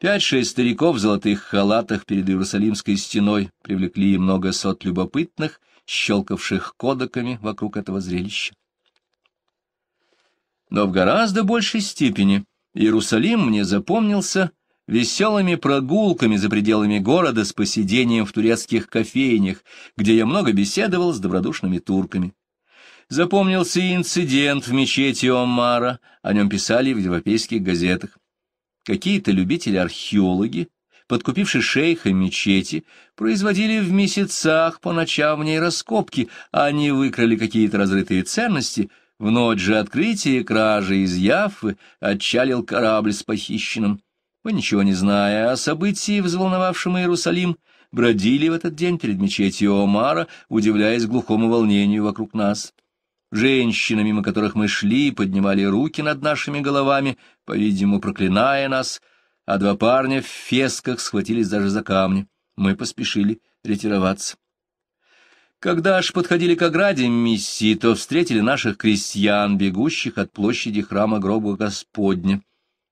[SPEAKER 1] Пять-шесть стариков в золотых халатах перед Иерусалимской стеной привлекли много сот любопытных, щелкавших кодаками вокруг этого зрелища. Но в гораздо большей степени Иерусалим мне запомнился веселыми прогулками за пределами города с посидением в турецких кофейнях, где я много беседовал с добродушными турками. Запомнился инцидент в мечети Омара, о нем писали в европейских газетах. Какие-то любители-археологи, подкупивши шейха мечети, производили в месяцах по ночам в ней раскопки, а они выкрали какие-то разрытые ценности. В ночь же открытия кражи из Яфы отчалил корабль с похищенным. Мы, ничего не зная о событии, взволновавшем Иерусалим, бродили в этот день перед мечетью Омара, удивляясь глухому волнению вокруг нас. Женщины, мимо которых мы шли, поднимали руки над нашими головами, по-видимому, проклиная нас, а два парня в фесках схватились даже за камни. Мы поспешили ретироваться. Когда аж подходили к ограде Миссии, то встретили наших крестьян, бегущих от площади храма гроба Господня.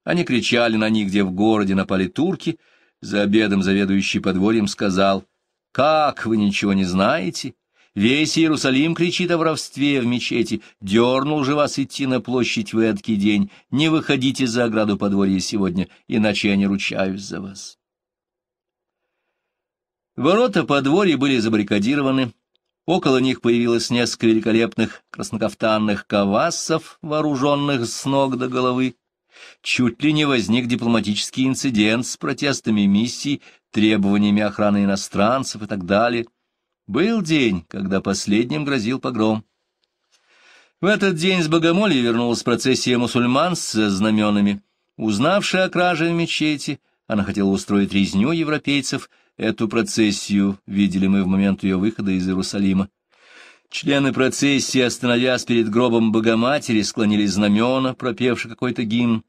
[SPEAKER 1] Они кричали на них, где в городе напали турки. За обедом заведующий подворьем сказал, «Как вы ничего не знаете? Весь Иерусалим кричит о воровстве в мечети. Дернул же вас идти на площадь в эдкий день. Не выходите за ограду подворья сегодня, иначе я не ручаюсь за вас». Ворота подворья были забаррикадированы, Около них появилось несколько великолепных красноковтанных кавасов, вооруженных с ног до головы. Чуть ли не возник дипломатический инцидент с протестами миссий, требованиями охраны иностранцев и так далее. Был день, когда последним грозил погром. В этот день с Богомолья вернулась процессия мусульман с знаменами. Узнавшая о краже в мечети, она хотела устроить резню европейцев. Эту процессию видели мы в момент ее выхода из Иерусалима. Члены процессии, остановясь перед гробом Богоматери, склонили знамена, пропевши какой-то гимн.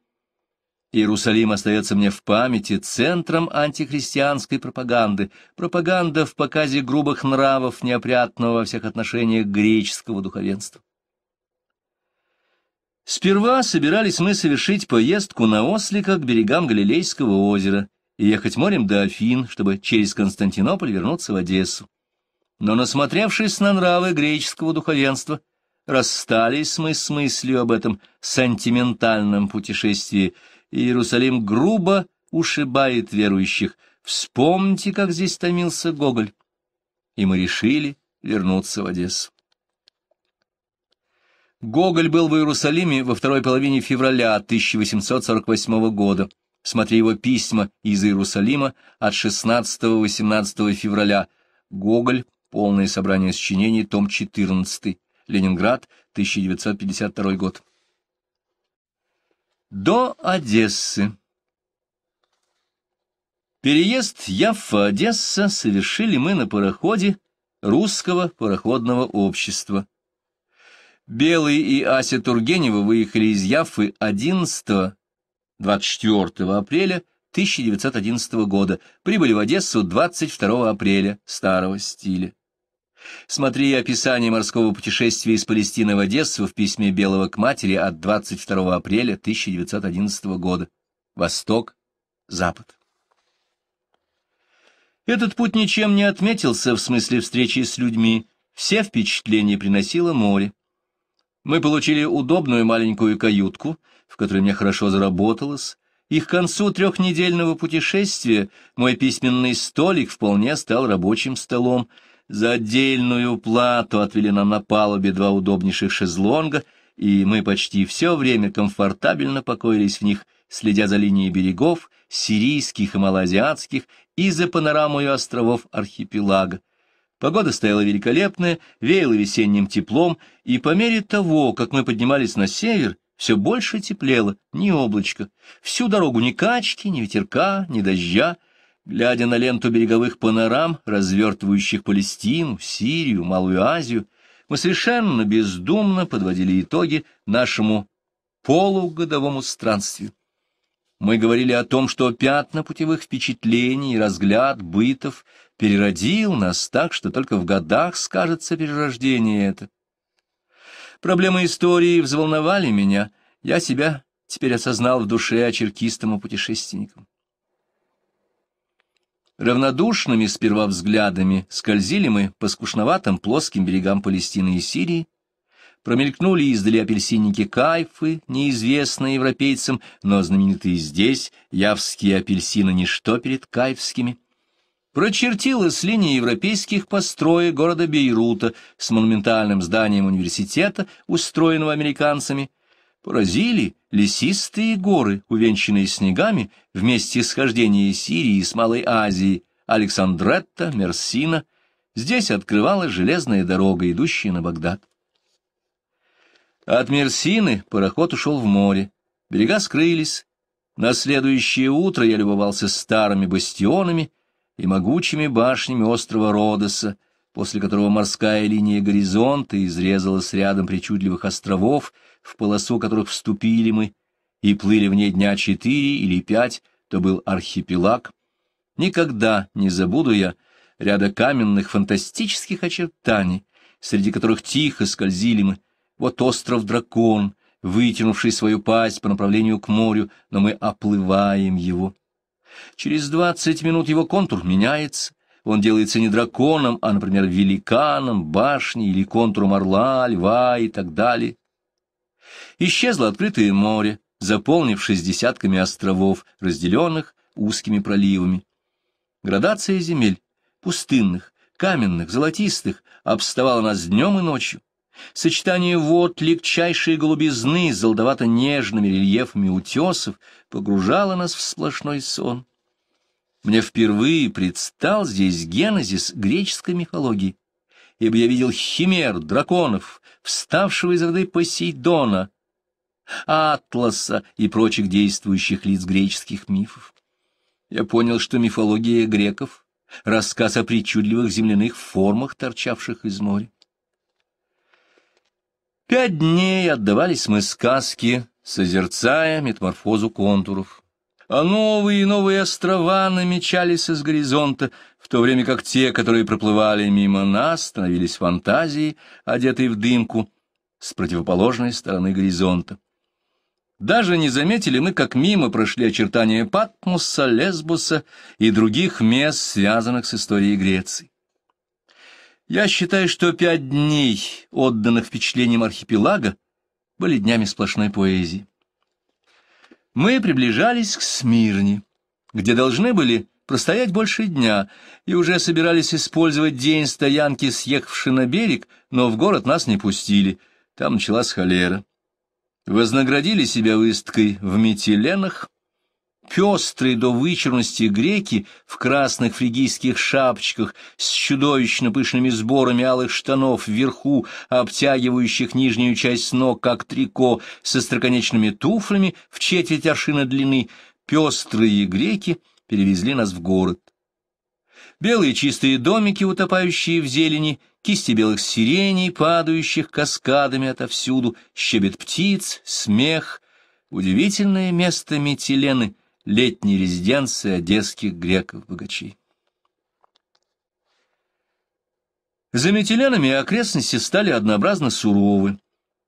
[SPEAKER 1] Иерусалим остается мне в памяти центром антихристианской пропаганды, пропаганда в показе грубых нравов, неопрятного во всех отношениях греческого духовенства. Сперва собирались мы совершить поездку на ослика к берегам Галилейского озера и ехать морем до Афин, чтобы через Константинополь вернуться в Одессу но, насмотревшись на нравы греческого духовенства, расстались мы с мыслью об этом сентиментальном путешествии, и Иерусалим грубо ушибает верующих. Вспомните, как здесь томился Гоголь. И мы решили вернуться в Одессу. Гоголь был в Иерусалиме во второй половине февраля 1848 года. Смотри его письма из Иерусалима от 16-18 февраля. Гоголь, Полное собрание сочинений, том 14. Ленинград, 1952 год. До Одессы. Переезд Яффа-Одесса совершили мы на пароходе Русского пароходного общества. Белый и Ася Тургенева выехали из Яффы 11-24 апреля 1911 года, прибыли в Одессу 22 апреля старого стиля. Смотри описание морского путешествия из Палестины в Одессу в письме Белого к матери от 22 апреля 1911 года. Восток, Запад. Этот путь ничем не отметился в смысле встречи с людьми. Все впечатления приносило море. Мы получили удобную маленькую каютку, в которой мне хорошо заработалось, и к концу трехнедельного путешествия мой письменный столик вполне стал рабочим столом, за отдельную плату отвели нам на палубе два удобнейших шезлонга, и мы почти все время комфортабельно покоились в них, следя за линией берегов, сирийских и малоазиатских, и за панорамою островов архипелага. Погода стояла великолепная, веяло весенним теплом, и по мере того, как мы поднимались на север, все больше теплело, ни облачко. Всю дорогу ни качки, ни ветерка, ни дождя. Глядя на ленту береговых панорам, развертывающих Палестину, Сирию, Малую Азию, мы совершенно бездумно подводили итоги нашему полугодовому странствию. Мы говорили о том, что пятна путевых впечатлений и разгляд бытов переродил нас так, что только в годах скажется перерождение это. Проблемы истории взволновали меня, я себя теперь осознал в душе очеркистому и Равнодушными сперва взглядами скользили мы по скучноватым плоским берегам Палестины и Сирии, промелькнули издали апельсинники кайфы, неизвестные европейцам, но знаменитые здесь, явские апельсины ничто перед кайфскими. Прочертилась линия европейских построек города Бейрута с монументальным зданием университета, устроенного американцами, поразили лесистые горы, увенчанные снегами, вместе схождения Сирии с Малой Азии, Александретта, Мерсина. Здесь открывалась железная дорога, идущая на Багдад. От Мерсины пароход ушел в море, берега скрылись. На следующее утро я любовался старыми бастионами и могучими башнями острова Родоса, после которого морская линия горизонта изрезалась рядом причудливых островов, в полосу которых вступили мы, и плыли в ней дня четыре или пять, то был архипелаг. Никогда не забуду я ряда каменных фантастических очертаний, среди которых тихо скользили мы. Вот остров Дракон, вытянувший свою пасть по направлению к морю, но мы оплываем его. Через двадцать минут его контур меняется, он делается не драконом, а, например, великаном, башней или контуром орла, льва и так далее исчезло открытое море, заполнившись десятками островов, разделенных узкими проливами. Градация земель, пустынных, каменных, золотистых, обставала нас днем и ночью. Сочетание вод легчайшей голубизны с золотовато-нежными рельефами утесов погружало нас в сплошной сон. Мне впервые предстал здесь генезис греческой мифологии, ибо я видел химер, драконов, вставшего из воды Посейдона, Атласа и прочих действующих лиц греческих мифов. Я понял, что мифология греков — рассказ о причудливых земляных формах, торчавших из моря. Пять дней отдавались мы сказке, созерцая метаморфозу контуров. А новые и новые острова намечались из горизонта, в то время как те, которые проплывали мимо нас, становились фантазией, одетой в дымку, с противоположной стороны горизонта. Даже не заметили мы, как мимо прошли очертания Патмуса, Лесбуса и других мест, связанных с историей Греции. Я считаю, что пять дней, отданных впечатлениям архипелага, были днями сплошной поэзии. Мы приближались к Смирне, где должны были простоять больше дня, и уже собирались использовать день стоянки, съехавши на берег, но в город нас не пустили. Там началась холера вознаградили себя выставкой в метиленах, Пестрые до вычурности греки в красных фригийских шапочках с чудовищно пышными сборами алых штанов вверху, обтягивающих нижнюю часть ног, как трико, со строконечными туфлями в четверть аршина длины, пестрые греки перевезли нас в город. Белые чистые домики, утопающие в зелени, кисти белых сиреней, падающих каскадами отовсюду, щебет птиц, смех. Удивительное место Метилены, летней резиденции одесских греков-богачей. За Метиленами окрестности стали однообразно суровы.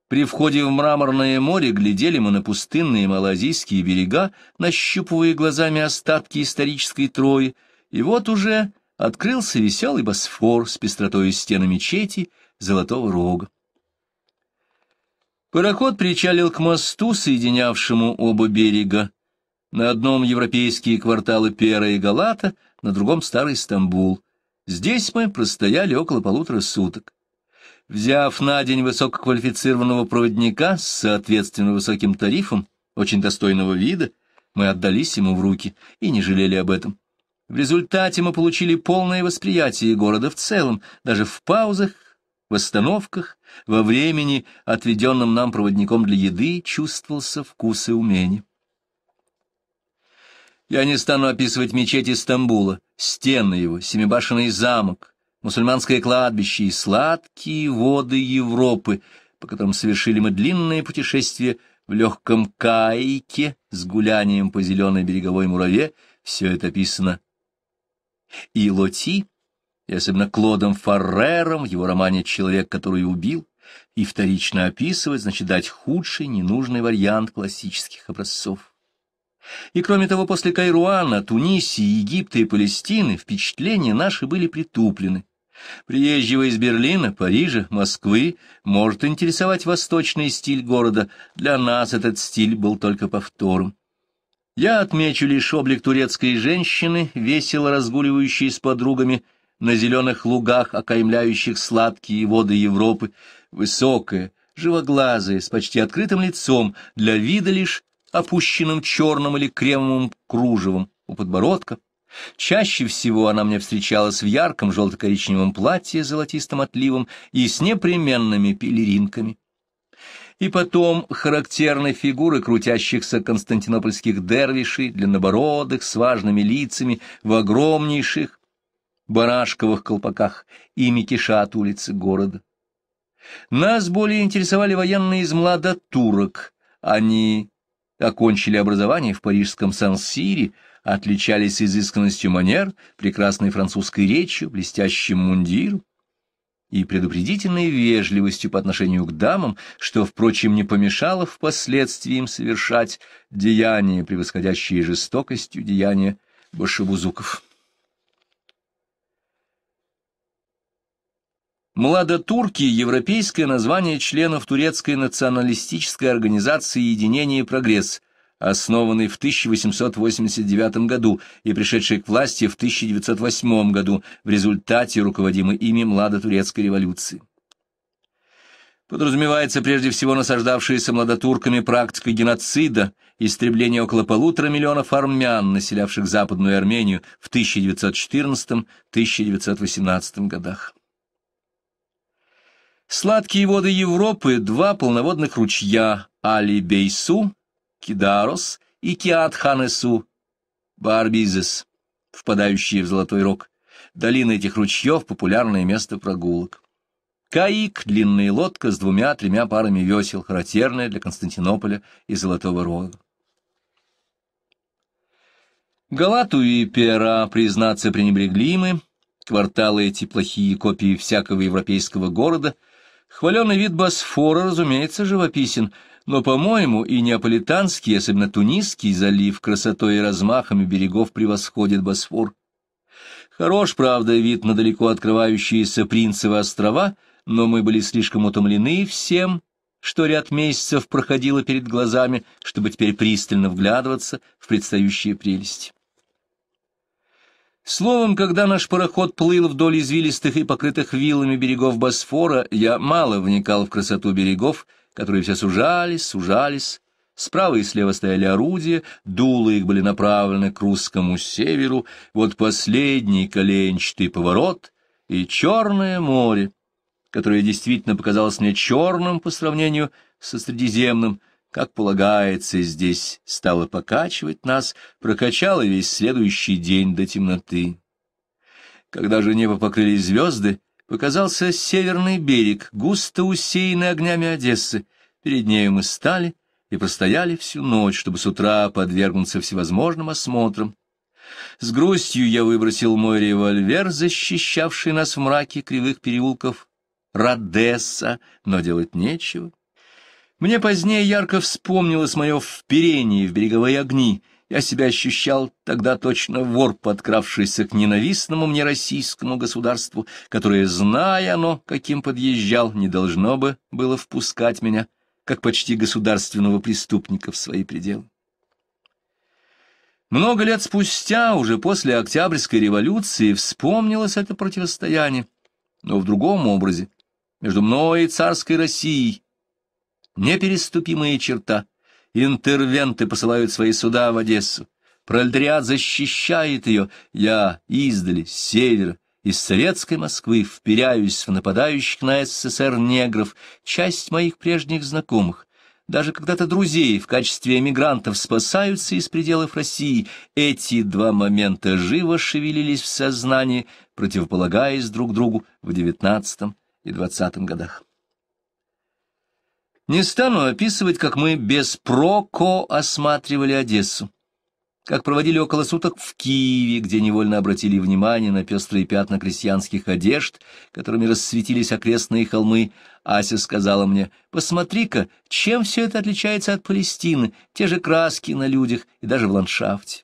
[SPEAKER 1] При входе в мраморное море глядели мы на пустынные малазийские берега, нащупывая глазами остатки исторической Трои, и вот уже открылся веселый Босфор с пестротой стены мечети Золотого Рога. Пароход причалил к мосту, соединявшему оба берега. На одном европейские кварталы Пера и Галата, на другом старый Стамбул. Здесь мы простояли около полутора суток. Взяв на день высококвалифицированного проводника с соответственно высоким тарифом, очень достойного вида, мы отдались ему в руки и не жалели об этом. В результате мы получили полное восприятие города в целом, даже в паузах, в остановках, во времени, отведенном нам проводником для еды, чувствовался вкус и умение. Я не стану описывать мечети Стамбула, стены его, семибашенный замок, мусульманское кладбище и сладкие воды Европы, по которым совершили мы длинное путешествие в легком кайке с гулянием по зеленой береговой мураве, все это описано и Лоти, и особенно Клодом Фаррером его романе «Человек, который убил», и вторично описывать значит дать худший, ненужный вариант классических образцов. И кроме того, после Кайруана, Тунисии, Египта и Палестины впечатления наши были притуплены. Приезжего из Берлина, Парижа, Москвы может интересовать восточный стиль города. Для нас этот стиль был только повтором. Я отмечу лишь облик турецкой женщины, весело разгуливающей с подругами на зеленых лугах, окаймляющих сладкие воды Европы, высокая, живоглазая, с почти открытым лицом, для вида лишь опущенным черным или кремовым кружевом у подбородка. Чаще всего она мне встречалась в ярком желто-коричневом платье с золотистым отливом и с непременными пелеринками. И потом характерны фигуры крутящихся константинопольских дервишей, длиннобородых, с важными лицами, в огромнейших барашковых колпаках, ими кишат улицы города. Нас более интересовали военные из младотурок. Они окончили образование в парижском сан Сири отличались изысканностью манер, прекрасной французской речью, блестящим мундиром и предупредительной вежливостью по отношению к дамам, что, впрочем, не помешало впоследствии им совершать деяния, превосходящие жестокостью деяния башевузуков. Младотурки — европейское название членов турецкой националистической организации «Единение и прогресс», основанный в 1889 году и пришедший к власти в 1908 году в результате руководимой ими младотурецкой революции. Подразумевается прежде всего насаждавшаяся младотурками практика геноцида, истребление около полутора миллионов армян, населявших Западную Армению в 1914-1918 годах. Сладкие воды Европы – два полноводных ручья Али-Бейсу Кидарос и Киат-Ханесу, Барбизес, впадающие в Золотой Рог. Долина этих ручьев — популярное место прогулок. Каик — длинная лодка с двумя-тремя парами весел, характерная для Константинополя и Золотого Рога. Галату и Пера, признаться, пренебрегли мы, кварталы эти плохие копии всякого европейского города. Хваленый вид Босфора, разумеется, живописен — но, по-моему, и неаполитанский, особенно тунисский залив красотой и размахами берегов превосходит Босфор. Хорош, правда, вид на далеко открывающиеся Принцевы острова, но мы были слишком утомлены всем, что ряд месяцев проходило перед глазами, чтобы теперь пристально вглядываться в предстающие прелести. Словом, когда наш пароход плыл вдоль извилистых и покрытых вилами берегов Босфора, я мало вникал в красоту берегов, которые все сужались, сужались. Справа и слева стояли орудия, дулы их были направлены к русскому северу. Вот последний коленчатый поворот и Черное море, которое действительно показалось мне черным по сравнению со Средиземным, как полагается здесь, стало покачивать нас, прокачало весь следующий день до темноты. Когда же небо покрылись звезды, показался северный берег, густо усеянный огнями Одессы. Перед нею мы стали и простояли всю ночь, чтобы с утра подвергнуться всевозможным осмотрам. С грустью я выбросил мой револьвер, защищавший нас в мраке кривых переулков Родесса, но делать нечего. Мне позднее ярко вспомнилось мое вперение в береговые огни, я себя ощущал тогда точно вор, подкравшийся к ненавистному мне российскому государству, которое, зная оно, каким подъезжал, не должно бы было впускать меня, как почти государственного преступника, в свои пределы. Много лет спустя, уже после Октябрьской революции, вспомнилось это противостояние, но в другом образе, между мной и царской Россией. Непереступимая черта — Интервенты посылают свои суда в Одессу. Пролетариат защищает ее. Я издали, с севера, из советской Москвы, вперяюсь в нападающих на СССР негров, часть моих прежних знакомых. Даже когда-то друзей в качестве эмигрантов спасаются из пределов России, эти два момента живо шевелились в сознании, противополагаясь друг другу в девятнадцатом и двадцатом годах. Не стану описывать, как мы без проко осматривали Одессу, как проводили около суток в Киеве, где невольно обратили внимание на пестрые пятна крестьянских одежд, которыми расцветились окрестные холмы. Ася сказала мне, посмотри-ка, чем все это отличается от Палестины, те же краски на людях и даже в ландшафте.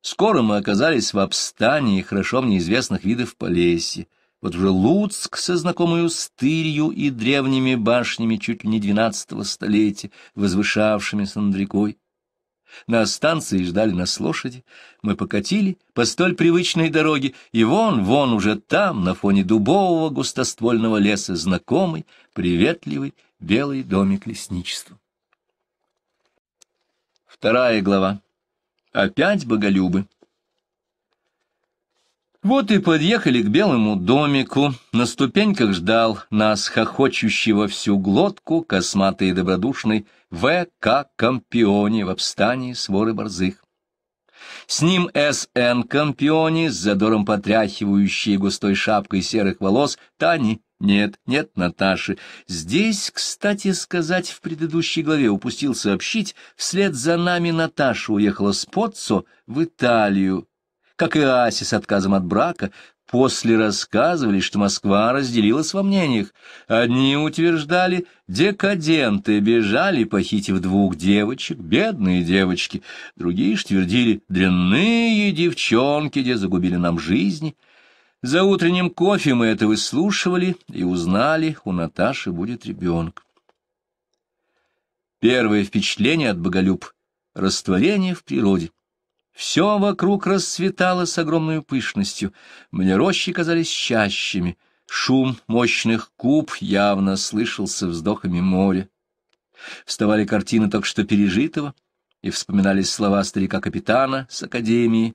[SPEAKER 1] Скоро мы оказались в обстании хорошо мне известных видов Полесья. Вот уже Луцк со знакомую стырью и древними башнями чуть ли не двенадцатого столетия, возвышавшимися над рекой. На станции ждали нас лошади, мы покатили по столь привычной дороге, и вон, вон уже там, на фоне дубового густоствольного леса, знакомый, приветливый белый домик лесничества. Вторая глава. Опять боголюбы. Вот и подъехали к белому домику. На ступеньках ждал нас хохочущего всю глотку, косматый и добродушный, В.К. Компионе в обстании своры борзых. С ним С.Н. Компионе, с задором потряхивающей густой шапкой серых волос, Тани нет, нет, Наташи. Здесь, кстати сказать, в предыдущей главе упустил сообщить, вслед за нами Наташа уехала с Поццо в Италию как и Аси с отказом от брака, после рассказывали, что Москва разделилась во мнениях. Одни утверждали, декаденты бежали, похитив двух девочек, бедные девочки. Другие ж твердили, дрянные девчонки, где загубили нам жизни. За утренним кофе мы это выслушивали и узнали, у Наташи будет ребенок. Первое впечатление от Боголюб — растворение в природе. Все вокруг расцветало с огромной пышностью, мне рощи казались чащами, шум мощных куб явно слышался вздохами моря. Вставали картины только что пережитого, и вспоминались слова старика-капитана с академии,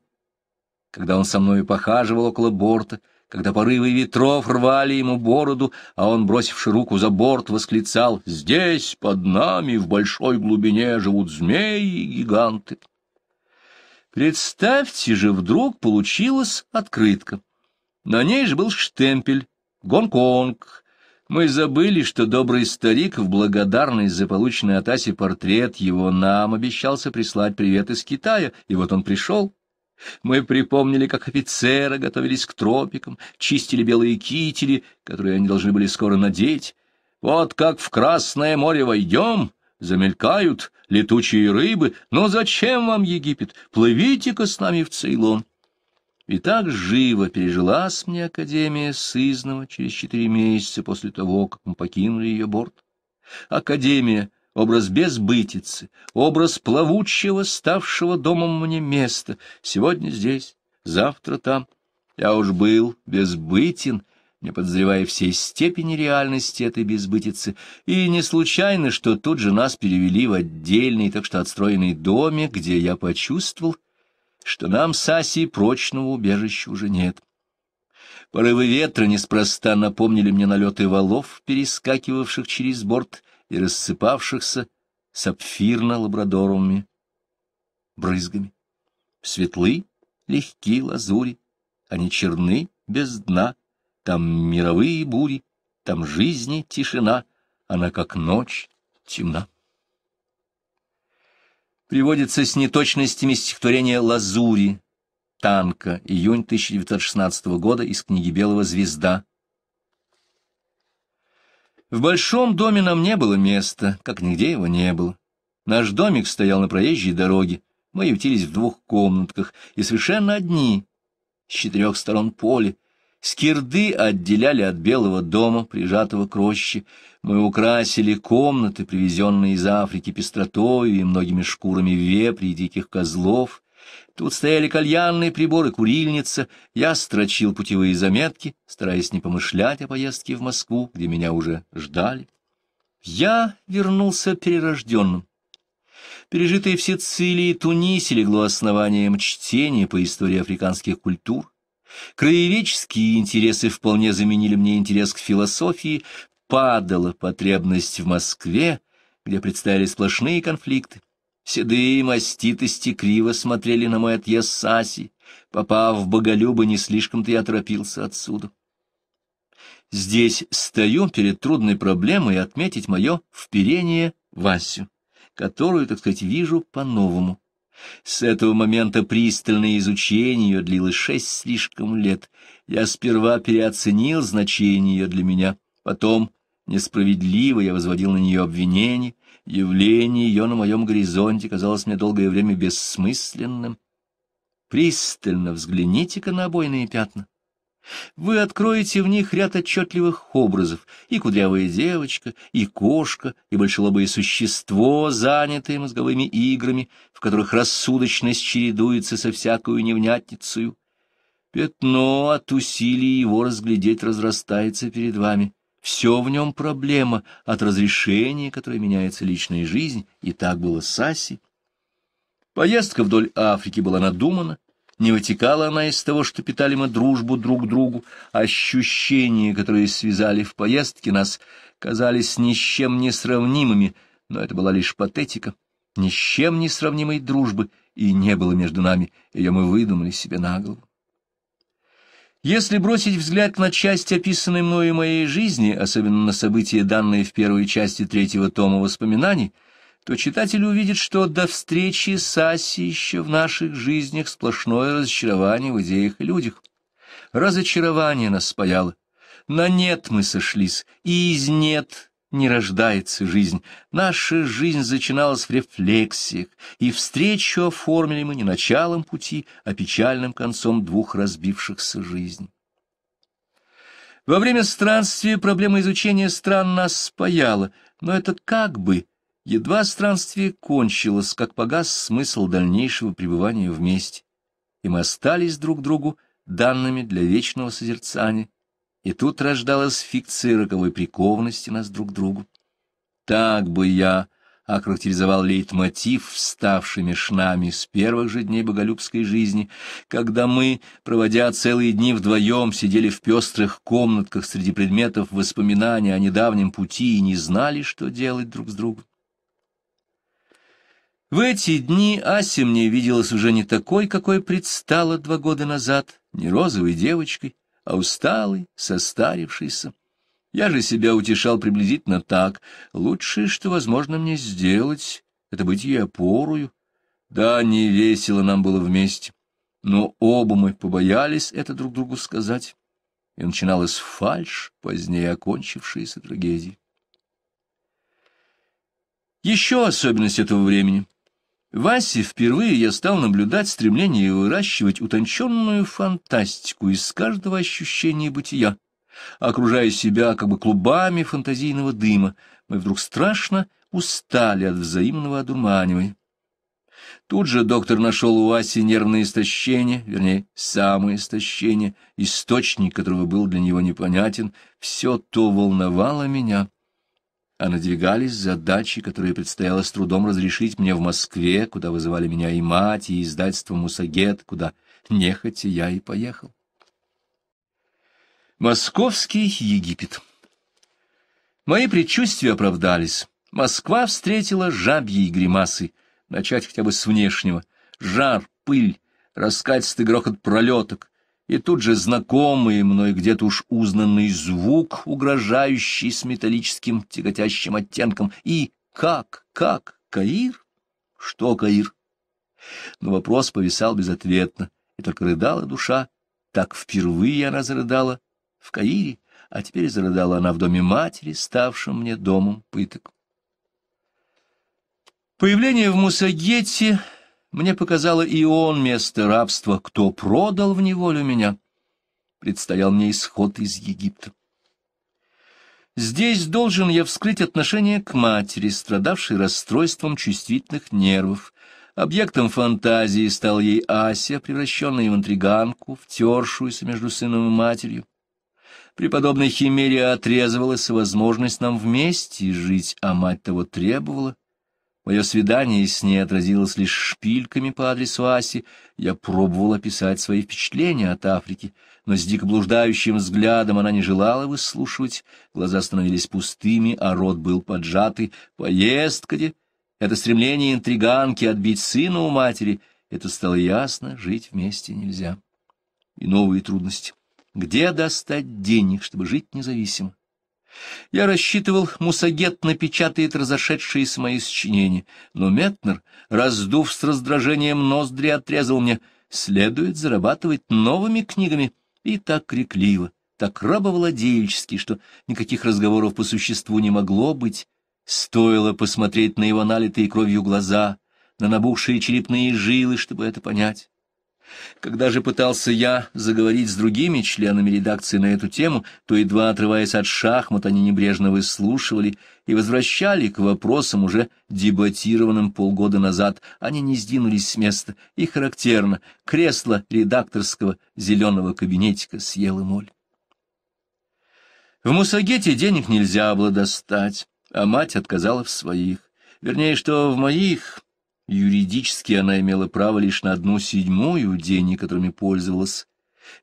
[SPEAKER 1] когда он со мною похаживал около борта, когда порывы ветров рвали ему бороду, а он, бросивши руку за борт, восклицал «Здесь, под нами, в большой глубине, живут змеи и гиганты». Представьте же, вдруг получилась открытка. На ней же был штемпель «Гонконг». Мы забыли, что добрый старик в благодарность за полученный от Аси портрет его нам обещался прислать привет из Китая, и вот он пришел. Мы припомнили, как офицеры готовились к тропикам, чистили белые кители, которые они должны были скоро надеть. Вот как в Красное море войдем, замелькают летучие рыбы, но зачем вам Египет? Плывите-ка с нами в Цейлон. И так живо пережилась мне Академия Сызнова через четыре месяца после того, как мы покинули ее борт. Академия — образ безбытицы, образ плавучего, ставшего домом мне места, сегодня здесь, завтра там. Я уж был безбытен, не подозревая всей степени реальности этой безбытицы, и не случайно, что тут же нас перевели в отдельный, так что отстроенный домик, где я почувствовал, что нам с Асей прочного убежища уже нет. Порывы ветра неспроста напомнили мне налеты валов, перескакивавших через борт и рассыпавшихся сапфирно-лабрадоровыми брызгами. Светлы, легки лазури, они черны, без дна, там мировые бури, там жизни тишина, она как ночь темна. Приводится с неточностями стихотворение «Лазури» Танка, июнь 1916 года, из книги «Белого звезда». В большом доме нам не было места, как нигде его не было. Наш домик стоял на проезжей дороге, мы ютились в двух комнатках и совершенно одни, с четырех сторон поле, Скирды отделяли от Белого дома, прижатого к роще. Мы украсили комнаты, привезенные из Африки пестротою и многими шкурами вепри и диких козлов. Тут стояли кальянные приборы, курильница. Я строчил путевые заметки, стараясь не помышлять о поездке в Москву, где меня уже ждали. Я вернулся перерожденным. Пережитое в Сицилии и Тунисе легло основанием чтения по истории африканских культур. Краеведческие интересы вполне заменили мне интерес к философии, падала потребность в Москве, где предстояли сплошные конфликты. Седые маститости криво смотрели на мой отъезд с Аси. Попав в Боголюба, не слишком-то я торопился отсюда. Здесь стою перед трудной проблемой отметить мое вперение Васю, которую, так сказать, вижу по-новому. С этого момента пристальное изучение ее длилось шесть слишком лет. Я сперва переоценил значение ее для меня, потом несправедливо я возводил на нее обвинение, явление ее на моем горизонте казалось мне долгое время бессмысленным. Пристально взгляните-ка на обойные пятна. Вы откроете в них ряд отчетливых образов, и кудрявая девочка, и кошка, и большелобое существо, занятое мозговыми играми, в которых рассудочность чередуется со всякую невнятницею. Пятно от усилий его разглядеть разрастается перед вами. Все в нем проблема, от разрешения, которое меняется личная жизнь, и так было с Саси. Поездка вдоль Африки была надумана, не вытекала она из того, что питали мы дружбу друг к другу. А ощущения, которые связали в поездке нас, казались ни с чем не сравнимыми, но это была лишь патетика. Ни с чем не сравнимой дружбы и не было между нами, ее мы выдумали себе на голову. Если бросить взгляд на часть, описанной мною моей жизни, особенно на события, данные в первой части третьего тома воспоминаний, то читатель увидит, что до встречи с Аси еще в наших жизнях сплошное разочарование в идеях и людях. Разочарование нас спаяло. На нет мы сошлись, и из нет не рождается жизнь. Наша жизнь зачиналась в рефлексиях, и встречу оформили мы не началом пути, а печальным концом двух разбившихся жизней. Во время странствия проблема изучения стран нас спаяла, но это как бы Едва странствие кончилось, как погас смысл дальнейшего пребывания вместе, и мы остались друг другу данными для вечного созерцания, и тут рождалась фикция роковой прикованности нас друг к другу. Так бы я охарактеризовал лейтмотив, вставший меж нами с первых же дней боголюбской жизни, когда мы, проводя целые дни вдвоем, сидели в пестрых комнатках среди предметов воспоминания о недавнем пути и не знали, что делать друг с другом. В эти дни Ася мне виделась уже не такой, какой предстала два года назад, не розовой девочкой, а усталой, состарившейся. Я же себя утешал приблизительно так. Лучшее, что возможно мне сделать, — это быть ей опорою. Да, не весело нам было вместе, но оба мы побоялись это друг другу сказать. И начиналась фальшь, позднее окончившаяся трагедией. Еще особенность этого времени — Васе впервые я стал наблюдать стремление выращивать утонченную фантастику из каждого ощущения бытия, окружая себя как бы клубами фантазийного дыма. Мы вдруг страшно устали от взаимного одурманивания. Тут же доктор нашел у Васи нервное истощение, вернее, самое истощение, источник которого был для него непонятен. Все то волновало меня а надвигались задачи, которые предстояло с трудом разрешить мне в Москве, куда вызывали меня и мать, и издательство «Мусагет», куда нехотя я и поехал. Московский Египет Мои предчувствия оправдались. Москва встретила жабьи гримасы, начать хотя бы с внешнего. Жар, пыль, раскатистый грохот пролеток, и тут же знакомый мной где-то уж узнанный звук, угрожающий с металлическим тяготящим оттенком. И как, как, Каир? Что Каир? Но вопрос повисал безответно, и только рыдала душа. Так впервые она зарыдала в Каире, а теперь зарыдала она в доме матери, ставшем мне домом пыток. Появление в Мусагете мне показало и он место рабства, кто продал в неволю меня. Предстоял мне исход из Египта. Здесь должен я вскрыть отношение к матери, страдавшей расстройством чувствительных нервов. Объектом фантазии стал ей Ася, превращенная в интриганку, втершуюся между сыном и матерью. Преподобной Химере отрезывалась возможность нам вместе жить, а мать того требовала, Мое свидание с ней отразилось лишь шпильками по адресу Аси. Я пробовал описать свои впечатления от Африки, но с дико блуждающим взглядом она не желала выслушивать. Глаза становились пустыми, а рот был поджатый. Поездка где? Это стремление интриганки отбить сына у матери. Это стало ясно, жить вместе нельзя. И новые трудности. Где достать денег, чтобы жить независимо? Я рассчитывал, Мусагет напечатает разошедшие с мои сочинения, но Метнер, раздув с раздражением ноздри, отрезал мне, следует зарабатывать новыми книгами, и так крикливо, так рабовладельчески, что никаких разговоров по существу не могло быть. Стоило посмотреть на его налитые кровью глаза, на набухшие черепные жилы, чтобы это понять. Когда же пытался я заговорить с другими членами редакции на эту тему, то, едва отрываясь от шахмат, они небрежно выслушивали и возвращали к вопросам, уже дебатированным полгода назад. Они не сдвинулись с места, и характерно, кресло редакторского зеленого кабинетика съела моль. В Мусагете денег нельзя было достать, а мать отказала в своих. Вернее, что в моих Юридически она имела право лишь на одну седьмую денег, которыми пользовалась.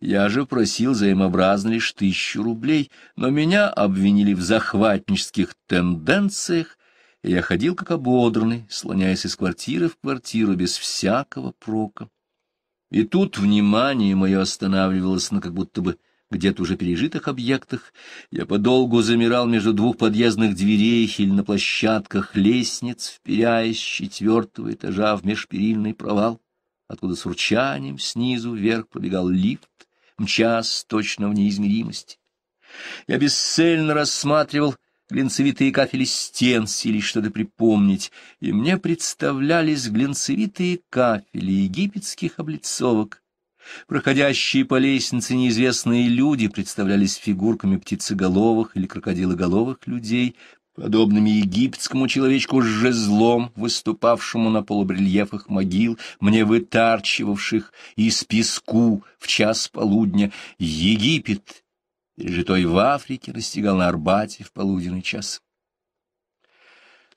[SPEAKER 1] Я же просил взаимообразно лишь тысячу рублей, но меня обвинили в захватнических тенденциях, и я ходил как ободранный, слоняясь из квартиры в квартиру без всякого прока. И тут внимание мое останавливалось на как будто бы где-то уже пережитых объектах, я подолгу замирал между двух подъездных дверей или на площадках лестниц, вперяясь с четвертого этажа в межперильный провал, откуда с урчанием снизу вверх пробегал лифт, мчас точно в неизмеримости. Я бесцельно рассматривал глинцевитые кафели стен, сились что-то припомнить, и мне представлялись глинцевитые кафели египетских облицовок, Проходящие по лестнице неизвестные люди представлялись фигурками птицеголовых или крокодилоголовых людей, подобными египетскому человечку с жезлом, выступавшему на полубрельефах могил, мне вытарчивавших из песку в час полудня. Египет, пережитой в Африке, достигал на Арбате в полуденный час.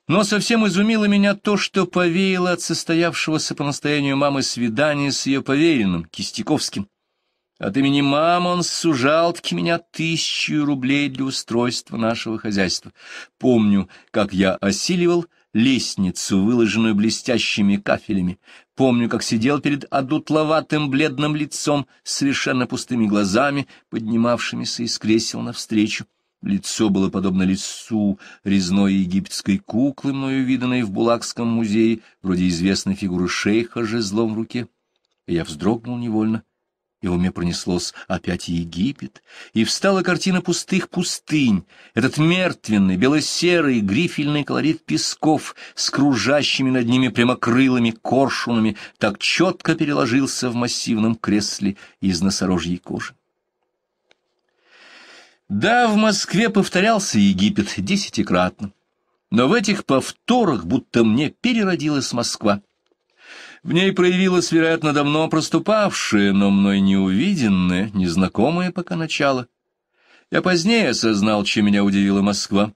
[SPEAKER 1] Но совсем изумило меня то, что повеяло от состоявшегося по настоянию мамы свидания с ее поверенным, Кистяковским. От имени мамы он сужал-таки меня тысячу рублей для устройства нашего хозяйства. Помню, как я осиливал лестницу, выложенную блестящими кафелями. Помню, как сидел перед одутловатым бледным лицом, совершенно пустыми глазами, поднимавшимися из кресел навстречу. Лицо было подобно лису, резной египетской куклы, мною виданной в Булакском музее, вроде известной фигуры шейха жезлом в руке. Я вздрогнул невольно, и в уме пронеслось опять Египет, и встала картина пустых пустынь, этот мертвенный, белосерый, грифельный колорит песков с кружащими над ними прямокрылыми коршунами так четко переложился в массивном кресле из носорожьей кожи. Да, в Москве повторялся Египет десятикратно, но в этих повторах будто мне переродилась Москва. В ней проявилось, вероятно, давно проступавшее, но мной неувиденное, незнакомое пока начало. Я позднее осознал, чем меня удивила Москва.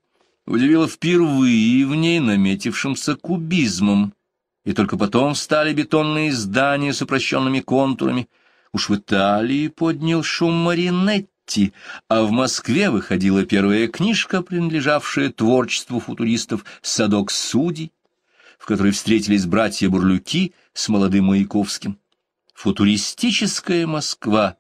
[SPEAKER 1] Удивила впервые в ней наметившимся кубизмом. И только потом стали бетонные здания с упрощенными контурами. Уж в Италии поднял шум Маринетти Бетти, а в Москве выходила первая книжка, принадлежавшая творчеству футуристов «Садок судей», в которой встретились братья Бурлюки с молодым Маяковским. Футуристическая Москва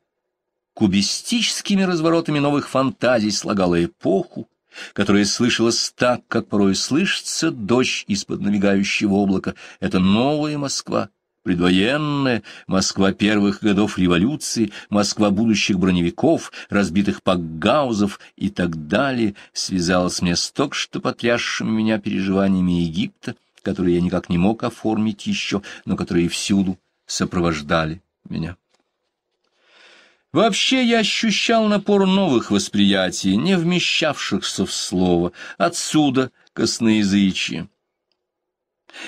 [SPEAKER 1] кубистическими разворотами новых фантазий слагала эпоху, которая слышалась так, как порой слышится дождь из-под набегающего облака. Это новая Москва предвоенная, Москва первых годов революции, Москва будущих броневиков, разбитых пакгаузов и так далее, связалась мне с только что потрясшими меня переживаниями Египта, которые я никак не мог оформить еще, но которые всюду сопровождали меня. Вообще я ощущал напор новых восприятий, не вмещавшихся в слово, отсюда косноязычие.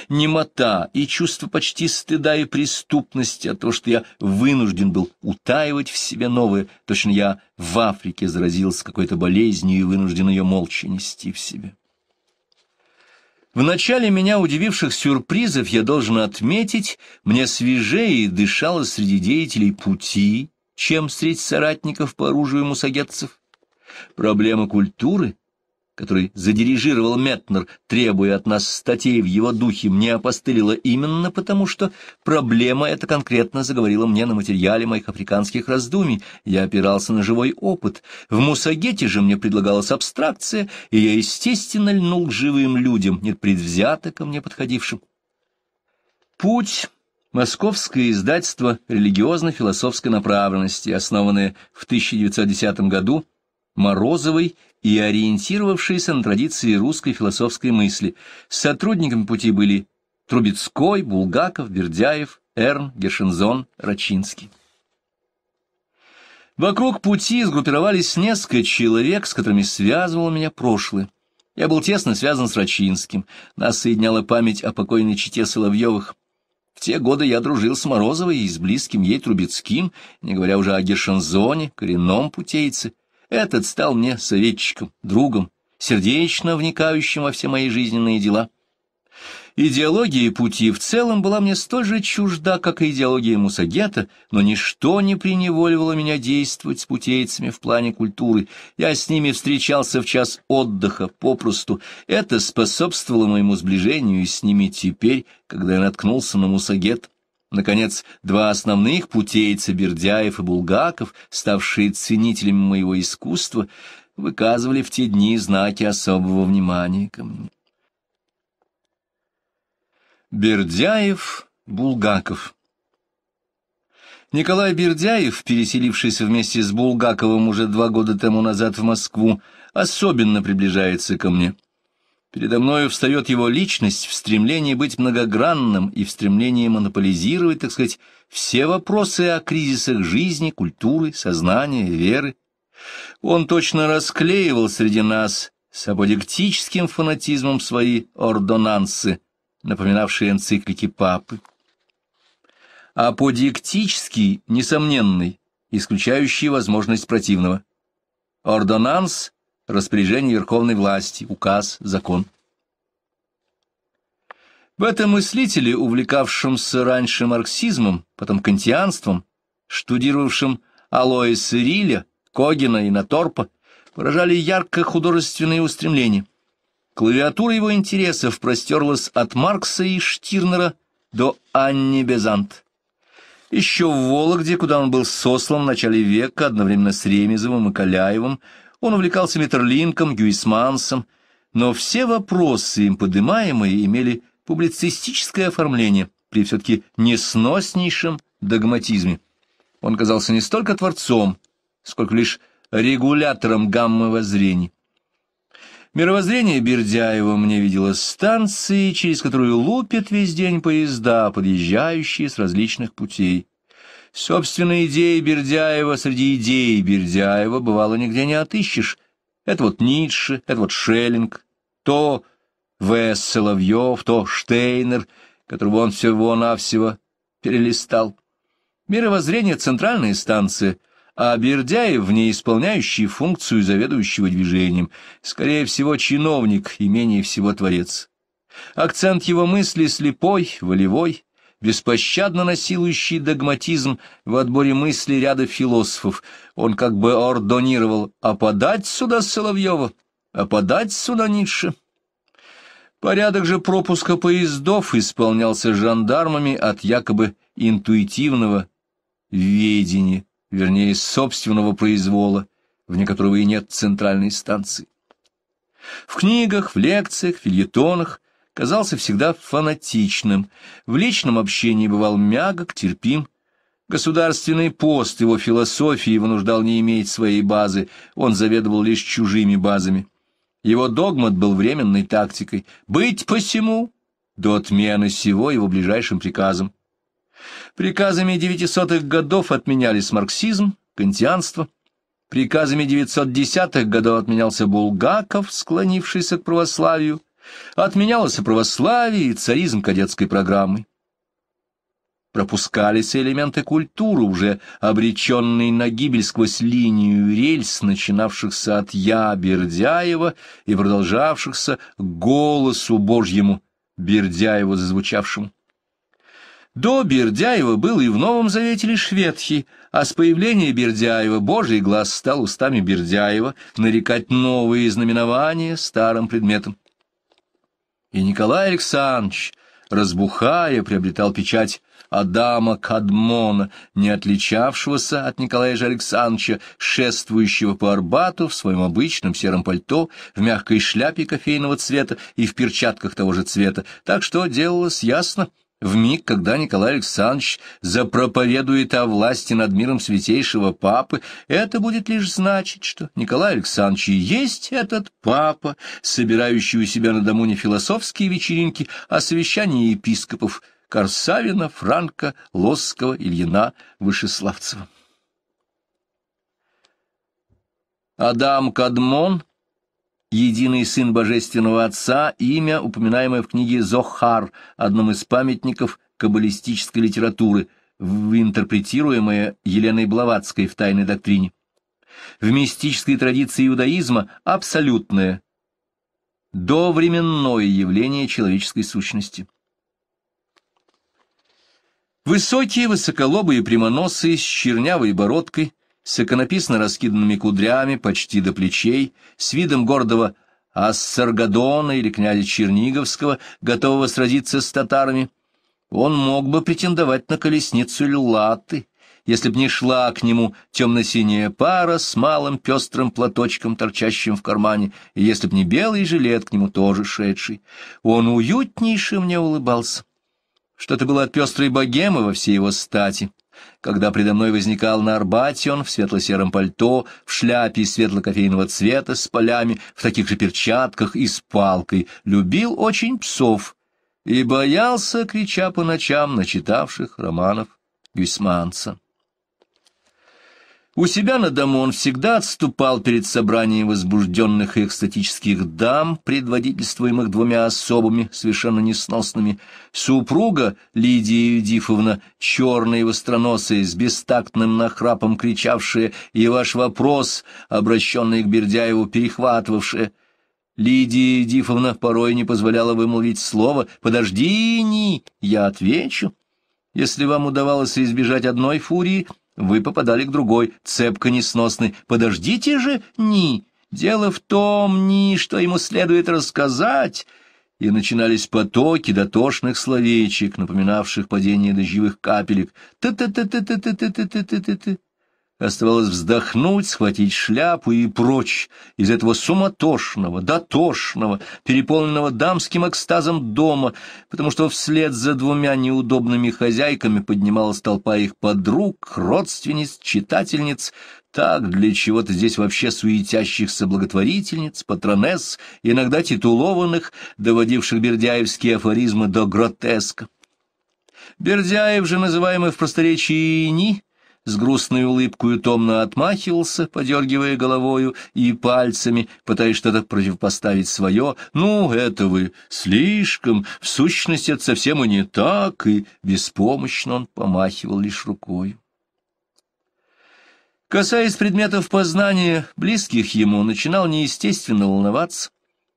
[SPEAKER 1] Немота и чувство почти стыда и преступности от того, что я вынужден был утаивать в себе новое, точно я в Африке заразился какой-то болезнью и вынужден ее молча нести в себе. В начале меня удививших сюрпризов я должен отметить, мне свежее дышало среди деятелей пути, чем среди соратников по оружию мусагетцев. Проблема культуры который задирижировал Метнер, требуя от нас статей в его духе, мне опостылило именно потому, что проблема эта конкретно заговорила мне на материале моих африканских раздумий, я опирался на живой опыт. В Мусагете же мне предлагалась абстракция, и я, естественно, льнул к живым людям, нет непредвзято ко мне подходившим. Путь... Московское издательство религиозно-философской направленности, основанное в 1910 году Морозовой и ориентировавшиеся на традиции русской философской мысли. Сотрудниками пути были Трубецкой, Булгаков, Бердяев, Эрн, Гершензон, Рачинский. Вокруг пути сгруппировались несколько человек, с которыми связывало меня прошлое. Я был тесно связан с Рачинским. Нас соединяла память о покойной чите Соловьевых. В те годы я дружил с Морозовой и с близким ей Трубецким, не говоря уже о Гершензоне, коренном путейце, этот стал мне советчиком, другом, сердечно вникающим во все мои жизненные дела. Идеология пути в целом была мне столь же чужда, как и идеология Мусагета, но ничто не преневоливало меня действовать с путейцами в плане культуры. Я с ними встречался в час отдыха, попросту. Это способствовало моему сближению с ними теперь, когда я наткнулся на Мусагет наконец, два основных путейца Бердяев и Булгаков, ставшие ценителями моего искусства, выказывали в те дни знаки особого внимания ко мне. Бердяев, Булгаков Николай Бердяев, переселившийся вместе с Булгаковым уже два года тому назад в Москву, особенно приближается ко мне. Передо мною встает его личность в стремлении быть многогранным и в стремлении монополизировать, так сказать, все вопросы о кризисах жизни, культуры, сознания, веры. Он точно расклеивал среди нас с аподектическим фанатизмом свои ордонансы, напоминавшие энциклики Папы. Аподектический, несомненный, исключающий возможность противного. Ордонанс распоряжение верховной власти, указ, закон. В этом мыслителе, увлекавшемся раньше марксизмом, потом кантианством, штудировавшем Алоиса Риля, Когина и Наторпа, выражали ярко художественные устремления. Клавиатура его интересов простерлась от Маркса и Штирнера до Анни Безант. Еще в Вологде, куда он был сослан в начале века, одновременно с Ремезовым и Каляевым, он увлекался Метерлинком, Гюисмансом, но все вопросы, им поднимаемые, имели публицистическое оформление при все-таки несноснейшем догматизме. Он казался не столько творцом, сколько лишь регулятором гаммы воззрений. Мировоззрение Бердяева мне виделось станцией, через которую лупят весь день поезда, подъезжающие с различных путей. Собственно, идеи Бердяева среди идей Бердяева бывало нигде не отыщешь. Это вот Ницше, это вот Шеллинг, то В. Соловьев, то Штейнер, которого он всего-навсего перелистал. Мировоззрение центральная станция а Бердяев в ней исполняющий функцию заведующего движением, скорее всего, чиновник и менее всего творец. Акцент его мысли слепой, волевой, беспощадно насилующий догматизм в отборе мысли ряда философов. Он как бы ордонировал «а подать сюда Соловьева, а подать сюда Ницше». Порядок же пропуска поездов исполнялся жандармами от якобы интуитивного ведения, вернее, собственного произвола, вне которого и нет центральной станции. В книгах, в лекциях, в фильетонах казался всегда фанатичным, в личном общении бывал мягок, терпим. Государственный пост его философии вынуждал не иметь своей базы, он заведовал лишь чужими базами. Его догмат был временной тактикой «быть посему» до отмены всего его ближайшим приказом. Приказами девятисотых годов отменялись марксизм, кантианство. Приказами девятьсот десятых годов отменялся Булгаков, склонившийся к православию, Отменялось и православие, и царизм кадетской программы. Пропускались элементы культуры, уже обреченные на гибель сквозь линию рельс, начинавшихся от «Я» Бердяева и продолжавшихся «Голосу Божьему» Бердяева зазвучавшему. До Бердяева был и в Новом Завете лишь ветхий, а с появления Бердяева Божий глаз стал устами Бердяева нарекать новые знаменования старым предметом и Николай Александрович, разбухая, приобретал печать Адама Кадмона, не отличавшегося от Николая же Александровича, шествующего по Арбату в своем обычном сером пальто, в мягкой шляпе кофейного цвета и в перчатках того же цвета, так что делалось ясно, в миг, когда Николай Александрович запроповедует о власти над миром святейшего папы, это будет лишь значить, что Николай Александрович и есть этот папа, собирающий у себя на дому не философские вечеринки, а совещания епископов Корсавина, Франка, Лосского, Ильина, Вышеславцева. Адам Кадмон единый сын божественного отца, имя, упоминаемое в книге «Зохар», одном из памятников каббалистической литературы, интерпретируемое Еленой Блаватской в «Тайной доктрине». В мистической традиции иудаизма абсолютное, довременное явление человеческой сущности. Высокие, высоколобые прямоносые, с чернявой бородкой – с иконописно раскиданными кудрями почти до плечей, с видом гордого Ассаргадона или князя Черниговского, готового сразиться с татарами, он мог бы претендовать на колесницу Латы, если б не шла к нему темно-синяя пара с малым пестрым платочком, торчащим в кармане, и если б не белый жилет к нему тоже шедший. Он уютнейше мне улыбался. Что-то было от пестрой богемы во всей его стати, когда предо мной возникал на Арбате, он в светло-сером пальто, в шляпе светло-кофейного цвета с полями, в таких же перчатках и с палкой, любил очень псов и боялся, крича по ночам, начитавших романов Гюсманца. У себя на дому он всегда отступал перед собранием возбужденных и экстатических дам, предводительствуемых двумя особыми совершенно несносными. Супруга Лидия Юдифовна, черная и востроносая, с бестактным нахрапом кричавшая, и ваш вопрос, обращенный к Бердяеву, перехватывавшая. Лидия Юдифовна порой не позволяла вымолвить слово «Подожди, не, я отвечу». Если вам удавалось избежать одной фурии, вы попадали к другой, цепко несносной. Подождите же, Ни, дело в том, Ни, что ему следует рассказать. И начинались потоки дотошных словечек, напоминавших падение дождевых капелек. Та-та-та-та-та-та-та-та-та-та-та. Оставалось вздохнуть, схватить шляпу и прочь из этого суматошного, дотошного, переполненного дамским экстазом дома, потому что вслед за двумя неудобными хозяйками поднималась толпа их подруг, родственниц, читательниц, так для чего-то здесь вообще суетящихся благотворительниц, патронесс, иногда титулованных, доводивших бердяевские афоризмы до гротеска. Бердяев же, называемый в просторечии ни с грустной улыбкой томно отмахивался, подергивая головою и пальцами, пытаясь что-то противопоставить свое. «Ну, это вы слишком, в сущности, это совсем и не так», и беспомощно он помахивал лишь рукой. Касаясь предметов познания, близких ему, начинал неестественно волноваться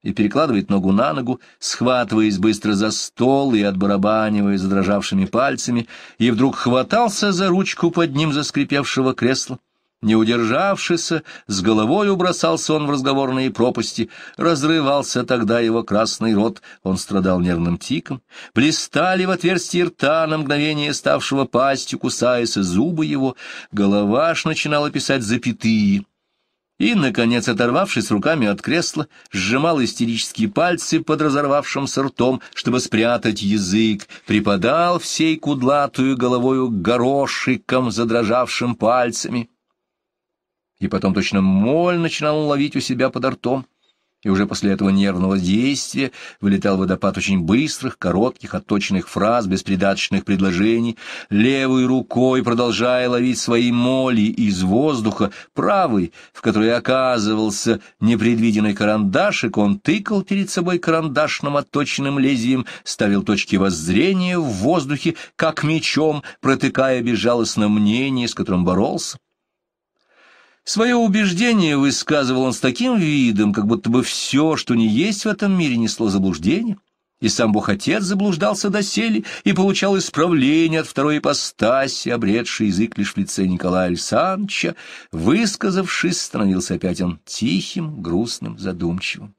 [SPEAKER 1] и перекладывает ногу на ногу, схватываясь быстро за стол и отбарабанивая задрожавшими пальцами, и вдруг хватался за ручку под ним заскрипевшего кресла. Не удержавшись, с головой убросался он в разговорные пропасти, разрывался тогда его красный рот, он страдал нервным тиком, блистали в отверстие рта на мгновение ставшего пастью, кусаясь зубы его, голова ж начинала писать запятые — и, наконец, оторвавшись руками от кресла, сжимал истерические пальцы под разорвавшимся ртом, чтобы спрятать язык, припадал всей кудлатую головою горошиком, задрожавшим пальцами. И потом точно моль начинал ловить у себя под ртом и уже после этого нервного действия вылетал водопад очень быстрых, коротких, отточенных фраз, беспредаточных предложений, левой рукой продолжая ловить свои моли из воздуха, правой, в которой оказывался непредвиденный карандашик, он тыкал перед собой карандашным отточенным лезвием, ставил точки воззрения в воздухе, как мечом, протыкая безжалостно мнение, с которым боролся. Свое убеждение высказывал он с таким видом, как будто бы все, что не есть в этом мире, несло заблуждение, и сам Бог-Отец заблуждался доселе и получал исправление от второй ипостаси, обретший язык лишь в лице Николая Александровича. Высказавшись, становился опять он тихим, грустным, задумчивым.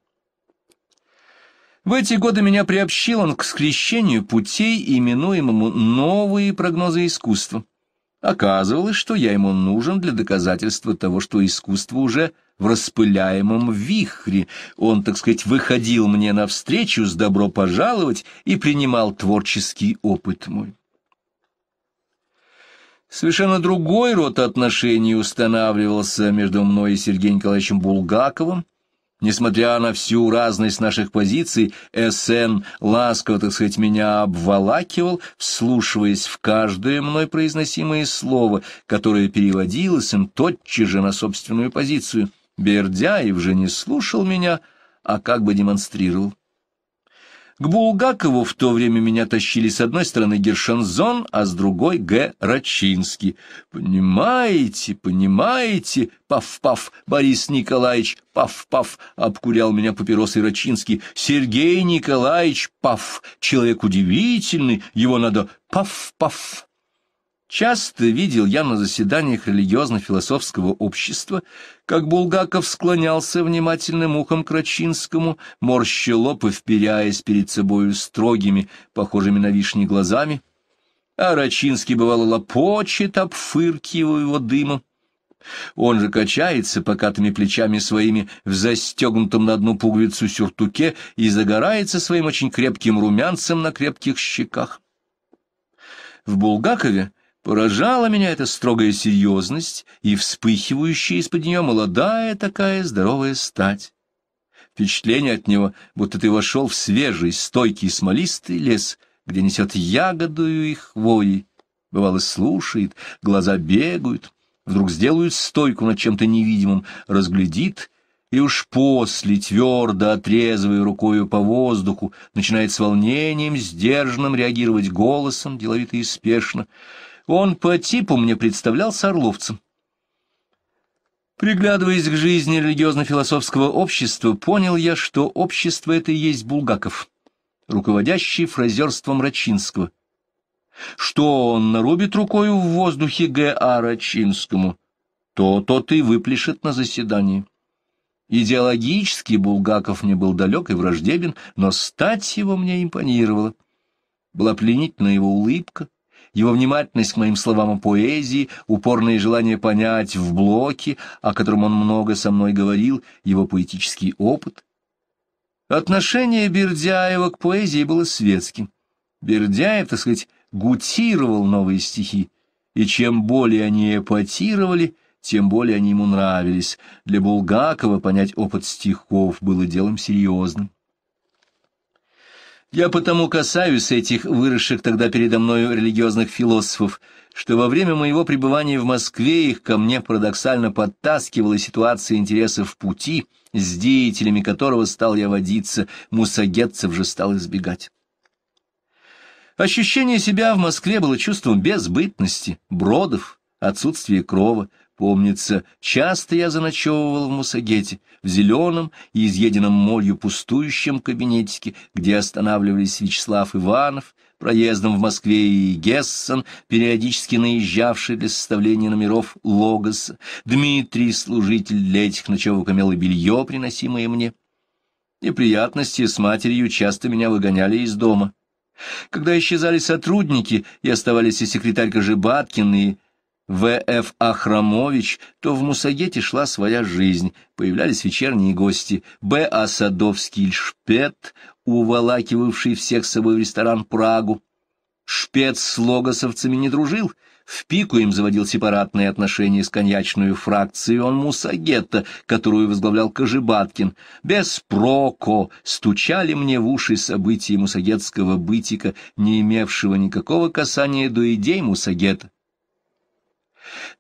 [SPEAKER 1] В эти годы меня приобщил он к скрещению путей, именуемому «Новые прогнозы искусства» Оказывалось, что я ему нужен для доказательства того, что искусство уже в распыляемом вихре. Он, так сказать, выходил мне навстречу с добро пожаловать и принимал творческий опыт мой. Совершенно другой род отношений устанавливался между мной и Сергеем Николаевичем Булгаковым, Несмотря на всю разность наших позиций, СН ласково, так сказать, меня обволакивал, вслушиваясь в каждое мной произносимое слово, которое переводилось им тотчас же на собственную позицию. Бердяев же не слушал меня, а как бы демонстрировал. К Булгакову в то время меня тащили с одной стороны Гершанзон, а с другой Г. Рачинский. «Понимаете, понимаете, пав-пав, Борис Николаевич, пав-пав», — обкурял меня папиросой Рачинский. «Сергей Николаевич, пав, человек удивительный, его надо пав-пав». Часто видел я на заседаниях религиозно-философского общества, как Булгаков склонялся внимательным ухом к Рачинскому, морща лоб и вперяясь перед собою строгими, похожими на вишни глазами, а Рачинский, бывало, лопочет, обфыркивая его дымом. Он же качается покатыми плечами своими в застегнутом на одну пуговицу сюртуке и загорается своим очень крепким румянцем на крепких щеках. В Булгакове Поражала меня эта строгая серьезность и вспыхивающая из-под нее молодая такая здоровая стать. Впечатление от него, будто ты вошел в свежий, стойкий, смолистый лес, где несет ягодую и хвои. Бывало, слушает, глаза бегают, вдруг сделают стойку над чем-то невидимым, разглядит — и уж после, твердо отрезывая рукою по воздуху, начинает с волнением, сдержанным реагировать голосом, деловито и спешно — он по типу мне представлялся орловцем. Приглядываясь к жизни религиозно-философского общества, понял я, что общество это и есть Булгаков, руководящий фразерством Рачинского. Что он нарубит рукою в воздухе Г.А. Рачинскому, то тот и выплешет на заседании. Идеологически Булгаков мне был далек и враждебен, но стать его мне импонировало. Была пленительна его улыбка, его внимательность к моим словам о поэзии, упорное желание понять в блоке, о котором он много со мной говорил, его поэтический опыт. Отношение Бердяева к поэзии было светским. Бердяев, так сказать, гутировал новые стихи, и чем более они эпатировали, тем более они ему нравились. Для Булгакова понять опыт стихов было делом серьезным. Я потому касаюсь этих выросших тогда передо мною религиозных философов, что во время моего пребывания в Москве их ко мне парадоксально подтаскивала ситуация интересов пути, с деятелями которого стал я водиться, мусагетцев же стал избегать. Ощущение себя в Москве было чувством безбытности, бродов, отсутствия крова — Помнится, часто я заночевывал в Мусагете, в зеленом и изъеденном молью пустующем кабинетике, где останавливались Вячеслав Иванов, проездом в Москве и Гессен, периодически наезжавший для составления номеров Логоса, Дмитрий, служитель для этих ночевок, имел и белье, приносимое мне. Неприятности с матерью часто меня выгоняли из дома. Когда исчезали сотрудники, и оставались и секретарь Кожебаткин, и в.Ф. Ахрамович, то в Мусагете шла своя жизнь, появлялись вечерние гости, Б. Осадовский Шпет, уволакивавший всех с собой в ресторан Прагу. Шпет с логосовцами не дружил, в пику им заводил сепаратные отношения с коньячной фракцией он Мусагета, которую возглавлял Кожебаткин. Без проко стучали мне в уши события мусагетского бытика, не имевшего никакого касания до идей Мусагета.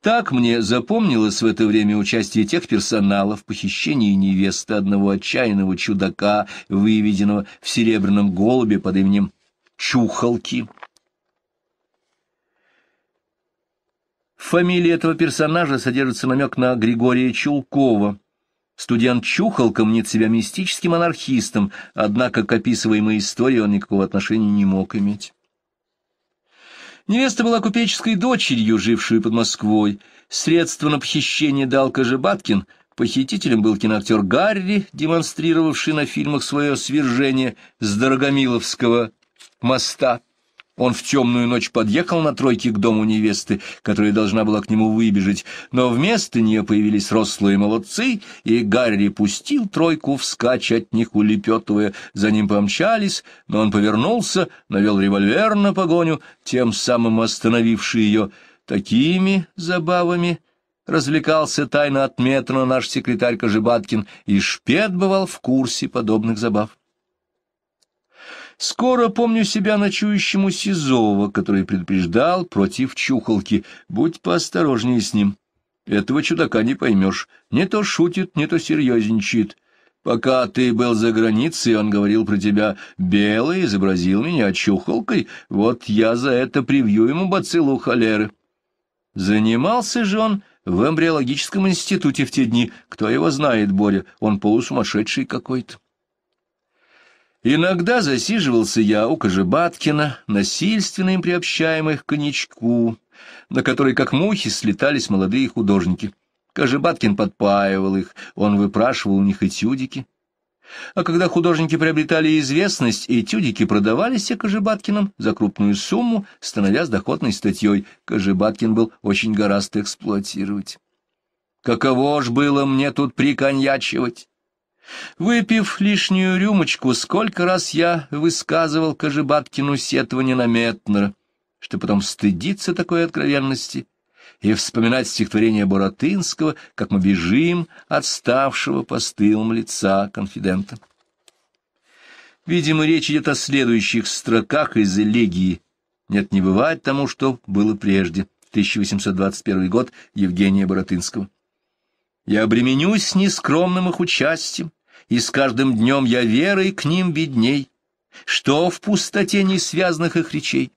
[SPEAKER 1] Так мне запомнилось в это время участие тех персоналов в похищении невесты одного отчаянного чудака, выведенного в серебряном голубе под именем Чухалки. В фамилии этого персонажа содержится намек на Григория Чулкова. Студент Чухалка мнит себя мистическим анархистом, однако к описываемой истории он никакого отношения не мог иметь. Невеста была купеческой дочерью, жившую под Москвой. Средства на похищение дал Кожебаткин, похитителем был киноактер Гарри, демонстрировавший на фильмах свое свержение с Дорогомиловского моста. Он в темную ночь подъехал на тройке к дому невесты, которая должна была к нему выбежать, но вместо нее появились рослые молодцы, и Гарри пустил тройку вскачь от них улепетывая. За ним помчались, но он повернулся, навел револьвер на погоню, тем самым остановивший ее. Такими забавами развлекался тайно от наш секретарь Кожебаткин, и Шпет бывал в курсе подобных забав. Скоро помню себя ночующему Сизова, который предупреждал против чухолки. Будь поосторожнее с ним. Этого чудака не поймешь. Не то шутит, не то серьезничает. Пока ты был за границей, он говорил про тебя. Белый изобразил меня чухолкой. Вот я за это привью ему бациллу холеры. Занимался же он в эмбриологическом институте в те дни. Кто его знает, Боря, он полусумасшедший какой-то. Иногда засиживался я у Кожебаткина, насильственно им приобщаемых к коньячку, на который, как мухи, слетались молодые художники. Кожебаткин подпаивал их, он выпрашивал у них этюдики. А когда художники приобретали известность, этюдики продавались и Кожебаткиным за крупную сумму, становясь доходной статьей. Кожебаткин был очень гораздо эксплуатировать. Каково ж было мне тут приконьячивать? Выпив лишнюю рюмочку, сколько раз я высказывал Кожебаткину сетование на Метнера, что потом стыдиться такой откровенности и вспоминать стихотворение Боротынского, как мы бежим отставшего ставшего постылом лица конфидента. Видимо, речь идет о следующих строках из элегии. Нет, не бывает тому, что было прежде. 1821 год Евгения Боротынского. Я обременюсь нескромным их участием, и с каждым днем я верой к ним бедней, что в пустоте несвязанных их речей.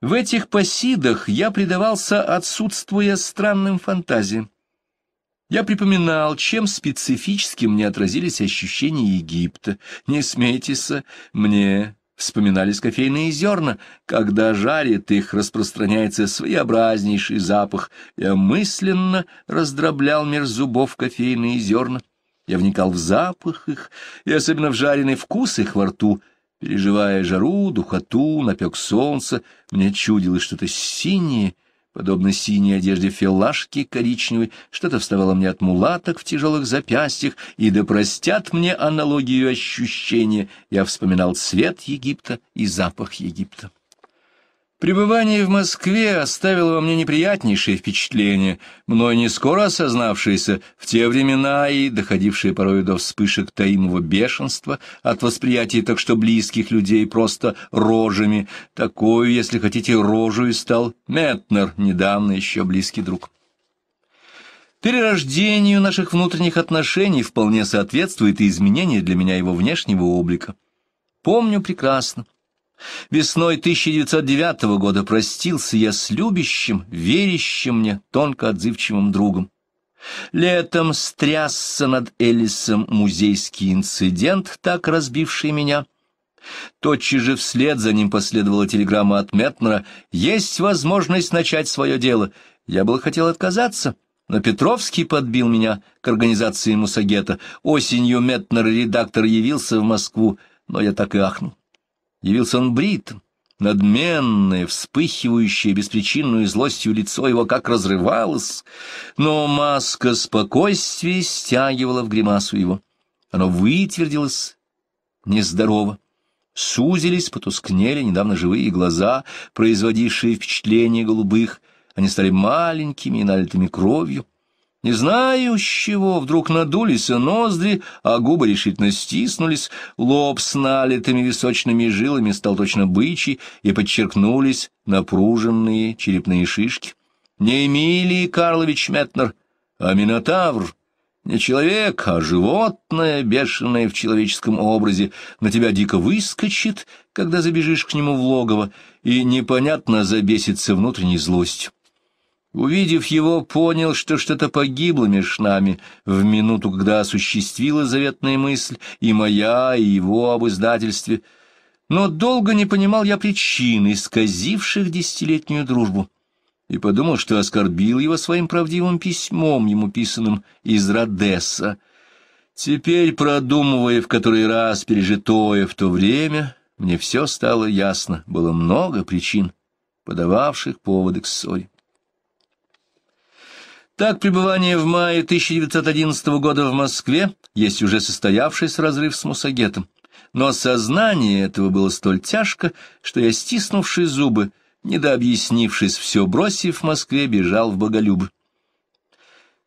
[SPEAKER 1] В этих посидах я предавался, отсутствуя странным фантазиям. Я припоминал, чем специфически мне отразились ощущения Египта. Не смейтесь, мне вспоминались кофейные зерна. Когда жарят их, распространяется своеобразнейший запах. Я мысленно раздроблял мир зубов кофейные зерна. Я вникал в запах их, и особенно в жареный вкус их во рту. Переживая жару, духоту, напек солнца, мне чудилось что-то синее — подобно синей одежде филашки коричневой, что-то вставало мне от мулаток в тяжелых запястьях, и да простят мне аналогию ощущения, я вспоминал цвет Египта и запах Египта. Пребывание в Москве оставило во мне неприятнейшее впечатление, мной не скоро осознавшееся в те времена и доходившее порой до вспышек таимого бешенства от восприятия так что близких людей просто рожами. Такую, если хотите, рожу стал Метнер, недавно еще близкий друг. Перерождению наших внутренних отношений вполне соответствует и изменение для меня его внешнего облика. Помню прекрасно Весной 1909 года простился я с любящим, верящим мне, тонко отзывчивым другом. Летом стрясся над Элисом музейский инцидент, так разбивший меня. Тотчас же вслед за ним последовала телеграмма от Метнера «Есть возможность начать свое дело». Я был хотел отказаться, но Петровский подбил меня к организации Мусагета. Осенью Метнер-редактор явился в Москву, но я так и ахнул явился он брит, Надменное, вспыхивающее беспричинную злостью лицо его как разрывалось, но маска спокойствия стягивала в гримасу его. Оно вытвердилось нездорово. Сузились, потускнели недавно живые глаза, производившие впечатление голубых. Они стали маленькими и налитыми кровью. Не знаю, с чего вдруг надулись ноздри, а губы решительно стиснулись, лоб с налитыми височными жилами стал точно бычий, и подчеркнулись напруженные черепные шишки. Не Эмилий Карлович Метнер, а Минотавр. Не человек, а животное, бешеное в человеческом образе, на тебя дико выскочит, когда забежишь к нему в логово, и непонятно забесится внутренней злостью. Увидев его, понял, что что-то погибло меж нами в минуту, когда осуществила заветная мысль и моя, и его об издательстве. Но долго не понимал я причин, исказивших десятилетнюю дружбу, и подумал, что оскорбил его своим правдивым письмом, ему писанным из Родесса. Теперь, продумывая в который раз пережитое в то время, мне все стало ясно, было много причин, подававших поводы к ссоре. Так, пребывание в мае 1911 года в Москве есть уже состоявшийся разрыв с Мусагетом. Но сознание этого было столь тяжко, что я, стиснувши зубы, недообъяснившись, все бросив в Москве, бежал в Боголюбы.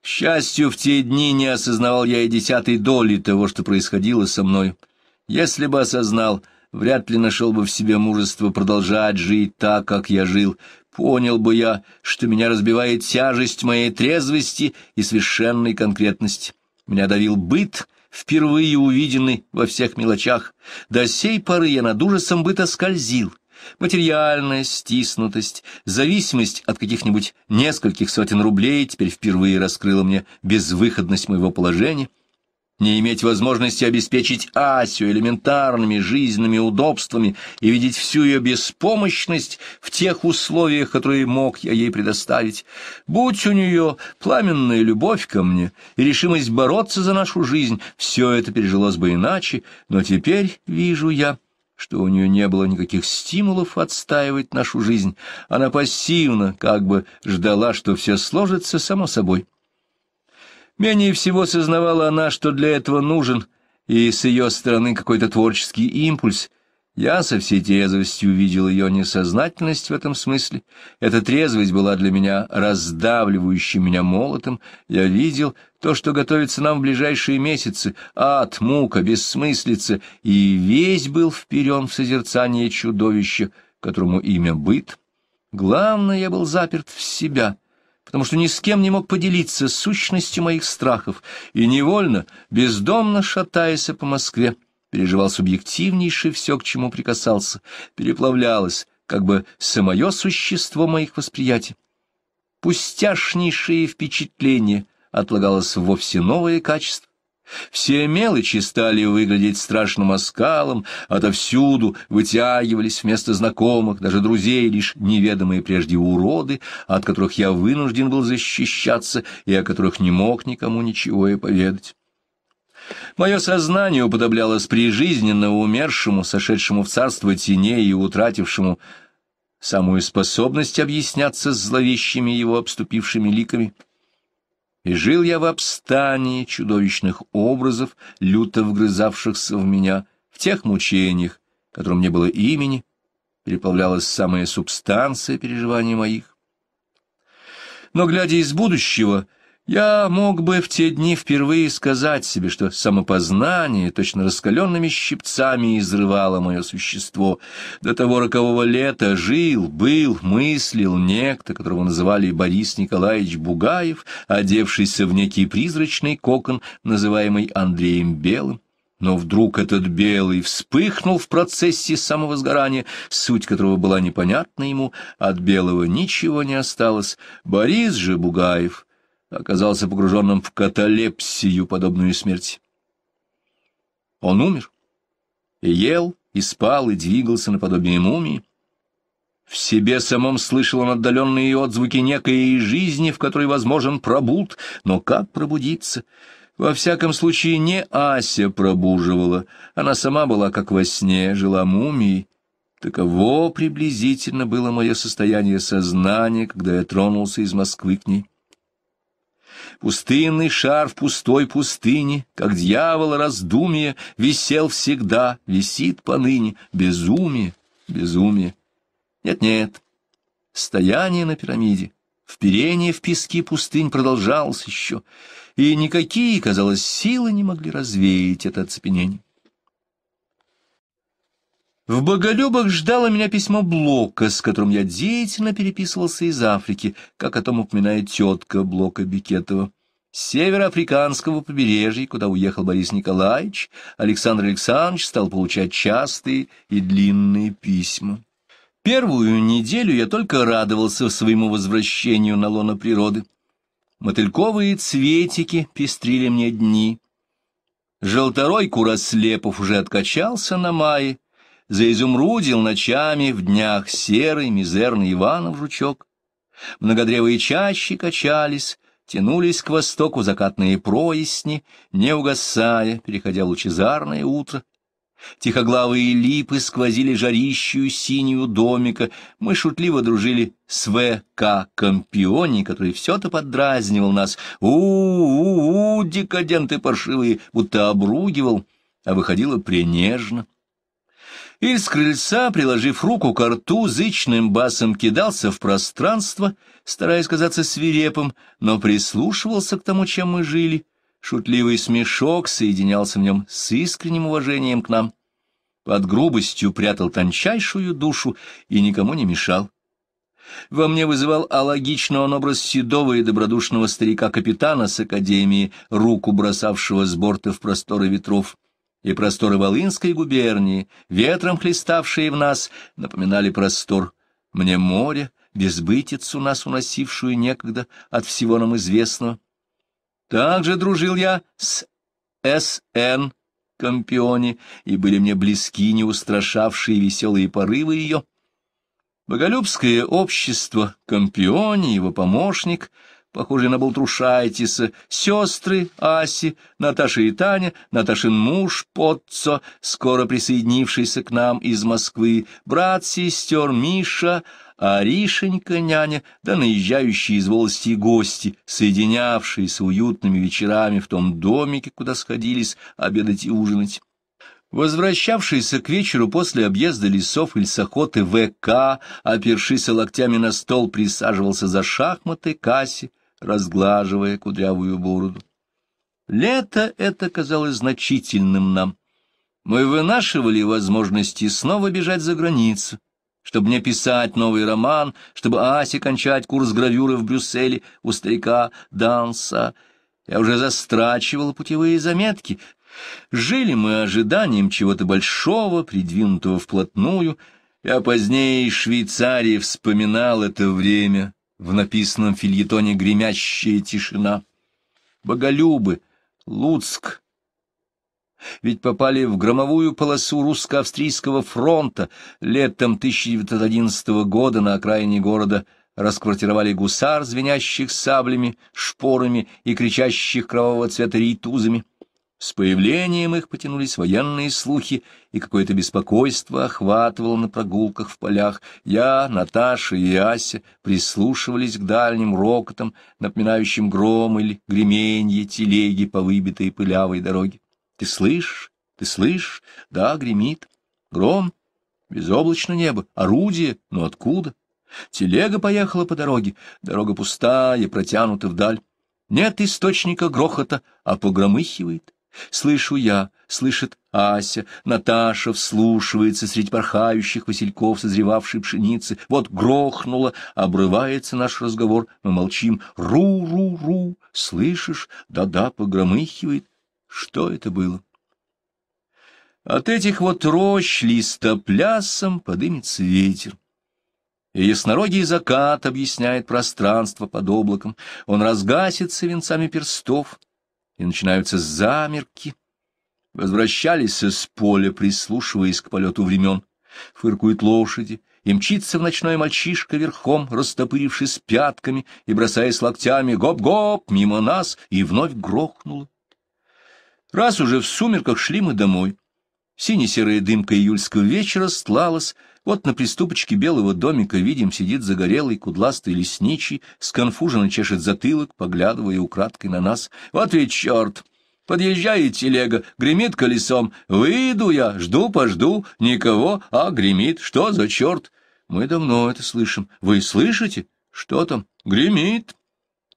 [SPEAKER 1] К счастью, в те дни не осознавал я и десятой доли того, что происходило со мной. Если бы осознал, вряд ли нашел бы в себе мужество продолжать жить так, как я жил, понял бы я, что меня разбивает тяжесть моей трезвости и совершенной конкретности. Меня давил быт, впервые увиденный во всех мелочах. До сей поры я над ужасом быта скользил. Материальная стиснутость, зависимость от каких-нибудь нескольких сотен рублей теперь впервые раскрыла мне безвыходность моего положения — не иметь возможности обеспечить Асю элементарными жизненными удобствами и видеть всю ее беспомощность в тех условиях, которые мог я ей предоставить. Будь у нее пламенная любовь ко мне и решимость бороться за нашу жизнь, все это пережилось бы иначе, но теперь вижу я, что у нее не было никаких стимулов отстаивать нашу жизнь. Она пассивно как бы ждала, что все сложится само собой. Менее всего сознавала она, что для этого нужен и с ее стороны какой-то творческий импульс. Я со всей трезвостью увидел ее несознательность в этом смысле. Эта трезвость была для меня раздавливающим меня молотом. Я видел то, что готовится нам в ближайшие месяцы, ад, мука, бессмыслица, и весь был вперен в созерцание чудовища, которому имя быт. Главное, я был заперт в себя — потому что ни с кем не мог поделиться сущностью моих страхов и невольно, бездомно шатаясь по Москве, переживал субъективнейше все, к чему прикасался, переплавлялось, как бы самое существо моих восприятий. Пустяшнейшие впечатления отлагалось вовсе новое качество, все мелочи стали выглядеть страшным оскалом, отовсюду вытягивались вместо знакомых, даже друзей, лишь неведомые прежде уроды, от которых я вынужден был защищаться и о которых не мог никому ничего и поведать. Мое сознание уподоблялось прижизненно умершему, сошедшему в царство теней и утратившему самую способность объясняться с зловещими его обступившими ликами — и жил я в обстании чудовищных образов, люто вгрызавшихся в меня, в тех мучениях, которым не было имени, переплавлялась самая субстанция переживаний моих. Но, глядя из будущего, — я мог бы в те дни впервые сказать себе, что самопознание точно раскаленными щипцами изрывало мое существо. До того рокового лета жил, был, мыслил некто, которого называли Борис Николаевич Бугаев, одевшийся в некий призрачный кокон, называемый Андреем Белым. Но вдруг этот белый вспыхнул в процессе самовозгорания, суть которого была непонятна ему, от белого ничего не осталось. Борис же Бугаев — оказался погруженным в каталепсию, подобную смерти. Он умер, и ел, и спал, и двигался наподобие мумии. В себе самом слышал он отдаленные отзвуки некой жизни, в которой возможен пробуд, но как пробудиться? Во всяком случае, не Ася пробуживала, она сама была как во сне, жила мумией. Таково приблизительно было мое состояние сознания, когда я тронулся из Москвы к ней. Пустынный шар в пустой пустыне, Как дьявол раздумие, Висел всегда, висит поныне, Безумие, безумие. Нет-нет, стояние на пирамиде, Вперение в пески пустынь продолжалось еще, и никакие, казалось, силы не могли развеять это оцепенение. В Боголюбах ждало меня письмо Блока, с которым я деятельно переписывался из Африки, как о том упоминает тетка Блока Бикетова. С североафриканского побережья, куда уехал Борис Николаевич, Александр Александрович стал получать частые и длинные письма. Первую неделю я только радовался своему возвращению на лоно природы. Мотыльковые цветики пестрили мне дни. Желторой Курослепов уже откачался на мае, заизумрудил ночами в днях серый мизерный Иванов жучок. Многодревые чаще качались, тянулись к востоку закатные проясни, не угасая, переходя лучезарное утро. Тихоглавые липы сквозили жарищую синюю домика, мы шутливо дружили с В.К. Компиони, который все-то поддразнивал нас. «У-у-у, декаденты паршивые!» будто обругивал, а выходило пренежно и с крыльца, приложив руку к рту, зычным басом кидался в пространство, стараясь казаться свирепым, но прислушивался к тому, чем мы жили. Шутливый смешок соединялся в нем с искренним уважением к нам. Под грубостью прятал тончайшую душу и никому не мешал. Во мне вызывал алогично он образ седого и добродушного старика-капитана с академии, руку бросавшего с борта в просторы ветров и просторы Волынской губернии, ветром хлеставшие в нас, напоминали простор. Мне море, безбытицу нас уносившую некогда от всего нам известного. Также дружил я с С.Н. Компионе, и были мне близки неустрашавшие веселые порывы ее. Боголюбское общество, Компионе, его помощник — похожие на Болтрушайтиса, сестры Аси, Наташа и Таня, Наташин муж Потцо, скоро присоединившийся к нам из Москвы, брат сестер Миша, Аришенька няня, да наезжающие из волости гости, соединявшиеся уютными вечерами в том домике, куда сходились обедать и ужинать. Возвращавшийся к вечеру после объезда лесов ильсохоты ВК, опершися локтями на стол, присаживался за шахматы, кассе разглаживая кудрявую бороду. Лето это казалось значительным нам. Мы вынашивали возможности снова бежать за границу, чтобы мне писать новый роман, чтобы Асе кончать курс гравюры в Брюсселе у старика Данса. Я уже застрачивал путевые заметки. Жили мы ожиданием чего-то большого, придвинутого вплотную. Я позднее из Швейцарии вспоминал это время, в написанном фильетоне гремящая тишина. Боголюбы, Луцк. Ведь попали в громовую полосу русско-австрийского фронта. Летом 1911 года на окраине города расквартировали гусар, звенящих саблями, шпорами и кричащих кровавого цвета рейтузами. С появлением их потянулись военные слухи, и какое-то беспокойство охватывало на прогулках в полях. Я, Наташа и Ася прислушивались к дальним рокотам, напоминающим гром или гременье телеги по выбитой пылявой дороге. «Ты слышишь? Ты слышишь? Да, гремит. Гром, безоблачно небо, орудие, но откуда?» Телега поехала по дороге, дорога пустая, протянута вдаль. Нет источника грохота, а погромыхивает. Слышу я, слышит Ася, Наташа вслушивается среди порхающих васильков созревавшей пшеницы. Вот грохнуло, обрывается наш разговор, мы молчим. Ру-ру-ру, слышишь? Да-да, погромыхивает. Что это было? От этих вот рощ листоплясом подымется ветер. И яснорогий закат объясняет пространство под облаком. Он разгасится венцами перстов, и начинаются замерки. Возвращались из поля, прислушиваясь к полету времен. Фыркуют лошади, и мчится в ночной мальчишка верхом, растопырившись пятками и бросаясь локтями «Гоп-гоп!» мимо нас, и вновь грохнуло. Раз уже в сумерках шли мы домой. Сине-серая дымка июльского вечера стлалась, вот на приступочке белого домика, видим, сидит загорелый кудластый лесничий, сконфуженно чешет затылок, поглядывая украдкой на нас. «Вот ведь черт!» Подъезжает телега, гремит колесом. Выйду я, жду-пожду, никого, а гремит. Что за черт? Мы давно это слышим. Вы слышите? Что там? Гремит.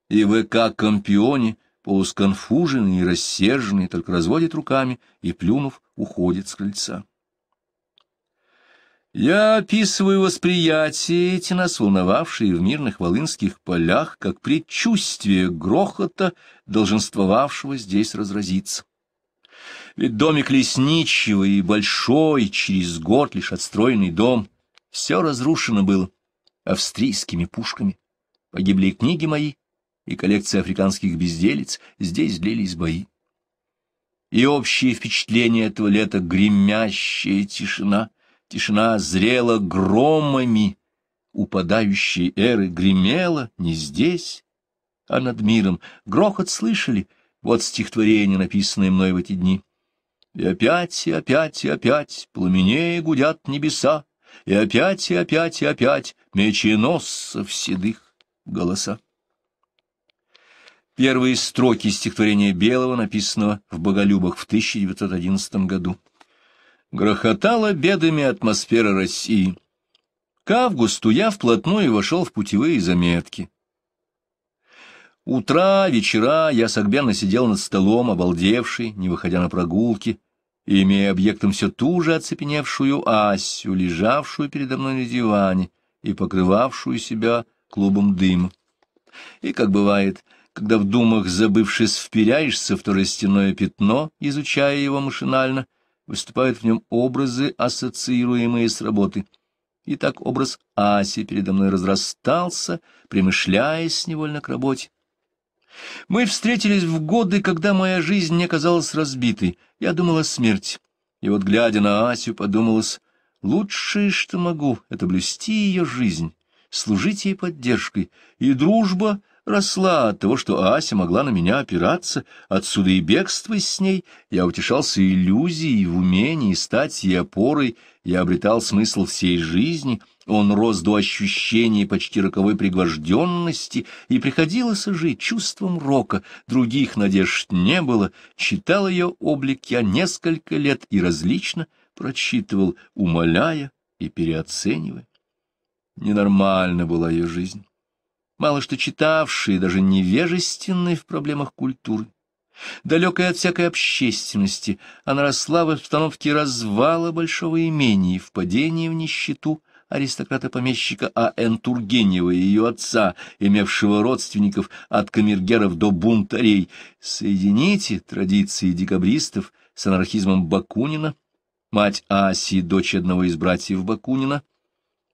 [SPEAKER 1] И ВК Компионе, полусконфуженный и рассерженный, только разводит руками и, плюнув, уходит с крыльца. Я описываю восприятие эти нас волновавшие в мирных волынских полях, как предчувствие грохота, долженствовавшего здесь разразиться. Ведь домик лесничего и большой, через год лишь отстроенный дом, все разрушено было австрийскими пушками. Погибли книги мои, и коллекция африканских безделец, здесь длились бои. И общее впечатление этого лета — гремящая тишина — Тишина зрела громами упадающей эры, гремела не здесь, а над миром. Грохот слышали, вот стихотворение, написанное мной в эти дни. И опять, и опять, и опять пламенее гудят небеса, и опять, и опять, и опять меченосцев седых голоса. Первые строки стихотворения Белого, написанного в Боголюбах в 1911 году. Грохотала бедами атмосфера России. К августу я вплотную вошел в путевые заметки. Утра, вечера я согбенно сидел над столом, обалдевший, не выходя на прогулки, и имея объектом все ту же оцепеневшую Асю, лежавшую передо мной на диване и покрывавшую себя клубом дыма. И, как бывает, когда в думах, забывшись, вперяешься в второстяное пятно, изучая его машинально, выступают в нем образы, ассоциируемые с работой. И так образ Аси передо мной разрастался, примышляясь невольно к работе. Мы встретились в годы, когда моя жизнь мне казалась разбитой. Я думала о смерти. И вот, глядя на Асю, подумалось, лучшее, что могу, — это блюсти ее жизнь, служить ей поддержкой. И дружба — росла от того, что Ася могла на меня опираться, отсюда и бегство с ней, я утешался иллюзией в умении стать ей опорой, я обретал смысл всей жизни, он рос до ощущения почти роковой пригвожденности, и приходилось жить чувством рока, других надежд не было, читал ее облик я несколько лет и различно прочитывал, умоляя и переоценивая. Ненормально была ее жизнь мало что читавшие, даже невежественные в проблемах культуры. Далекая от всякой общественности, она росла в обстановке развала большого имения и впадения в нищету аристократа-помещика А.Н. Тургенева и ее отца, имевшего родственников от камергеров до бунтарей. Соедините традиции декабристов с анархизмом Бакунина, мать Аси, дочь одного из братьев Бакунина —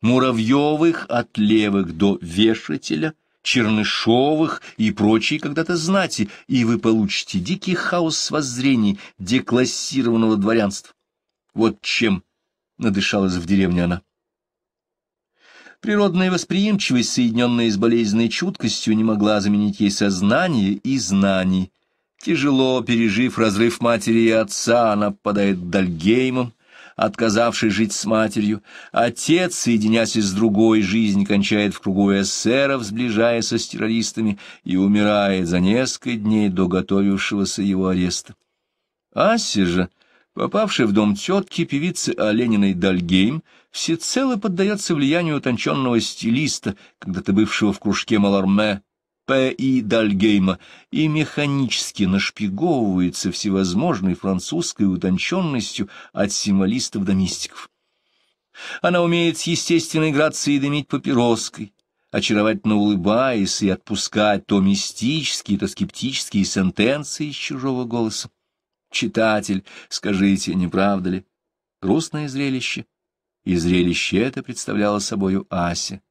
[SPEAKER 1] Муравьевых от левых до вешателя, Чернышовых и прочие когда-то знати, и вы получите дикий хаос воззрений деклассированного дворянства. Вот чем надышалась в деревне она. Природная восприимчивость, соединенная с болезненной чуткостью, не могла заменить ей сознание и знаний. Тяжело пережив разрыв матери и отца, она попадает к Дальгеймам, отказавший жить с матерью. Отец, соединясь с другой жизнью, кончает в кругу эсеров, сближаясь с террористами, и умирает за несколько дней до готовившегося его ареста. Ася же, попавший в дом тетки певицы Олениной Дальгейм, всецело поддается влиянию утонченного стилиста, когда-то бывшего в кружке Маларме и Дальгейма и механически нашпиговывается всевозможной французской утонченностью от символистов до мистиков. Она умеет с естественной грацией дымить папироской, очаровательно улыбаясь и отпускать то мистические, то скептические сентенции из чужого голоса. Читатель, скажите, не правда ли? Грустное зрелище. И зрелище это представляло собою Ася.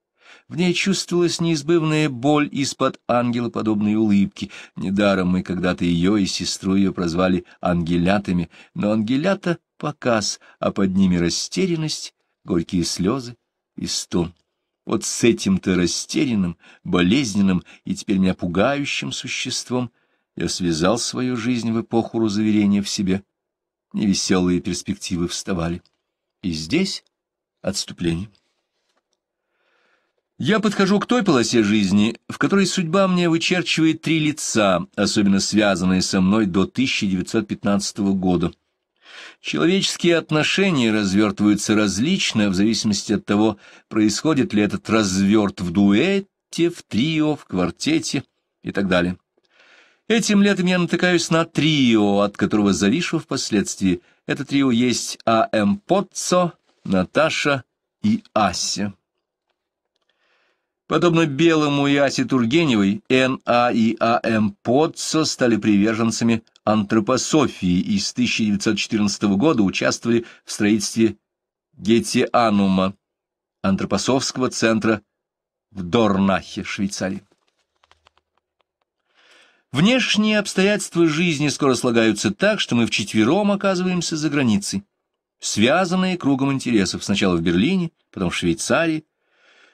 [SPEAKER 1] В ней чувствовалась неизбывная боль из-под ангелоподобной улыбки. Недаром мы когда-то ее и сестру ее прозвали ангелятами, но ангелята — показ, а под ними растерянность, горькие слезы и стон. Вот с этим-то растерянным, болезненным и теперь меня пугающим существом я связал свою жизнь в эпоху разуверения в себе. Невеселые перспективы вставали. И здесь отступление. Я подхожу к той полосе жизни, в которой судьба мне вычерчивает три лица, особенно связанные со мной до 1915 года. Человеческие отношения развертываются различно в зависимости от того, происходит ли этот разверт в дуэте, в трио, в квартете и так далее. Этим летом я натыкаюсь на трио, от которого завишу впоследствии. Это трио есть А.М. Потцо, Наташа и Ася. Подобно Белому и Асе Тургеневой, Н.А. и А.М. Потца стали приверженцами антропософии и с 1914 года участвовали в строительстве Гетианума антропософского центра в Дорнахе, Швейцарии. Внешние обстоятельства жизни скоро слагаются так, что мы вчетвером оказываемся за границей, связанные кругом интересов, сначала в Берлине, потом в Швейцарии,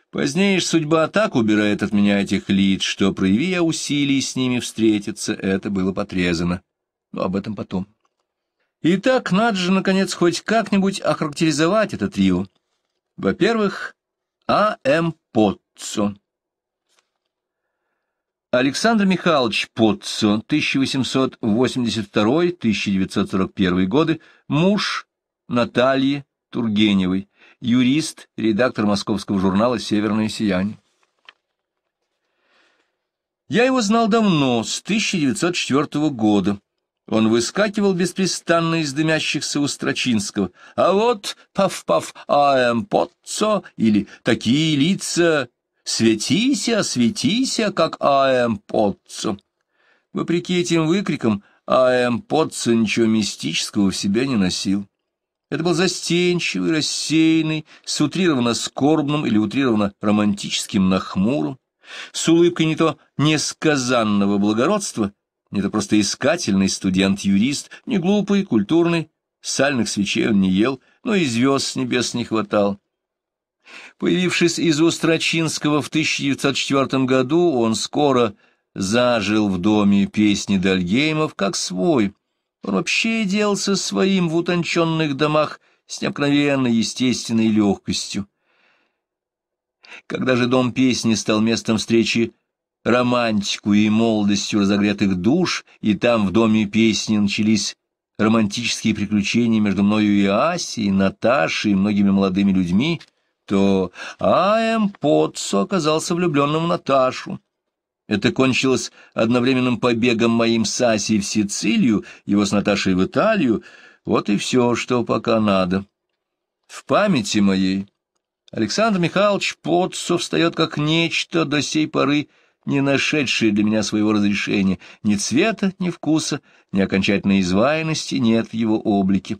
[SPEAKER 1] Позднее ж судьба так убирает от меня этих лиц, что, прояви я усилий с ними встретиться, это было потрезано. Но об этом потом. Итак, надо же, наконец, хоть как-нибудь охарактеризовать это трио. Во-первых, А.М. Потцо. Александр Михайлович Потцо, 1882-1941 годы, муж Натальи Тургеневой, юрист, редактор московского журнала «Северное сияние». Я его знал давно, с 1904 года. Он выскакивал беспрестанно из дымящихся у Строчинского. А вот пав-пав аэм потцо или такие лица «Светися, светися, как аэм потцо». Вопреки этим выкрикам аэм потцо ничего мистического в себя не носил. Это был застенчивый, рассеянный, с утрированно скорбным или утрированно романтическим нахмуром, с улыбкой не то несказанного благородства, не то просто искательный студент-юрист, не глупый, культурный, сальных свечей он не ел, но и звезд с небес не хватал. Появившись из Острочинского в 1904 году, он скоро зажил в доме песни Дальгеймов как свой — он вообще делался своим в утонченных домах с необыкновенной естественной легкостью. Когда же дом песни стал местом встречи романтику и молодостью разогретых душ, и там в доме песни начались романтические приключения между мною и Асей, Наташей, и многими молодыми людьми, то А.М. Потсо оказался влюбленным в Наташу. Это кончилось одновременным побегом моим с Асей в Сицилию, его с Наташей в Италию. Вот и все, что пока надо. В памяти моей Александр Михайлович Потцов встает как нечто до сей поры, не нашедшее для меня своего разрешения. Ни цвета, ни вкуса, ни окончательной изваянности нет в его облике.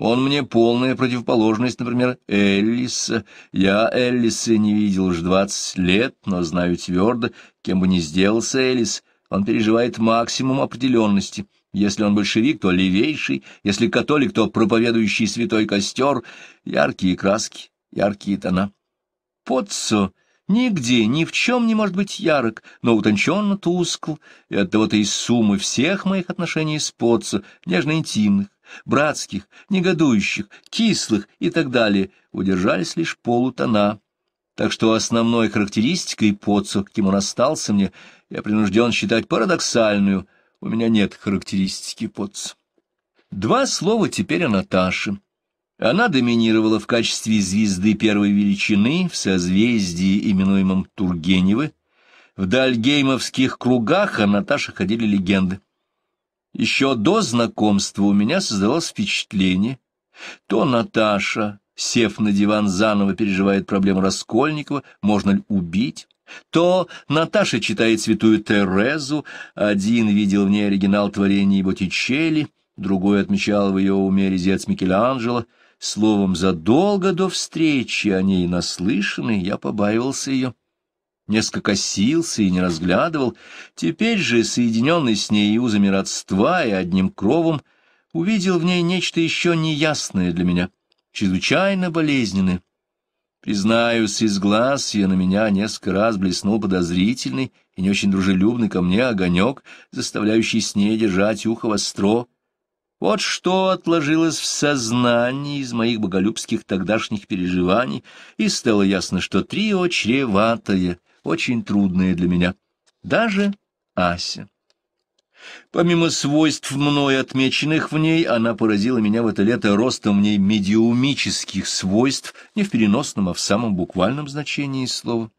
[SPEAKER 1] Он мне полная противоположность, например, Эллиса. Я Эллиса не видел уж двадцать лет, но знаю твердо, кем бы ни сделался Эллис, он переживает максимум определенности. Если он большевик, то левейший, если католик, то проповедующий святой костер. Яркие краски, яркие тона. Потцо нигде, ни в чем не может быть ярок, но утонченно тускл, и оттого-то из суммы всех моих отношений с Потцо, нежно-интимных, братских, негодующих, кислых и так далее, удержались лишь полутона. Так что основной характеристикой Поцу, каким он остался мне, я принужден считать парадоксальную. У меня нет характеристики Поцу. Два слова теперь о Наташе. Она доминировала в качестве звезды первой величины в созвездии, именуемом Тургеневы. В дальгеймовских кругах о Наташе ходили легенды. Еще до знакомства у меня создалось впечатление, то Наташа, сев на диван заново, переживает проблему Раскольникова, можно ли убить, то Наташа читает святую Терезу, один видел в ней оригинал творения его Тичелли, другой отмечал в ее уме резец Микеланджело. Словом, задолго до встречи о ней наслышанный я побаивался ее несколько сился и не разглядывал, теперь же, соединенный с ней узами родства и одним кровом, увидел в ней нечто еще неясное для меня, чрезвычайно болезненное. Признаюсь, из глаз я на меня несколько раз блеснул подозрительный и не очень дружелюбный ко мне огонек, заставляющий с ней держать ухо востро. Вот что отложилось в сознании из моих боголюбских тогдашних переживаний, и стало ясно, что три чреватое — очень трудное для меня. Даже Ася. Помимо свойств мной отмеченных в ней, она поразила меня в это лето ростом в ней медиумических свойств, не в переносном, а в самом буквальном значении слова.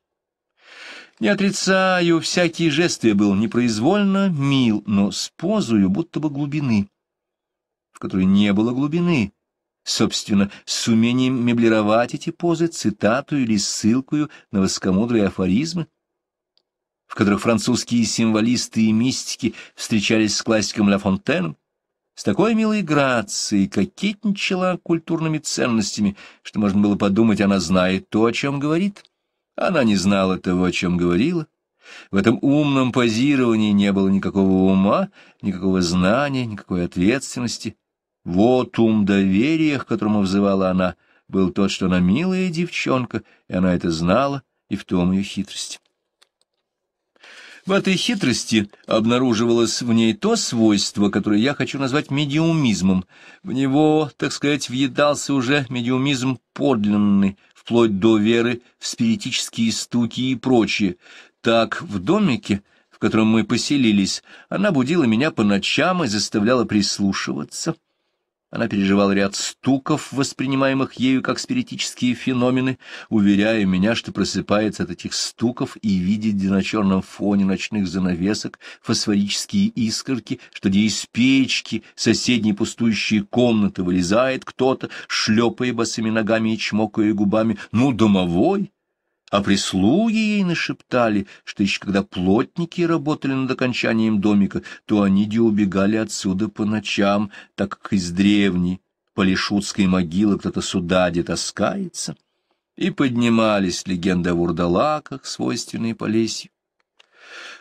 [SPEAKER 1] Не отрицаю, всякие жесты я был непроизвольно мил, но с позою будто бы глубины, в которой не было глубины, собственно, с умением меблировать эти позы цитату или ссылкую на воскомудрые афоризмы, в которых французские символисты и мистики встречались с классиком Ла Фонтеном, с такой милой грацией кокетничала культурными ценностями, что можно было подумать, она знает то, о чем говорит. Она не знала того, о чем говорила. В этом умном позировании не было никакого ума, никакого знания, никакой ответственности, вот ум доверия, к которому взывала она, был тот, что она милая девчонка, и она это знала, и в том ее хитрость. В этой хитрости обнаруживалось в ней то свойство, которое я хочу назвать медиумизмом. В него, так сказать, въедался уже медиумизм подлинный, вплоть до веры в спиритические стуки и прочее. Так в домике, в котором мы поселились, она будила меня по ночам и заставляла прислушиваться. Она переживала ряд стуков, воспринимаемых ею как спиритические феномены, уверяя меня, что просыпается от этих стуков и видит на черном фоне ночных занавесок фосфорические искорки, что где из печки соседней пустующей комнаты вылезает кто-то, шлепая босыми ногами и чмокая губами. «Ну, домовой!» а прислуги ей нашептали, что еще когда плотники работали над окончанием домика, то они де убегали отсюда по ночам, так как из древней полишутской могилы кто-то сюда де таскается, и поднимались легенды о вурдалаках, свойственные Полесью.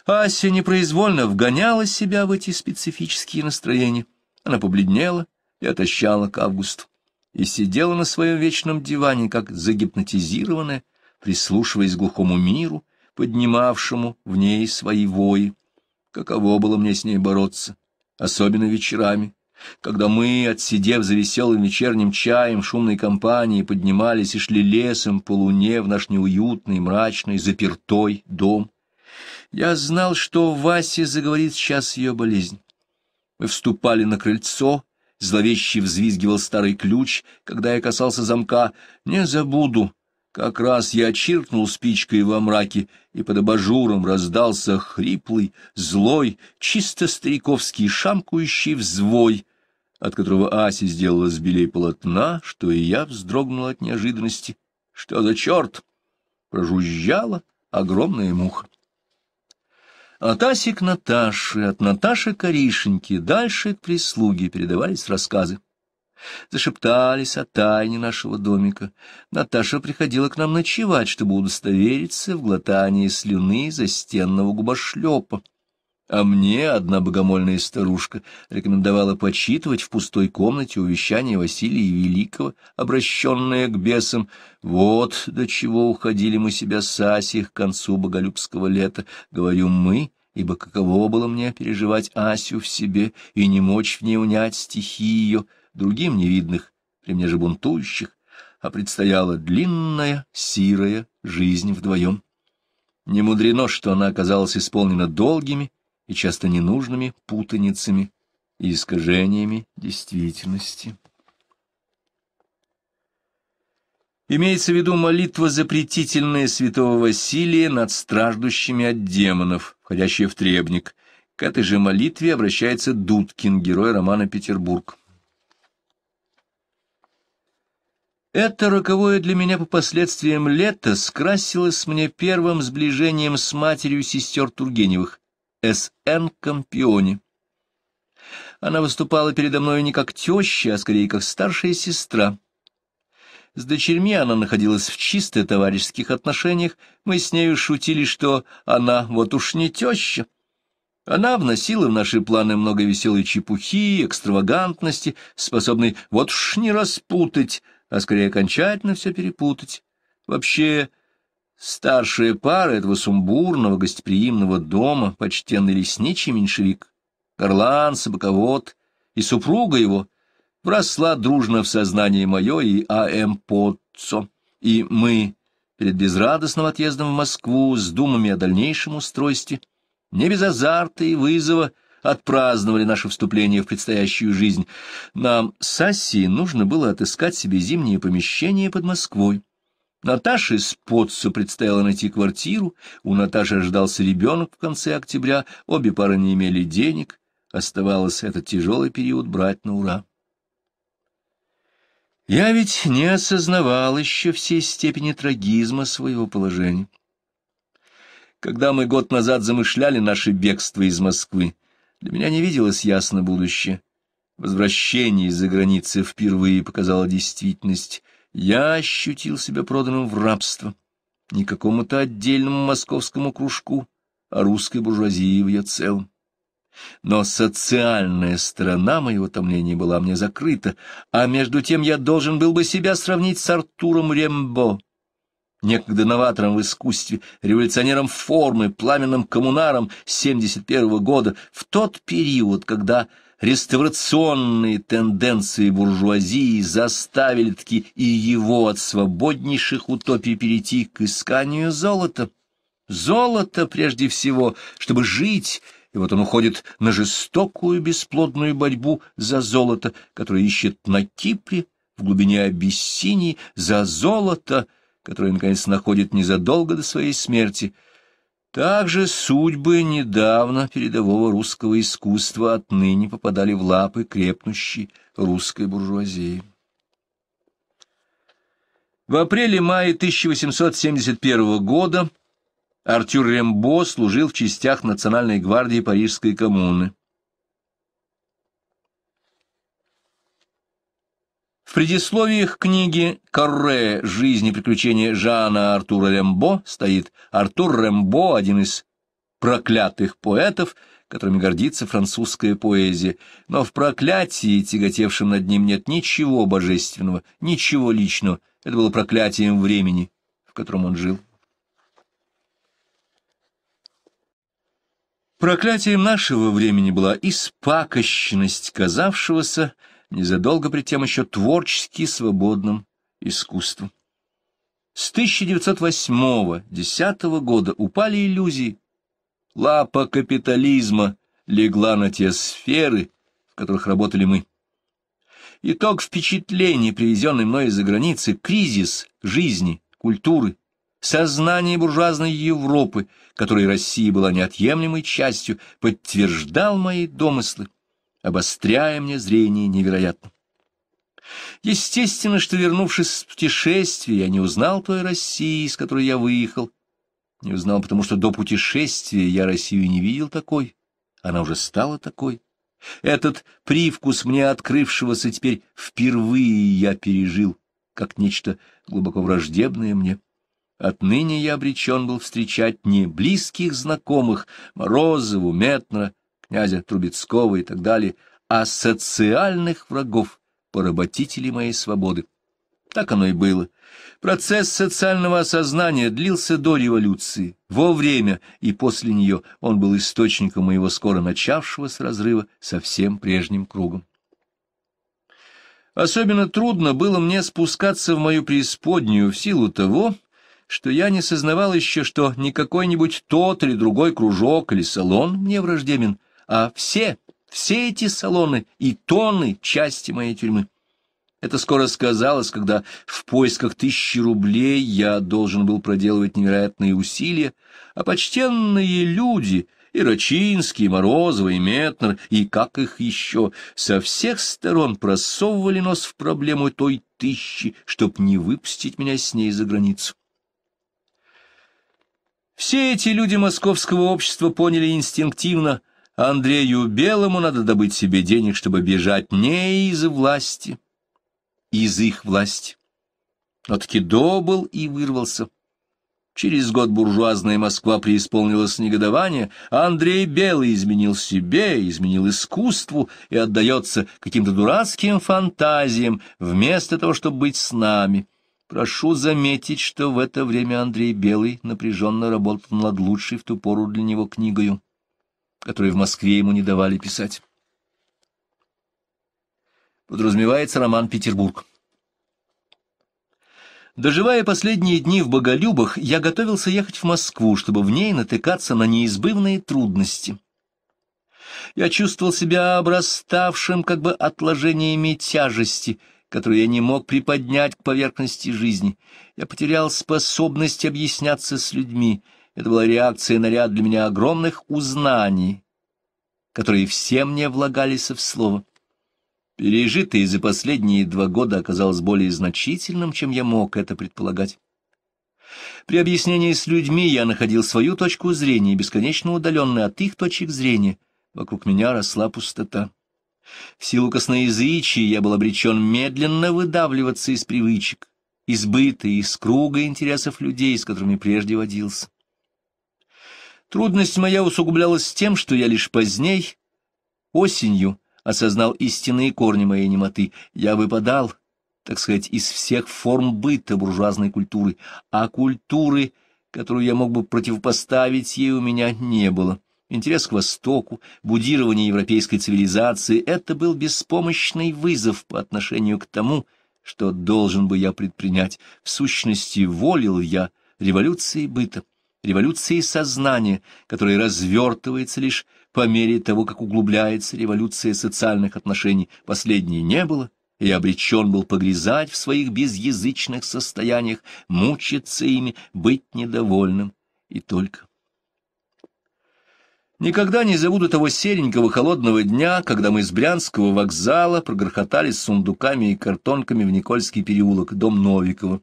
[SPEAKER 1] Ася непроизвольно вгоняла себя в эти специфические настроения. Она побледнела и отощала к августу, и сидела на своем вечном диване, как загипнотизированная, прислушиваясь к глухому миру, поднимавшему в ней свои вои. Каково было мне с ней бороться, особенно вечерами, когда мы, отсидев за веселым вечерним чаем шумной компании, поднимались и шли лесом по луне в наш неуютный, мрачный, запертой дом. Я знал, что Васе заговорит сейчас ее болезнь. Мы вступали на крыльцо, зловеще взвизгивал старый ключ, когда я касался замка. «Не забуду», как раз я чиркнул спичкой во мраке, и под абажуром раздался хриплый, злой, чисто стариковский шамкующий взвой, от которого Ася сделала с белей полотна, что и я вздрогнул от неожиданности. Что за черт? Прожужжала огромная муха. От Аси к Наташе, от Наташи к Аришеньке, дальше к прислуге передавались рассказы. Зашептались о тайне нашего домика. Наташа приходила к нам ночевать, чтобы удостовериться в глотании слюны застенного губошлепа. А мне одна богомольная старушка рекомендовала почитывать в пустой комнате увещание Василия Великого, обращенное к бесам. Вот до чего уходили мы себя с Асей к концу боголюбского лета, говорю мы, ибо каково было мне переживать Асю в себе и не мочь в ней унять стихи ее — другим невидных, при мне же бунтующих, а предстояла длинная, сирая жизнь вдвоем. Не мудрено, что она оказалась исполнена долгими и часто ненужными путаницами и искажениями действительности. Имеется в виду молитва запретительная святого Василия над страждущими от демонов, входящая в требник. К этой же молитве обращается Дудкин, герой романа «Петербург». Это роковое для меня по последствиям лето скрасилось мне первым сближением с матерью сестер Тургеневых, С.Н. Компионе. Она выступала передо мной не как теща, а скорее как старшая сестра. С дочерьми она находилась в чисто товарищеских отношениях, мы с нею шутили, что она вот уж не теща. Она вносила в наши планы много веселой чепухи, экстравагантности, способной вот уж не распутать, а скорее окончательно все перепутать. Вообще, старшая пара этого сумбурного гостеприимного дома, почтенный лесничий меньшевик, Орлан, собаковод и супруга его, вросла дружно в сознание мое и А.М. Потцо, и мы перед безрадостным отъездом в Москву с думами о дальнейшем устройстве, не без азарта и вызова, отпраздновали наше вступление в предстоящую жизнь. Нам с Асей нужно было отыскать себе зимнее помещение под Москвой. Наташе Спотцу предстояло найти квартиру, у Наташи ожидался ребенок в конце октября, обе пары не имели денег, оставалось этот тяжелый период брать на ура. Я ведь не осознавал еще всей степени трагизма своего положения. Когда мы год назад замышляли наше бегство из Москвы, для меня не виделось ясно будущее. Возвращение из-за границы впервые показало действительность. Я ощутил себя проданным в рабство. Не какому-то отдельному московскому кружку, а русской буржуазии в ее целом. Но социальная сторона моего томления была мне закрыта, а между тем я должен был бы себя сравнить с Артуром Рембо, некогда новатором в искусстве, революционером формы, пламенным коммунаром 71 года, в тот период, когда реставрационные тенденции буржуазии заставили таки и его от свободнейших утопий перейти к исканию золота. Золото прежде всего, чтобы жить, и вот он уходит на жестокую бесплодную борьбу за золото, которое ищет на Кипре, в глубине Абиссинии, за золото — которое, наконец, находит незадолго до своей смерти. Также судьбы недавно передового русского искусства отныне попадали в лапы крепнущей русской буржуазии. В апреле-мае 1871 года Артюр Рембо служил в частях Национальной гвардии Парижской коммуны. В предисловии к книге «Корре. Жизнь и приключения Жана Артура Рембо» стоит Артур Рембо, один из проклятых поэтов, которыми гордится французская поэзия, но в проклятии, тяготевшем над ним, нет ничего божественного, ничего личного. Это было проклятием времени, в котором он жил. Проклятием нашего времени была испакощенность казавшегося незадолго при тем еще творчески свободным искусством. С 1908-10 года упали иллюзии. Лапа капитализма легла на те сферы, в которых работали мы. Итог впечатлений, привезенный мной из-за границы, кризис жизни, культуры, сознание буржуазной Европы, которой Россия была неотъемлемой частью, подтверждал мои домыслы обостряя мне зрение невероятно. Естественно, что, вернувшись с путешествия, я не узнал той России, из которой я выехал. Не узнал, потому что до путешествия я Россию не видел такой. Она уже стала такой. Этот привкус мне открывшегося теперь впервые я пережил, как нечто глубоко враждебное мне. Отныне я обречен был встречать не близких знакомых Морозову, Метнера, князя Трубецкого и так далее, а социальных врагов, поработителей моей свободы. Так оно и было. Процесс социального осознания длился до революции, во время и после нее он был источником моего скоро начавшегося разрыва со всем прежним кругом. Особенно трудно было мне спускаться в мою преисподнюю в силу того, что я не сознавал еще, что не какой-нибудь тот или другой кружок или салон мне враждебен, а все, все эти салоны и тонны части моей тюрьмы. Это скоро сказалось, когда в поисках тысячи рублей я должен был проделывать невероятные усилия, а почтенные люди — и Рачинский, и Морозова, и Метнер, и как их еще, со всех сторон просовывали нос в проблему той тысячи, чтоб не выпустить меня с ней за границу. Все эти люди московского общества поняли инстинктивно Андрею Белому надо добыть себе денег, чтобы бежать не из власти, из их власти. Но таки добыл и вырвался. Через год буржуазная Москва преисполнилась негодования, а Андрей Белый изменил себе, изменил искусству и отдается каким-то дурацким фантазиям, вместо того, чтобы быть с нами. Прошу заметить, что в это время Андрей Белый напряженно работал над лучшей в ту пору для него книгою которые в Москве ему не давали писать. Подразумевается роман «Петербург». Доживая последние дни в Боголюбах, я готовился ехать в Москву, чтобы в ней натыкаться на неизбывные трудности. Я чувствовал себя обраставшим как бы отложениями тяжести, которую я не мог приподнять к поверхности жизни. Я потерял способность объясняться с людьми — это была реакция на ряд для меня огромных узнаний, которые все мне влагались в слово. Пережитое за последние два года оказалось более значительным, чем я мог это предполагать. При объяснении с людьми я находил свою точку зрения, бесконечно удаленную от их точек зрения. Вокруг меня росла пустота. В силу косноязычия я был обречен медленно выдавливаться из привычек, избыта из круга интересов людей, с которыми прежде водился. Трудность моя усугублялась тем, что я лишь поздней, осенью, осознал истинные корни моей немоты. Я выпадал, так сказать, из всех форм быта буржуазной культуры, а культуры, которую я мог бы противопоставить ей, у меня не было. Интерес к Востоку, будирование европейской цивилизации — это был беспомощный вызов по отношению к тому, что должен бы я предпринять. В сущности, волил я революции быта революции сознания, которая развертывается лишь по мере того, как углубляется революция социальных отношений, последней не было, и обречен был погрязать в своих безязычных состояниях, мучиться ими, быть недовольным и только. Никогда не забуду того серенького холодного дня, когда мы из Брянского вокзала прогрохотали с сундуками и картонками в Никольский переулок, дом Новикова,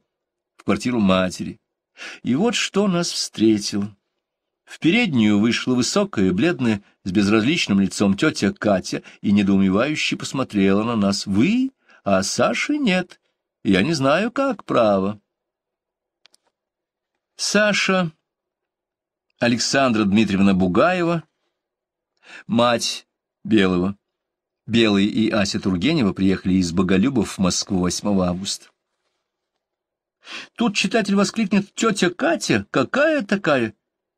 [SPEAKER 1] в квартиру матери. И вот что нас встретило. В переднюю вышла высокая, бледная, с безразличным лицом тетя Катя и недоумевающе посмотрела на нас. «Вы? А Саши нет. Я не знаю, как право». Саша, Александра Дмитриевна Бугаева, мать Белого. Белый и Ася Тургенева приехали из Боголюбов в Москву 8 августа. Тут читатель воскликнет «Тетя Катя? Какая такая?»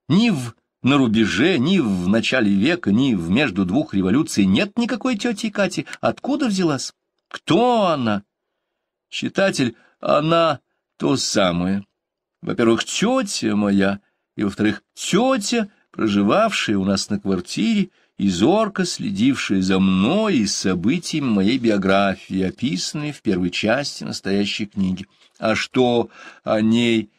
[SPEAKER 1] Ни в на рубеже, ни в начале века, ни в между двух революций нет никакой тети Кати. Откуда взялась? Кто она? Читатель, она то самое. Во-первых, тетя моя, и, во-вторых, тетя, проживавшая у нас на квартире, и зорко следившая за мной и событиями моей биографии, описанной в первой части настоящей книги. А что о ней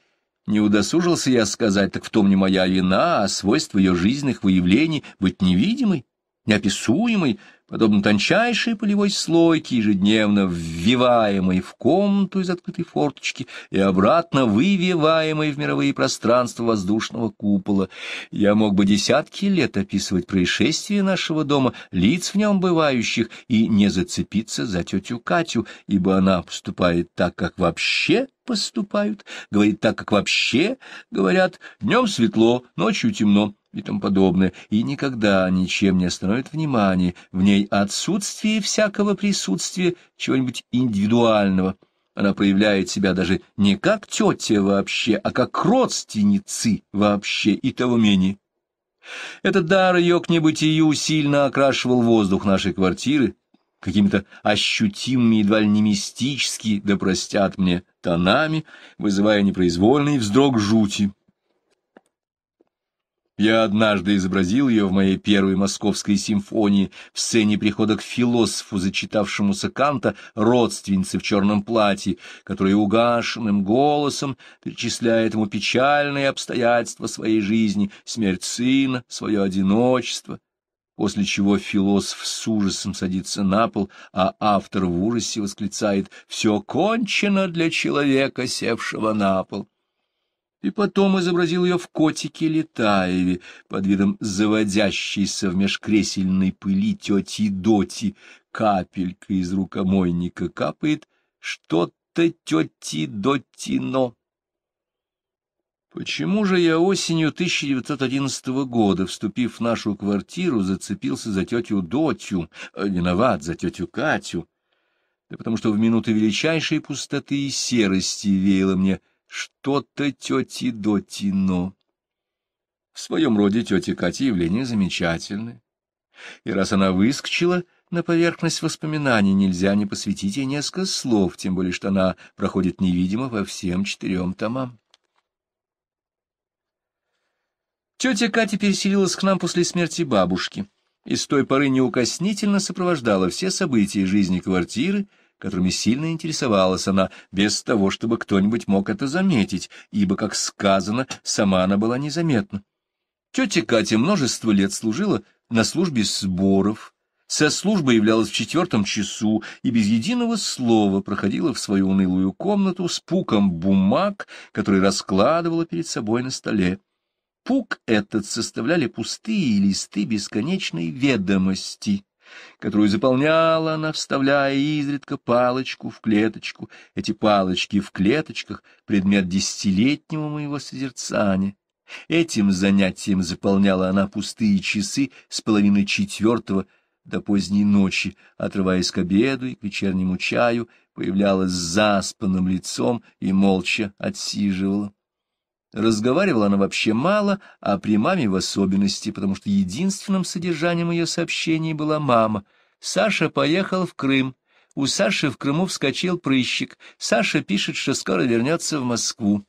[SPEAKER 1] не удосужился я сказать, так в том не моя вина, а свойство ее жизненных выявлений быть невидимой, неописуемой, подобно тончайшей полевой слойке, ежедневно ввиваемой в комнату из открытой форточки и обратно вывиваемой в мировые пространства воздушного купола. Я мог бы десятки лет описывать происшествия нашего дома, лиц в нем бывающих, и не зацепиться за тетю Катю, ибо она поступает так, как вообще поступают, говорит так, как вообще говорят, днем светло, ночью темно и тому подобное, и никогда ничем не остановит внимание, в ней отсутствие всякого присутствия чего-нибудь индивидуального. Она проявляет себя даже не как тетя вообще, а как родственницы вообще, и того менее. Этот дар ее к небытию сильно окрашивал воздух нашей квартиры, какими-то ощутимыми, едва ли не мистически, да простят мне, тонами, вызывая непроизвольный вздрог жути. Я однажды изобразил ее в моей первой московской симфонии в сцене прихода к философу, зачитавшемуся Канта, родственнице в черном платье, которая угашенным голосом перечисляет ему печальные обстоятельства своей жизни, смерть сына, свое одиночество, после чего философ с ужасом садится на пол, а автор в ужасе восклицает «Все кончено для человека, севшего на пол» и потом изобразил ее в котике Летаеве под видом заводящейся в межкресельной пыли тети Доти. Капелька из рукомойника капает что-то тети Дотино. Почему же я осенью 1911 года, вступив в нашу квартиру, зацепился за тетю Дотью, э, виноват, за тетю Катю? Да потому что в минуты величайшей пустоты и серости веяло мне что-то тети Дотино. В своем роде тетя Катя явление замечательное. И раз она выскочила на поверхность воспоминаний, нельзя не посвятить ей несколько слов, тем более что она проходит невидимо во всем четырем томам. Тетя Катя переселилась к нам после смерти бабушки и с той поры неукоснительно сопровождала все события жизни квартиры, которыми сильно интересовалась она, без того, чтобы кто-нибудь мог это заметить, ибо, как сказано, сама она была незаметна. Тетя Катя множество лет служила на службе сборов, со службы являлась в четвертом часу и без единого слова проходила в свою унылую комнату с пуком бумаг, который раскладывала перед собой на столе. Пук этот составляли пустые листы бесконечной ведомости, которую заполняла она, вставляя изредка палочку в клеточку. Эти палочки в клеточках — предмет десятилетнего моего созерцания. Этим занятием заполняла она пустые часы с половины четвертого до поздней ночи, отрываясь к обеду и к вечернему чаю, появлялась заспанным лицом и молча отсиживала. Разговаривала она вообще мало, а при маме в особенности, потому что единственным содержанием ее сообщений была мама. «Саша поехал в Крым. У Саши в Крыму вскочил прыщик. Саша пишет, что скоро вернется в Москву».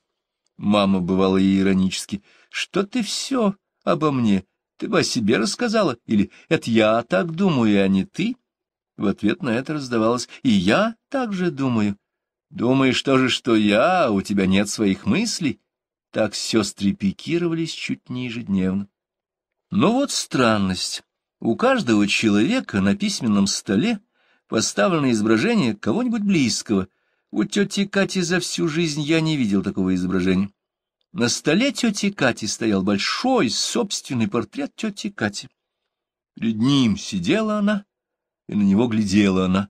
[SPEAKER 1] Мама бывала ей иронически. «Что ты все обо мне? Ты бы о себе рассказала? Или это я так думаю, а не ты?» В ответ на это раздавалось «И я так же думаю». «Думаешь тоже, что я, у тебя нет своих мыслей?» Так сестры пикировались чуть не ежедневно. Но вот странность. У каждого человека на письменном столе поставлено изображение кого-нибудь близкого. У тети Кати за всю жизнь я не видел такого изображения. На столе тети Кати стоял большой собственный портрет тети Кати. Перед ним сидела она, и на него глядела она.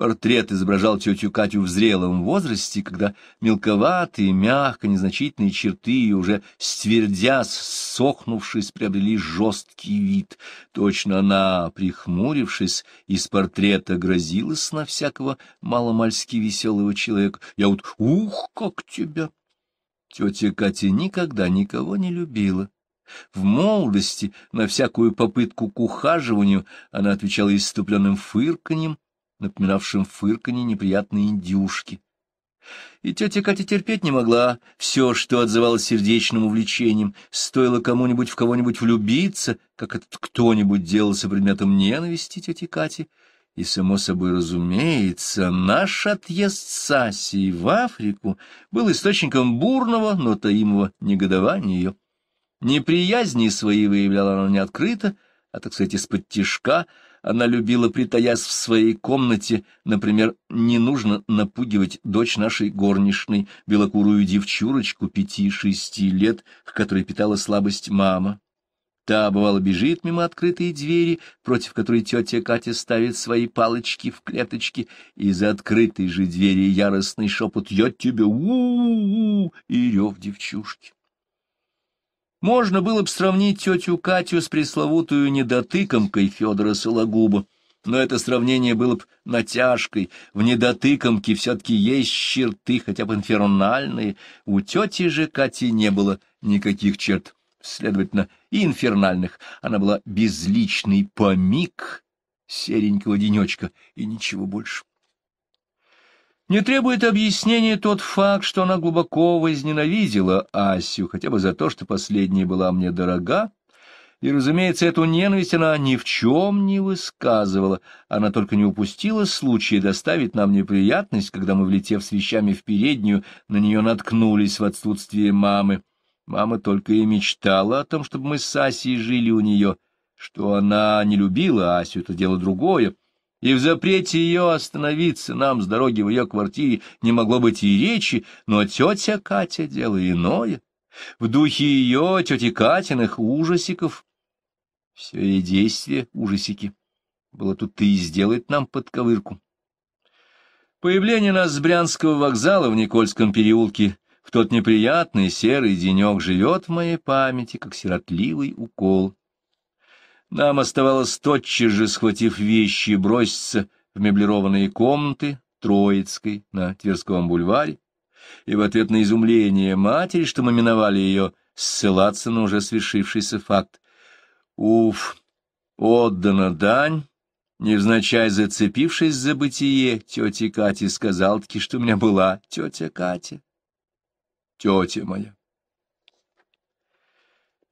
[SPEAKER 1] Портрет изображал тетю Катю в зрелом возрасте, когда мелковатые, мягко незначительные черты уже ствердясь, сохнувшись, приобрели жесткий вид. Точно она, прихмурившись, из портрета грозилась на всякого маломальски веселого человека. Я вот «Ух, как тебя!» Тетя Катя никогда никого не любила. В молодости на всякую попытку к ухаживанию она отвечала иступленным фырканьем, напоминавшим фырканье неприятной индюшки. И тетя Катя терпеть не могла все, что отзывалось сердечным увлечением. Стоило кому-нибудь в кого-нибудь влюбиться, как этот кто-нибудь делался предметом ненависти тети Кати. И, само собой разумеется, наш отъезд с в Африку был источником бурного, но таимого негодования ее. Неприязни свои выявляла она не открыто, а, так сказать, из-под тишка — она любила, притаясь в своей комнате, например, не нужно напугивать дочь нашей горничной, белокурую девчурочку пяти-шести лет, к которой питала слабость мама. Та, бывало, бежит мимо открытой двери, против которой тетя Катя ставит свои палочки в клеточки, и за открытой же двери яростный шепот «Я тебе у -у, -у, -у и рев девчушки. Можно было бы сравнить тетю Катю с пресловутую недотыкомкой Федора Сологуба, но это сравнение было бы натяжкой. В недотыкомке все-таки есть черты, хотя бы инфернальные. У тети же Кати не было никаких черт, следовательно, и инфернальных. Она была безличный помик, серенького денечка и ничего больше. Не требует объяснения тот факт, что она глубоко возненавидела Асю, хотя бы за то, что последняя была мне дорога, и, разумеется, эту ненависть она ни в чем не высказывала, она только не упустила случая доставить нам неприятность, когда мы, влетев с вещами в переднюю, на нее наткнулись в отсутствие мамы. Мама только и мечтала о том, чтобы мы с Асей жили у нее, что она не любила Асю, это дело другое, и в запрете ее остановиться нам с дороги в ее квартире не могло быть и речи, но тетя Катя дело иное. В духе ее тети Катиных ужасиков все ее действия ужасики. Было тут и сделать нам подковырку. Появление нас с Брянского вокзала в Никольском переулке в тот неприятный серый денек живет в моей памяти, как сиротливый укол. Нам оставалось тотчас же, схватив вещи, броситься в меблированные комнаты Троицкой на Тверском бульваре, и в ответ на изумление матери, что мы миновали ее, ссылаться на уже свершившийся факт. Уф, отдана дань, невзначай зацепившись за бытие, тетя Катя сказал-таки, что у меня была тетя Катя, тетя моя.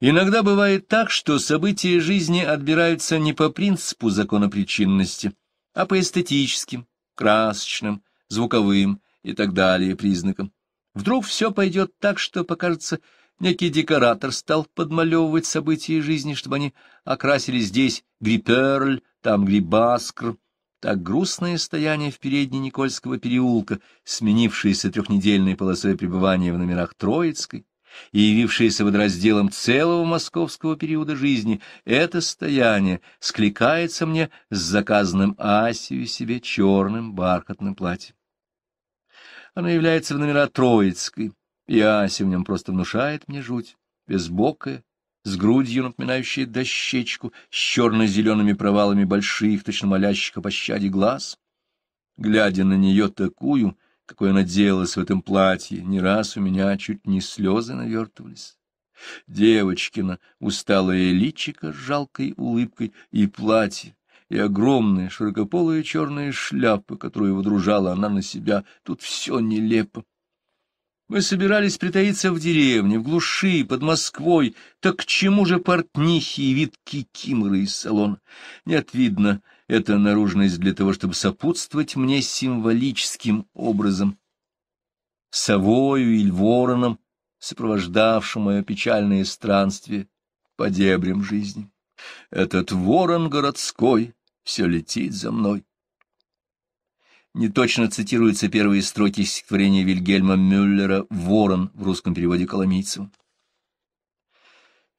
[SPEAKER 1] Иногда бывает так, что события жизни отбираются не по принципу законопричинности, а по эстетическим, красочным, звуковым и так далее признакам. Вдруг все пойдет так, что покажется, некий декоратор стал подмалевывать события жизни, чтобы они окрасили здесь гриперль, там грибаскр. Так грустное стояние в передней Никольского переулка, сменившееся трехнедельной полосой пребывания в номерах Троицкой, явившееся явившееся разделом целого московского периода жизни, это стояние скликается мне с заказанным Асию себе черным бархатным платьем. Оно является в номера Троицкой, и Ася в нем просто внушает мне жуть, безбокая, с грудью, напоминающей дощечку, с черно-зелеными провалами больших, точно молящих о пощаде глаз. Глядя на нее такую, — какой она делалась в этом платье, не раз у меня чуть не слезы навертывались. Девочкина усталая личико с жалкой улыбкой и платье, и огромная широкополая черная шляпа, которую водружала она на себя, тут все нелепо. Мы собирались притаиться в деревне, в глуши, под Москвой. Так к чему же портнихи и вид кикиморы из салона? Нет, видно, — эта наружность для того, чтобы сопутствовать мне символическим образом, совою или вороном, сопровождавшим мое печальное странствие по дебрям жизни. Этот ворон городской все летит за мной. Неточно цитируются первые строки стихотворения Вильгельма Мюллера «Ворон» в русском переводе Коломийцева.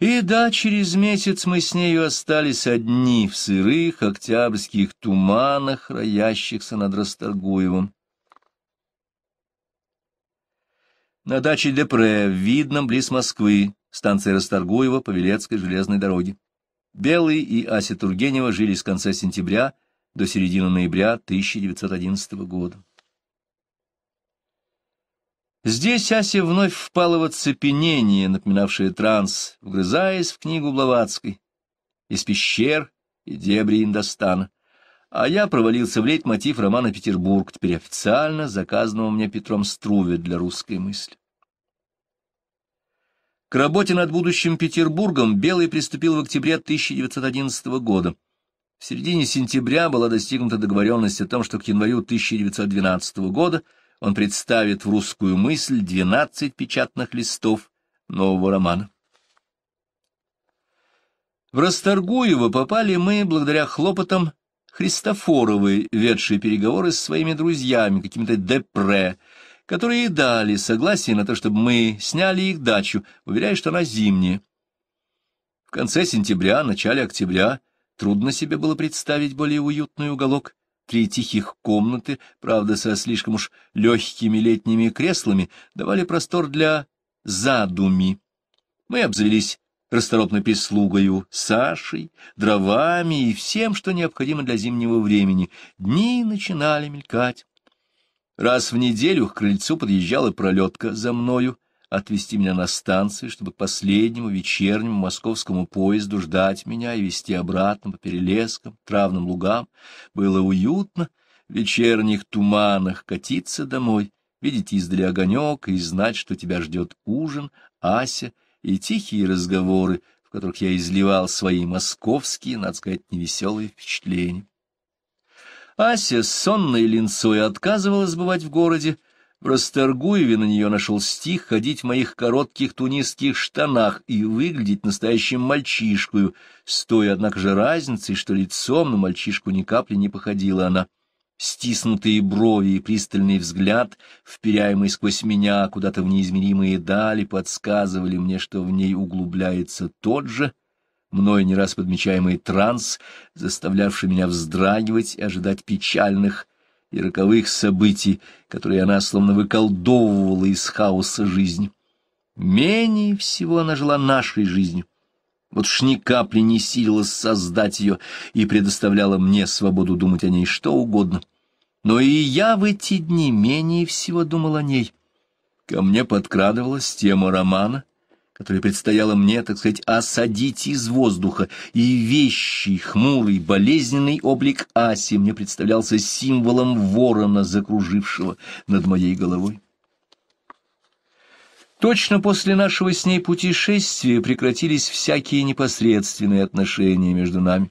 [SPEAKER 1] И да, через месяц мы с нею остались одни в сырых октябрьских туманах, роящихся над Расторгуевым. На даче Депре, в Видном, близ Москвы, станции Расторгуева по Велецкой железной дороге. Белый и Ася Тургенева жили с конца сентября до середины ноября 1911 года. Здесь Ася вновь впала в оцепенение, напоминавшее транс, вгрызаясь в книгу Блаватской, из пещер и дебри Индостана. А я провалился в лейтмотив романа «Петербург», теперь официально заказанного мне Петром Струве для русской мысли. К работе над будущим Петербургом Белый приступил в октябре 1911 года. В середине сентября была достигнута договоренность о том, что к январю 1912 года – он представит в русскую мысль 12 печатных листов нового романа. В Расторгуево попали мы благодаря хлопотам Христофоровой, ведшей переговоры с своими друзьями, какими-то депре, которые дали согласие на то, чтобы мы сняли их дачу, уверяя, что она зимняя. В конце сентября, начале октября трудно себе было представить более уютный уголок, Три тихих комнаты, правда, со слишком уж легкими летними креслами, давали простор для задуми. Мы обзавелись расторопной прислугою, Сашей, дровами и всем, что необходимо для зимнего времени. Дни начинали мелькать. Раз в неделю к крыльцу подъезжала пролетка за мною, отвезти меня на станции, чтобы к последнему вечернему московскому поезду ждать меня и вести обратно по перелескам, травным лугам. Было уютно в вечерних туманах катиться домой, видеть издали огонек и знать, что тебя ждет ужин, Ася и тихие разговоры, в которых я изливал свои московские, надо сказать, невеселые впечатления. Ася с сонной линцой отказывалась бывать в городе, — в Расторгуеве на нее нашел стих ходить в моих коротких тунисских штанах и выглядеть настоящим мальчишкою, с той, однако же, разницей, что лицом на мальчишку ни капли не походила она. Стиснутые брови и пристальный взгляд, вперяемый сквозь меня куда-то в неизмеримые дали, подсказывали мне, что в ней углубляется тот же, мной не раз подмечаемый транс, заставлявший меня вздрагивать и ожидать печальных, и роковых событий, которые она словно выколдовывала из хаоса жизни. Менее всего она жила нашей жизнью. Вот уж ни капли не силилась создать ее и предоставляла мне свободу думать о ней что угодно. Но и я в эти дни менее всего думал о ней. Ко мне подкрадывалась тема романа, которое предстояло мне, так сказать, осадить из воздуха, и вещий, хмурый, болезненный облик Аси мне представлялся символом ворона, закружившего над моей головой. Точно после нашего с ней путешествия прекратились всякие непосредственные отношения между нами.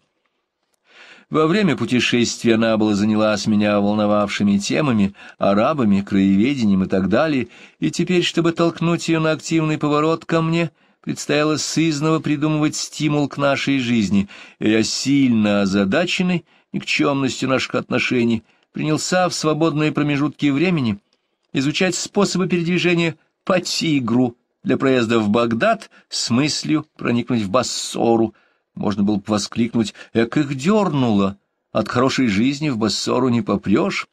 [SPEAKER 1] Во время путешествия она была занялась меня волновавшими темами, арабами, краеведением и так далее, и теперь, чтобы толкнуть ее на активный поворот ко мне, предстояло сызново придумывать стимул к нашей жизни, и я сильно озадаченный никчемностью наших отношений принялся в свободные промежутки времени изучать способы передвижения по Тигру для проезда в Багдад с мыслью проникнуть в Бассору, можно было бы воскликнуть «Эк их дернуло! От хорошей жизни в Бассору не попрешь!»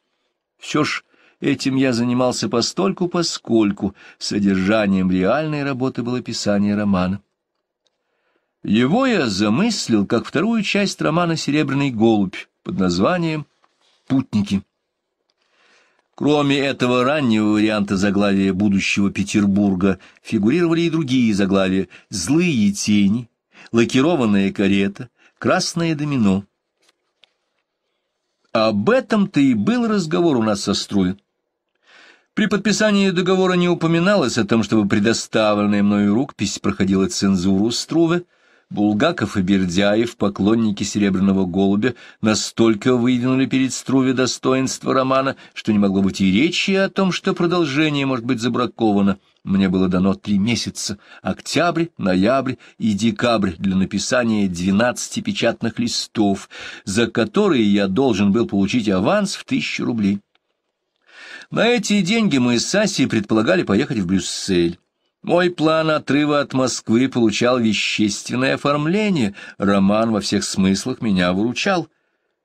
[SPEAKER 1] Все ж этим я занимался постольку, поскольку содержанием реальной работы было писание романа. Его я замыслил как вторую часть романа «Серебряный голубь» под названием «Путники». Кроме этого раннего варианта заглавия будущего Петербурга фигурировали и другие заглавия «Злые тени», лакированная карета, красное домино. Об этом-то и был разговор у нас со Струем. При подписании договора не упоминалось о том, чтобы предоставленная мною рукопись проходила цензуру Струве. Булгаков и Бердяев, поклонники «Серебряного голубя», настолько выдвинули перед Струве достоинство романа, что не могло быть и речи о том, что продолжение может быть забраковано мне было дано три месяца — октябрь, ноябрь и декабрь для написания двенадцати печатных листов, за которые я должен был получить аванс в тысячу рублей. На эти деньги мы с Сасей предполагали поехать в Брюссель. Мой план отрыва от Москвы получал вещественное оформление, роман во всех смыслах меня выручал —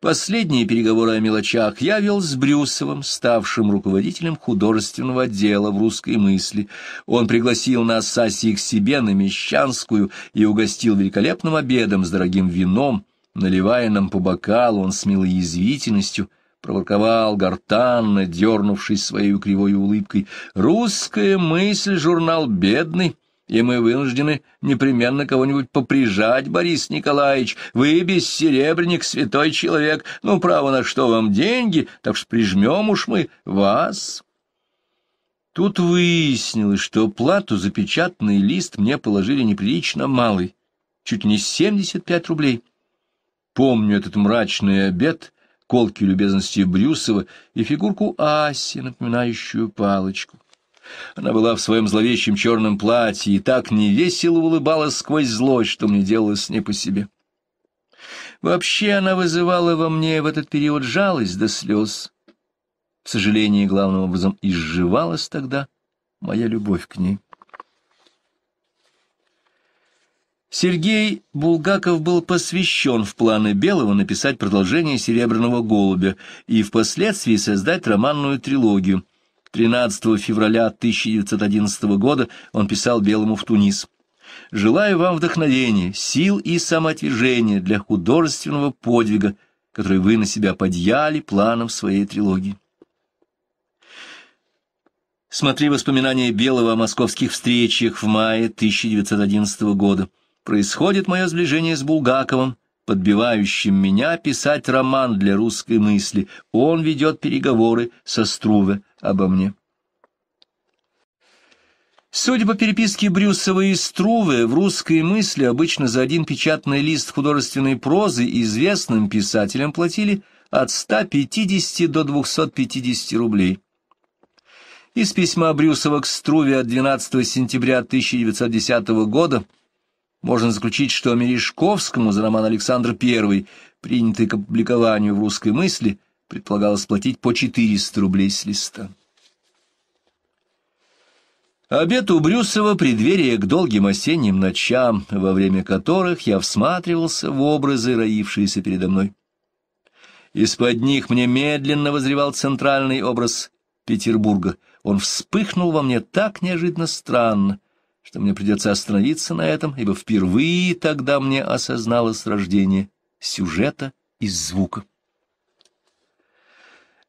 [SPEAKER 1] Последние переговоры о мелочах я вел с Брюсовым, ставшим руководителем художественного отдела в «Русской мысли». Он пригласил нас с Асей к себе на Мещанскую и угостил великолепным обедом с дорогим вином. Наливая нам по бокалу, он с милой язвительностью проворковал гортанно, дернувшись своей кривой улыбкой. «Русская мысль, журнал бедный, и мы вынуждены непременно кого-нибудь поприжать, Борис Николаевич. Вы бессеребренник, святой человек. Ну, право, на что вам деньги? Так что прижмем уж мы вас». Тут выяснилось, что плату за печатный лист мне положили неприлично малый, чуть не 75 рублей. Помню этот мрачный обед, колки любезности Брюсова и фигурку Аси, напоминающую палочку. Она была в своем зловещем черном платье и так невесело улыбалась сквозь злость, что мне делалось не по себе. Вообще она вызывала во мне в этот период жалость до слез. К сожалению, главным образом изживалась тогда моя любовь к ней. Сергей Булгаков был посвящен в планы Белого написать продолжение «Серебряного голубя» и впоследствии создать романную трилогию, 13 февраля 1911 года он писал Белому в Тунис. «Желаю вам вдохновения, сил и самоотвержения для художественного подвига, который вы на себя подъяли планом своей трилогии». Смотри воспоминания Белого о московских встречах в мае 1911 года. Происходит мое сближение с Булгаковым, подбивающим меня писать роман для русской мысли. Он ведет переговоры со Струве обо мне. Судя по переписке Брюсова и Струве, в русской мысли обычно за один печатный лист художественной прозы известным писателям платили от 150 до 250 рублей. Из письма Брюсова к Струве от 12 сентября 1910 года – можно заключить, что Мережковскому за роман Александр I, принятый к опубликованию в «Русской мысли», предполагалось платить по 400 рублей с листа. Обед у Брюсова — преддверие к долгим осенним ночам, во время которых я всматривался в образы, роившиеся передо мной. Из-под них мне медленно возревал центральный образ Петербурга. Он вспыхнул во мне так неожиданно странно — что мне придется остановиться на этом, ибо впервые тогда мне осозналось рождение сюжета из звука.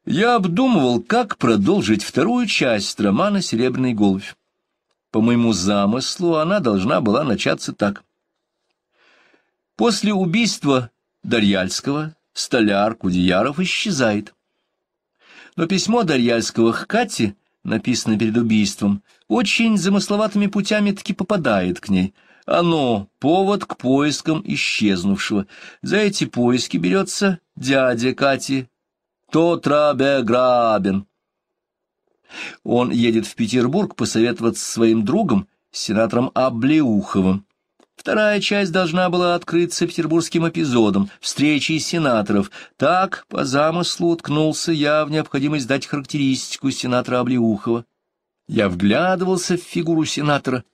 [SPEAKER 1] Я обдумывал, как продолжить вторую часть романа «Серебряный голубь». По моему замыслу, она должна была начаться так. После убийства Дарьяльского столяр Кудеяров исчезает. Но письмо Дарьяльского к Кате, написанное перед убийством, очень замысловатыми путями таки попадает к ней. Оно — повод к поискам исчезнувшего. За эти поиски берется дядя Кати, Тотрабе Грабен. Он едет в Петербург посоветоваться своим другом, сенатором Облеуховым. Вторая часть должна была открыться петербургским эпизодом — встречей сенаторов. Так, по замыслу, уткнулся я в необходимость дать характеристику сенатора Облеухова. Я вглядывался в фигуру сенатора,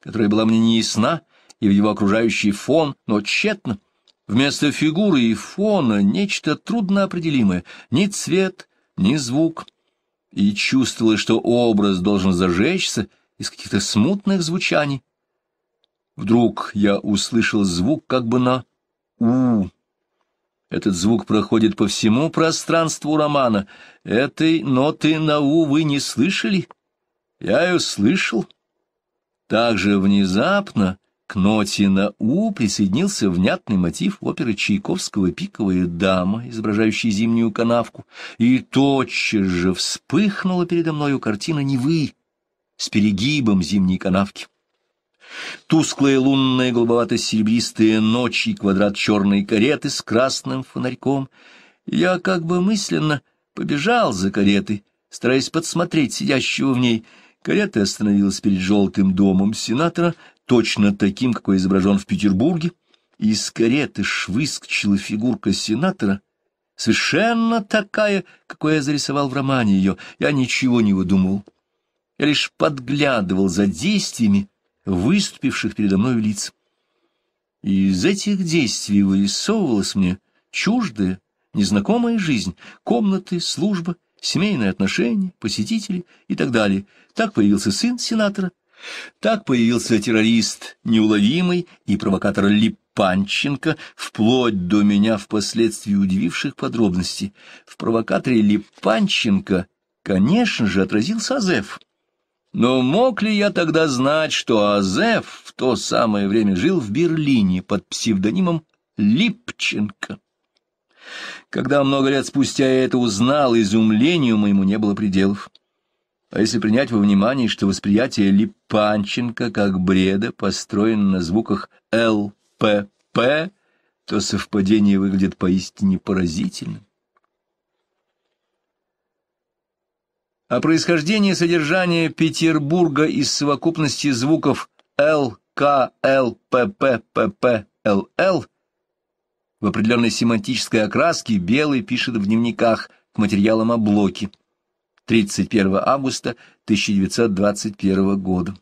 [SPEAKER 1] которая была мне неясна, и в его окружающий фон, но тщетно. Вместо фигуры и фона нечто трудноопределимое, ни цвет, ни звук. И чувствовалось, что образ должен зажечься из каких-то смутных звучаний. Вдруг я услышал звук как бы на «у». Этот звук проходит по всему пространству романа. Этой ноты на «у» вы не слышали? — я ее слышал. же внезапно к ноте на «у» присоединился внятный мотив оперы Чайковского «Пиковая дама», изображающая зимнюю канавку, и тотчас же вспыхнула передо мною картина Невы с перегибом зимней канавки. Тусклая лунная голубовато-серебристая ночь и квадрат черной кареты с красным фонарьком. Я как бы мысленно побежал за каретой, стараясь подсмотреть сидящего в ней — Карета остановилась перед желтым домом сенатора, точно таким, какой изображен в Петербурге. Из кареты выскочила фигурка сенатора, совершенно такая, какой я зарисовал в романе ее. Я ничего не выдумывал. Я лишь подглядывал за действиями выступивших передо мной лиц. И из этих действий вырисовывалась мне чуждая, незнакомая жизнь, комнаты, служба семейные отношения, посетители и так далее. Так появился сын сенатора, так появился террорист неуловимый и провокатор Липанченко, вплоть до меня впоследствии удививших подробностей. В провокаторе Липанченко, конечно же, отразился Азеф. Но мог ли я тогда знать, что Азеф в то самое время жил в Берлине под псевдонимом Липченко? Когда много лет спустя я это узнал, изумлению моему не было пределов. А если принять во внимание, что восприятие Липанченко как бреда построено на звуках ЛПП, то совпадение выглядит поистине поразительным. А происхождение содержания Петербурга из совокупности звуков ЛКЛППППЛЛ? в определенной семантической окраске Белый пишет в дневниках к материалам о Блоке 31 августа 1921 года.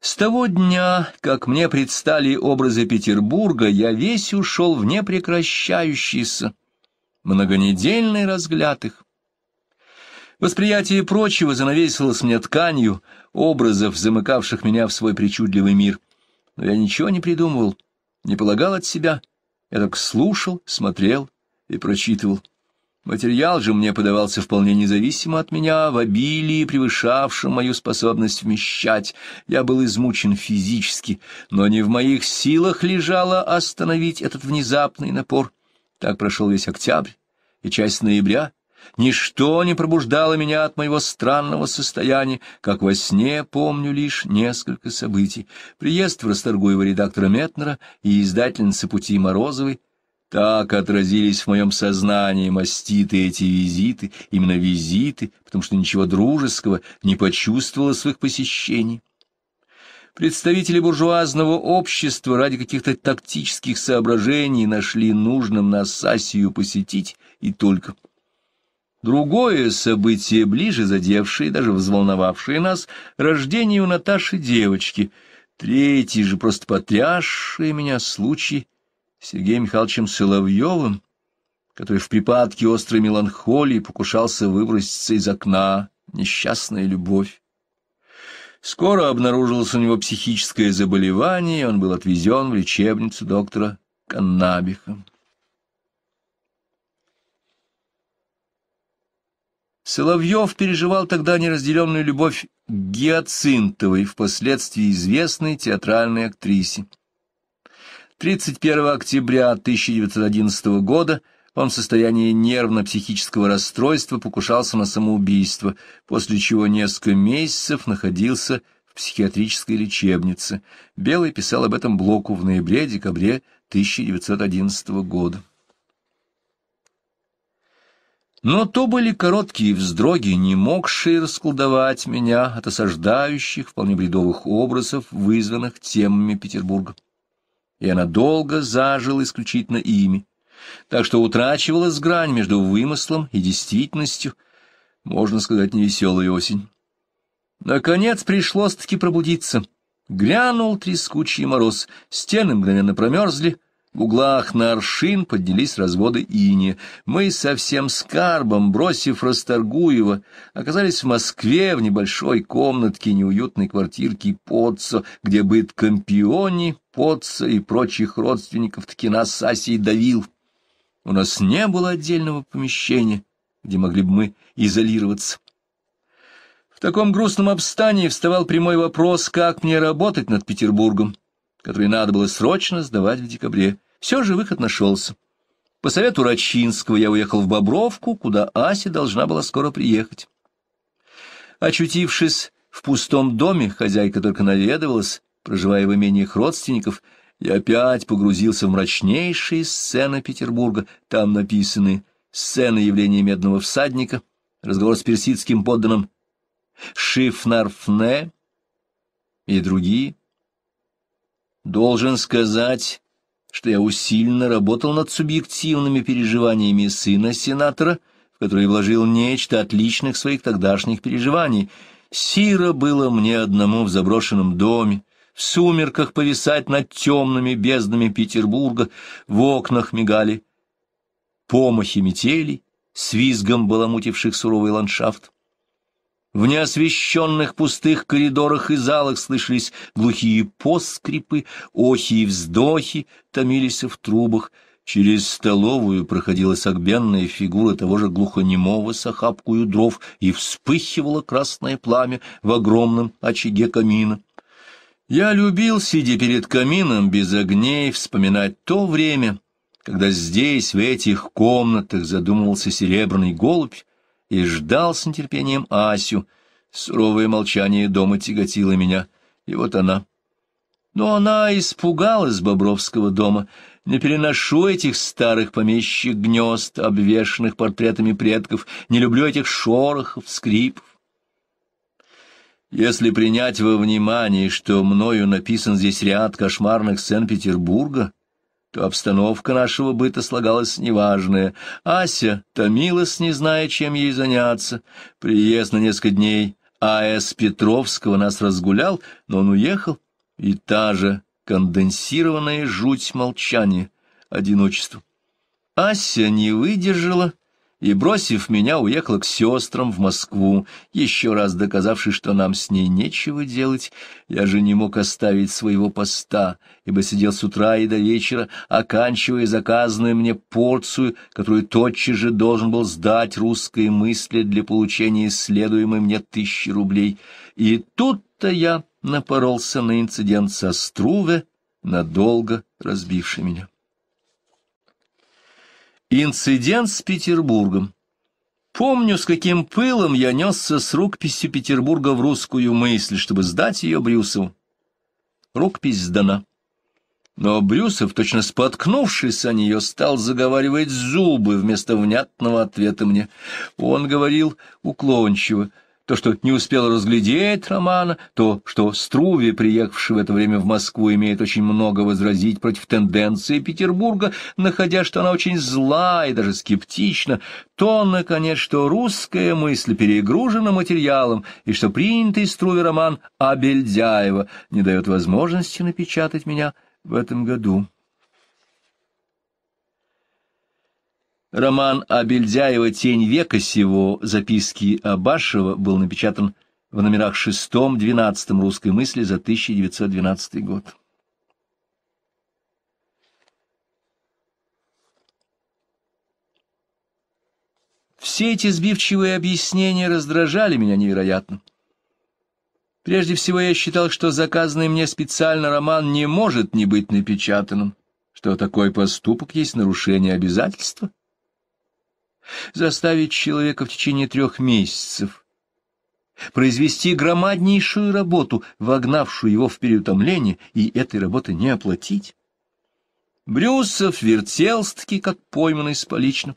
[SPEAKER 1] С того дня, как мне предстали образы Петербурга, я весь ушел в непрекращающийся, многонедельный разгляд их. Восприятие прочего занавесилось мне тканью образов, замыкавших меня в свой причудливый мир — но я ничего не придумывал, не полагал от себя. Я так слушал, смотрел и прочитывал. Материал же мне подавался вполне независимо от меня, в обилии, превышавшем мою способность вмещать. Я был измучен физически, но не в моих силах лежало остановить этот внезапный напор. Так прошел весь октябрь и часть ноября, Ничто не пробуждало меня от моего странного состояния, как во сне помню лишь несколько событий. Приезд в Расторгуева редактора Метнера и издательницы «Пути Морозовой» Так отразились в моем сознании маститы эти визиты, именно визиты, потому что ничего дружеского не почувствовало своих посещений. Представители буржуазного общества ради каких-то тактических соображений нашли нужным на сессию посетить и только — Другое событие, ближе задевшее, даже взволновавшее нас, — рождение у Наташи девочки. Третий же, просто потрясший меня случай с Сергеем Михайловичем Соловьевым, который в припадке острой меланхолии покушался выброситься из окна несчастная любовь. Скоро обнаружилось у него психическое заболевание, и он был отвезен в лечебницу доктора Каннабиха. Соловьев переживал тогда неразделенную любовь к Гиацинтовой, впоследствии известной театральной актрисе. 31 октября 1911 года он в состоянии нервно-психического расстройства покушался на самоубийство, после чего несколько месяцев находился в психиатрической лечебнице. Белый писал об этом Блоку в ноябре-декабре 1911 года. Но то были короткие вздроги, не могшие расколдовать меня от осаждающих, вполне бредовых образов, вызванных темами Петербурга. И она долго зажила исключительно ими, так что утрачивалась грань между вымыслом и действительностью, можно сказать, невеселая осень. Наконец пришлось-таки пробудиться. Грянул трескучий мороз, стены мгновенно промерзли — в углах на аршин поднялись разводы иния. Мы со всем скарбом, бросив Расторгуева, оказались в Москве в небольшой комнатке неуютной квартирки Потсо, где быт Компиони, Потсо и прочих родственников таки нас давил. У нас не было отдельного помещения, где могли бы мы изолироваться. В таком грустном обстании вставал прямой вопрос, как мне работать над Петербургом который надо было срочно сдавать в декабре. Все же выход нашелся. По совету Рачинского я уехал в Бобровку, куда Ася должна была скоро приехать. Очутившись в пустом доме, хозяйка только наведывалась, проживая в имениях родственников, я опять погрузился в мрачнейшие сцены Петербурга. Там написаны сцены явления медного всадника, разговор с персидским подданным Шифнарфне и другие. Должен сказать, что я усиленно работал над субъективными переживаниями сына сенатора, в которые вложил нечто отличных своих тогдашних переживаний. Сира было мне одному в заброшенном доме, в сумерках повисать над темными безднами Петербурга, в окнах мигали помахи метелей, с визгом баламутивших суровый ландшафт. В неосвещенных пустых коридорах и залах слышались глухие поскрипы, охи и вздохи томились в трубах. Через столовую проходила согбенная фигура того же глухонемого с охапкою дров, и вспыхивало красное пламя в огромном очаге камина. Я любил, сидя перед камином без огней, вспоминать то время, когда здесь, в этих комнатах, задумывался серебряный голубь, и ждал с нетерпением Асю. Суровое молчание дома тяготило меня, и вот она. Но она испугалась Бобровского дома. Не переношу этих старых помещих гнезд, обвешанных портретами предков, не люблю этих шорохов, скрипов. Если принять во внимание, что мною написан здесь ряд кошмарных сцен Петербурга, то обстановка нашего быта слагалась неважная. Ася томилась, не зная, чем ей заняться. Приезд на несколько дней А.С. Петровского нас разгулял, но он уехал, и та же конденсированная жуть молчания, одиночество. Ася не выдержала и, бросив меня, уехала к сестрам в Москву, еще раз доказавши, что нам с ней нечего делать. Я же не мог оставить своего поста, ибо сидел с утра и до вечера, оканчивая заказанную мне порцию, которую тотчас же должен был сдать русской мысли для получения следуемой мне тысячи рублей. И тут-то я напоролся на инцидент со Струве, надолго разбивший меня. Инцидент с Петербургом. Помню, с каким пылом я несся с рукописью Петербурга в русскую мысль, чтобы сдать ее Брюсову. Рукопись сдана. Но Брюсов, точно споткнувшись о нее, стал заговаривать зубы вместо внятного ответа мне. Он говорил уклончиво — то, что не успел разглядеть романа, то, что Струве, приехавший в это время в Москву, имеет очень много возразить против тенденции Петербурга, находя, что она очень зла и даже скептична, то, наконец, что русская мысль перегружена материалом и что принятый Струве роман Абельдяева не дает возможности напечатать меня в этом году. Роман Абельдяева «Тень века сего. Записки Абашева» был напечатан в номерах шестом, двенадцатом «Русской мысли» за 1912 год. Все эти сбивчивые объяснения раздражали меня невероятно. Прежде всего я считал, что заказанный мне специально роман не может не быть напечатанным, что такой поступок есть нарушение обязательства, заставить человека в течение трех месяцев произвести громаднейшую работу, вогнавшую его в переутомление, и этой работы не оплатить. Брюсов вертелстки, как пойманный с поличным.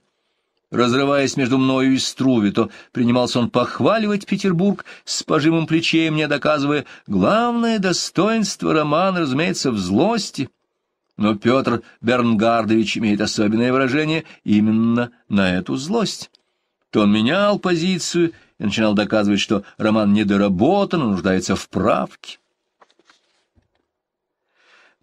[SPEAKER 1] Разрываясь между мною и Струви, то принимался он похваливать Петербург с пожимом плечей, мне доказывая, главное достоинство романа, разумеется, в злости — но Петр Бернгардович имеет особенное выражение именно на эту злость. То он менял позицию и начинал доказывать, что роман недоработан, нуждается в правке.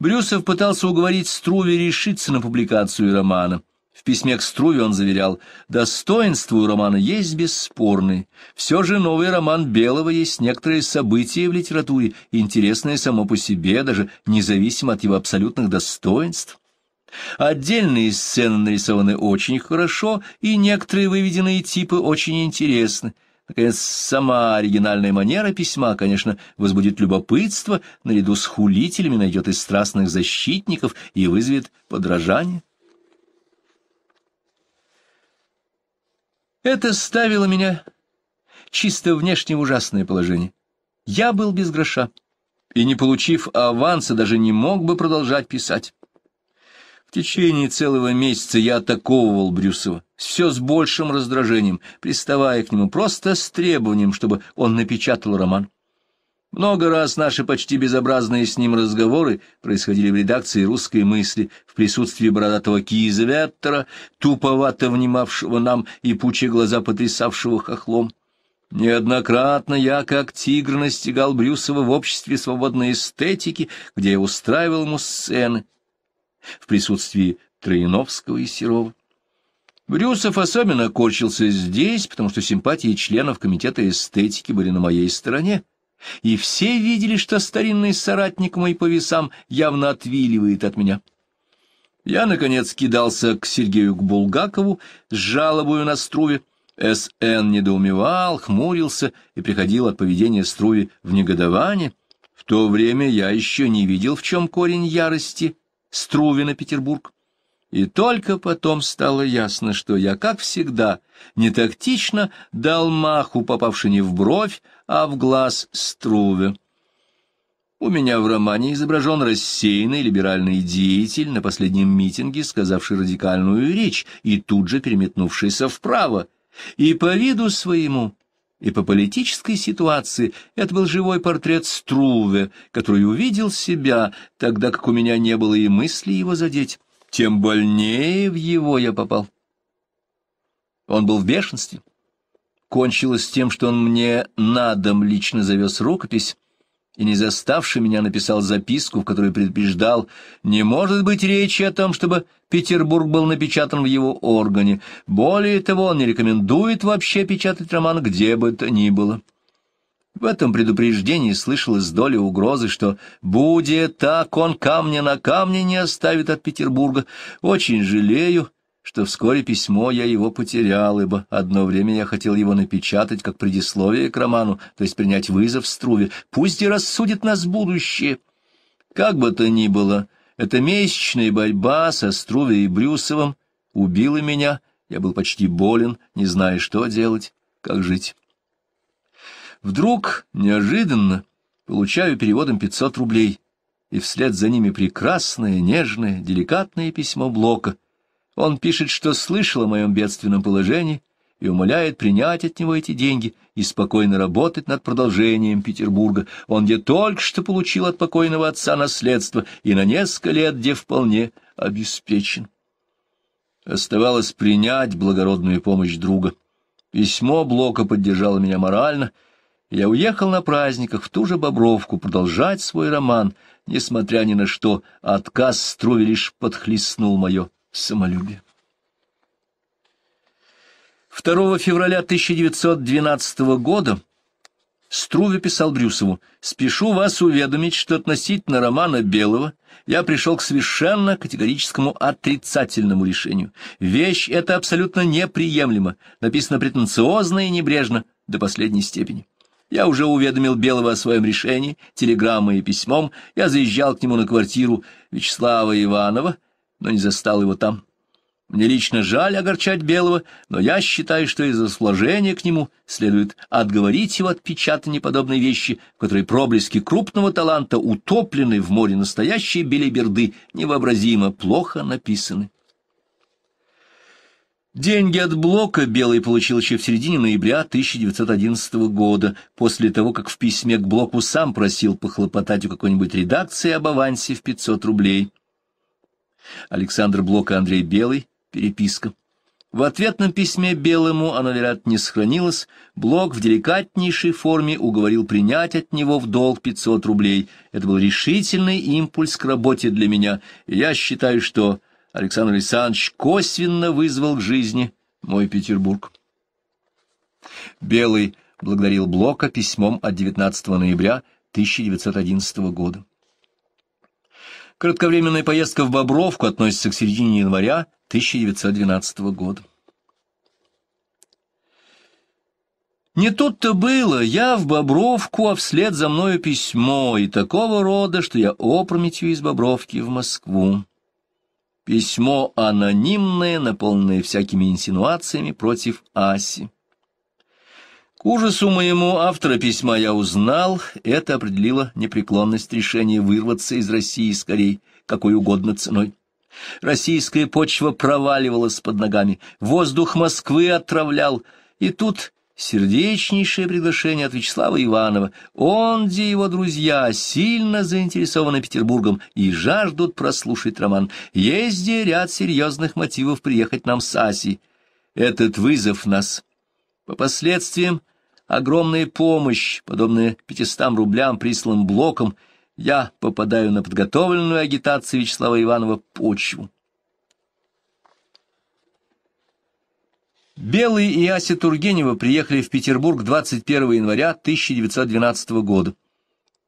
[SPEAKER 1] Брюсов пытался уговорить Струве решиться на публикацию романа. В письме к Струве он заверял, достоинство у романа есть бесспорные, все же новый роман Белого есть некоторые события в литературе, интересные само по себе, даже независимо от его абсолютных достоинств. Отдельные сцены нарисованы очень хорошо, и некоторые выведенные типы очень интересны. Наконец, сама оригинальная манера письма, конечно, возбудит любопытство, наряду с хулителями найдет и страстных защитников, и вызовет подражание. Это ставило меня чисто внешне в ужасное положение. Я был без гроша и, не получив аванса, даже не мог бы продолжать писать. В течение целого месяца я атаковывал Брюсова, все с большим раздражением, приставая к нему просто с требованием, чтобы он напечатал роман. Много раз наши почти безобразные с ним разговоры происходили в редакции «Русской мысли» в присутствии бородатого Киезеветтера, туповато внимавшего нам и пучи глаза потрясавшего хохлом. Неоднократно я, как тигр, настигал Брюсова в обществе свободной эстетики, где я устраивал ему сцены в присутствии Троиновского и Серова. Брюсов особенно корчился здесь, потому что симпатии членов Комитета эстетики были на моей стороне и все видели, что старинный соратник мой по весам явно отвиливает от меня. Я, наконец, кидался к Сергею к Булгакову с жалобою на Струве. С.Н. недоумевал, хмурился и приходил от поведения Струви в негодование. В то время я еще не видел, в чем корень ярости Струве на Петербург. И только потом стало ясно, что я, как всегда, не тактично дал маху, попавши не в бровь, а в глаз Струве. У меня в романе изображен рассеянный либеральный деятель на последнем митинге, сказавший радикальную речь и тут же переметнувшийся вправо. И по виду своему, и по политической ситуации это был живой портрет Струве, который увидел себя, тогда как у меня не было и мысли его задеть. Тем больнее в его я попал. Он был в бешенстве кончилось тем, что он мне на дом лично завез рукопись, и, не заставши меня, написал записку, в которой предупреждал, не может быть речи о том, чтобы Петербург был напечатан в его органе. Более того, он не рекомендует вообще печатать роман где бы то ни было. В этом предупреждении слышалось доля угрозы, что «будет так, он камня на камне не оставит от Петербурга. Очень жалею, что вскоре письмо я его потерял, ибо одно время я хотел его напечатать как предисловие к роману, то есть принять вызов Струве. Пусть и рассудит нас будущее. Как бы то ни было, эта месячная борьба со Струве и Брюсовым убила меня, я был почти болен, не зная, что делать, как жить. Вдруг, неожиданно, получаю переводом 500 рублей, и вслед за ними прекрасное, нежное, деликатное письмо Блока — он пишет, что слышал о моем бедственном положении и умоляет принять от него эти деньги и спокойно работать над продолжением Петербурга. Он где только что получил от покойного отца наследство и на несколько лет где вполне обеспечен. Оставалось принять благородную помощь друга. Письмо Блока поддержало меня морально, я уехал на праздниках в ту же Бобровку продолжать свой роман, несмотря ни на что, отказ Струве лишь подхлестнул мое самолюбие. 2 февраля 1912 года Струве писал Брюсову, «Спешу вас уведомить, что относительно романа Белого я пришел к совершенно категорическому отрицательному решению. Вещь эта абсолютно неприемлема, Написана претенциозно и небрежно до последней степени. Я уже уведомил Белого о своем решении, телеграммой и письмом, я заезжал к нему на квартиру Вячеслава Иванова, но не застал его там. Мне лично жаль огорчать Белого, но я считаю, что из-за сложения к нему следует отговорить его от печатания подобной вещи, в которой проблески крупного таланта утоплены в море настоящие белиберды, невообразимо плохо написаны. Деньги от блока Белый получил еще в середине ноября 1911 года, после того, как в письме к блоку сам просил похлопотать у какой-нибудь редакции об авансе в 500 рублей. Александр Блок и Андрей Белый. Переписка. В ответном письме Белому оно, вероятно, не сохранилось. Блок в деликатнейшей форме уговорил принять от него в долг 500 рублей. Это был решительный импульс к работе для меня. я считаю, что Александр Александрович косвенно вызвал к жизни мой Петербург. Белый благодарил Блока письмом от 19 ноября 1911 года. Кратковременная поездка в Бобровку относится к середине января 1912 года. Не тут-то было. Я в Бобровку, а вслед за мною письмо, и такого рода, что я опрометью из Бобровки в Москву. Письмо анонимное, наполненное всякими инсинуациями против Аси. К ужасу моему автора письма я узнал, это определило непреклонность решения вырваться из России скорее, какой угодно ценой. Российская почва проваливалась под ногами, воздух Москвы отравлял, и тут сердечнейшее приглашение от Вячеслава Иванова. Он, где его друзья, сильно заинтересованы Петербургом и жаждут прослушать роман. Есть где ряд серьезных мотивов приехать нам с Асей. Этот вызов нас по последствиям огромная помощь, подобная 500 рублям, присланным блоком, я попадаю на подготовленную агитацию Вячеслава Иванова почву. Белый и Ася Тургенева приехали в Петербург 21 января 1912 года.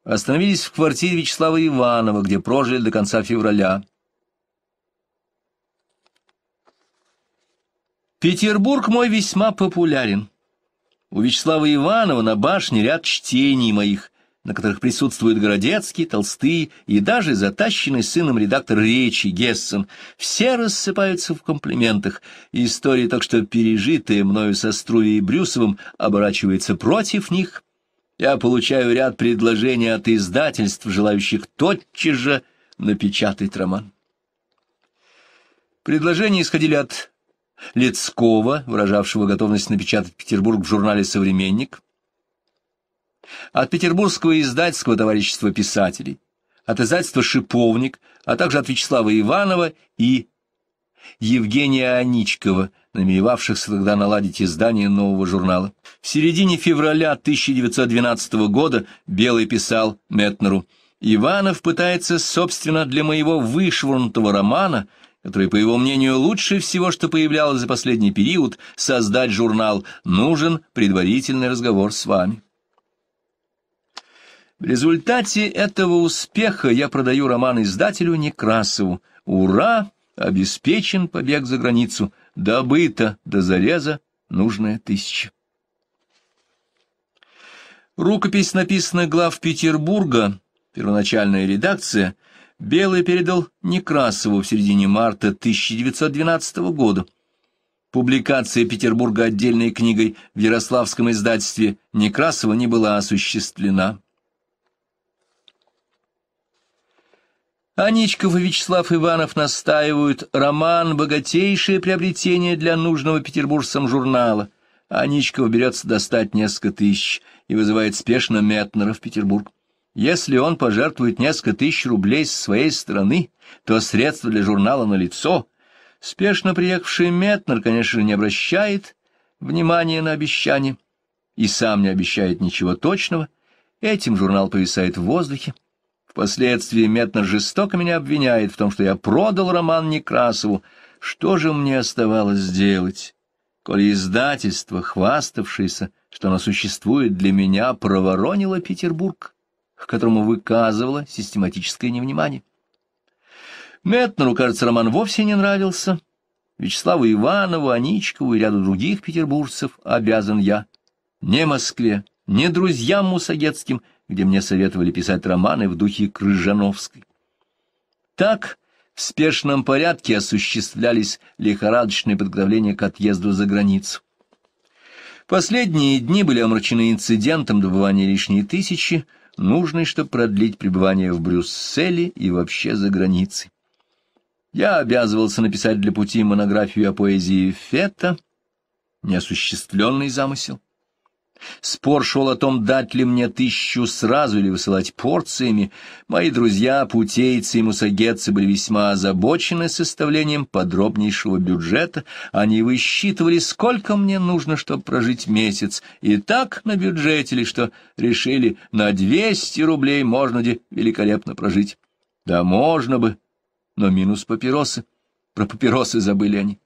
[SPEAKER 1] Остановились в квартире Вячеслава Иванова, где прожили до конца февраля. Петербург мой весьма популярен. У Вячеслава Иванова на башне ряд чтений моих, на которых присутствуют Городецкий, Толстый и даже затащенный сыном редактор речи Гессен. Все рассыпаются в комплиментах, история, так что пережитая мною со Струве и Брюсовым, оборачивается против них. Я получаю ряд предложений от издательств, желающих тотчас же напечатать роман. Предложения исходили от Лецкого, выражавшего готовность напечатать Петербург в журнале «Современник», от Петербургского издательского товарищества писателей, от издательства «Шиповник», а также от Вячеслава Иванова и Евгения Аничкова, намеревавшихся тогда наладить издание нового журнала. В середине февраля 1912 года Белый писал Метнеру «Иванов пытается, собственно, для моего вышвырнутого романа – который, по его мнению, лучше всего, что появлялось за последний период, создать журнал, нужен предварительный разговор с вами. В результате этого успеха я продаю роман издателю Некрасову. Ура! Обеспечен побег за границу. Добыто до зареза нужная тысяча. Рукопись написана глав Петербурга, первоначальная редакция — Белый передал Некрасову в середине марта 1912 года. Публикация Петербурга отдельной книгой в Ярославском издательстве Некрасова не была осуществлена. Аничков и Вячеслав Иванов настаивают роман «Богатейшее приобретение для нужного петербуржцам журнала». Аничков берется достать несколько тысяч и вызывает спешно Метнера в Петербург. Если он пожертвует несколько тысяч рублей с своей стороны, то средства для журнала налицо. Спешно приехавший Метнер, конечно не обращает внимания на обещание и сам не обещает ничего точного. Этим журнал повисает в воздухе. Впоследствии Метнер жестоко меня обвиняет в том, что я продал роман Некрасову. Что же мне оставалось сделать, коли издательство, хваставшееся, что оно существует для меня, проворонило Петербург? к которому выказывало систематическое невнимание. Метнеру, кажется, роман вовсе не нравился. Вячеславу Иванову, Аничкову и ряду других петербуржцев обязан я. Не Москве, не друзьям мусагетским, где мне советовали писать романы в духе Крыжановской. Так в спешном порядке осуществлялись лихорадочные подготовления к отъезду за границу. Последние дни были омрачены инцидентом добывания лишней тысячи, нужный, чтобы продлить пребывание в Брюсселе и вообще за границей. Я обязывался написать для пути монографию о поэзии Фета, неосуществленный замысел. Спор шел о том, дать ли мне тысячу сразу или высылать порциями. Мои друзья, путейцы и мусагетцы были весьма озабочены составлением подробнейшего бюджета. Они высчитывали, сколько мне нужно, чтобы прожить месяц. И так на бюджете что решили, на 200 рублей можно де великолепно прожить. Да можно бы, но минус папиросы. Про папиросы забыли они.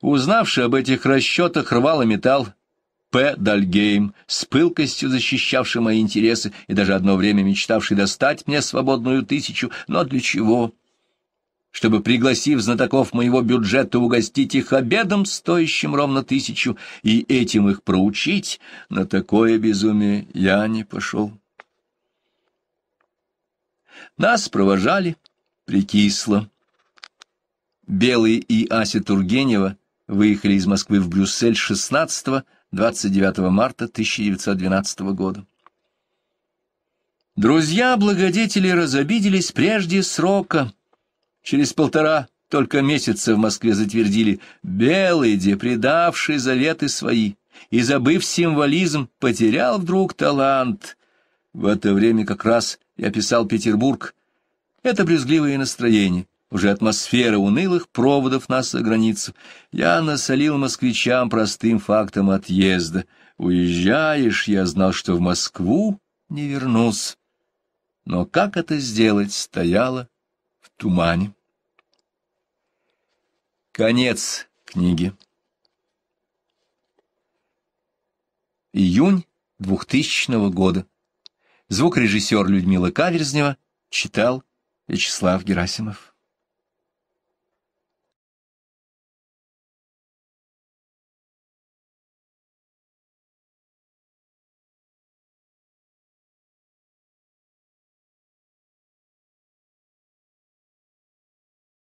[SPEAKER 1] Узнавши об этих расчетах, Рвало и металл П. Дальгейм, с пылкостью защищавший мои интересы и даже одно время мечтавший достать мне свободную тысячу, но для чего? Чтобы, пригласив знатоков моего бюджета, угостить их обедом, стоящим ровно тысячу, и этим их проучить, на такое безумие я не пошел. Нас провожали прикисло. Белый и Ася Тургенева выехали из Москвы в Брюссель 16 29 марта 1912 года. Друзья благодетели разобиделись прежде срока. Через полтора только месяца в Москве затвердили «Белыйде, предавший заветы свои и, забыв символизм, потерял вдруг талант». В это время как раз я писал Петербург. Это брезгливое настроение уже атмосфера унылых проводов нас за границу. Я насолил москвичам простым фактом отъезда. Уезжаешь, я знал, что в Москву не вернусь. Но как это сделать, стояло в тумане. Конец книги. Июнь 2000 года. Звукорежиссер Людмила Каверзнева читал Вячеслав Герасимов.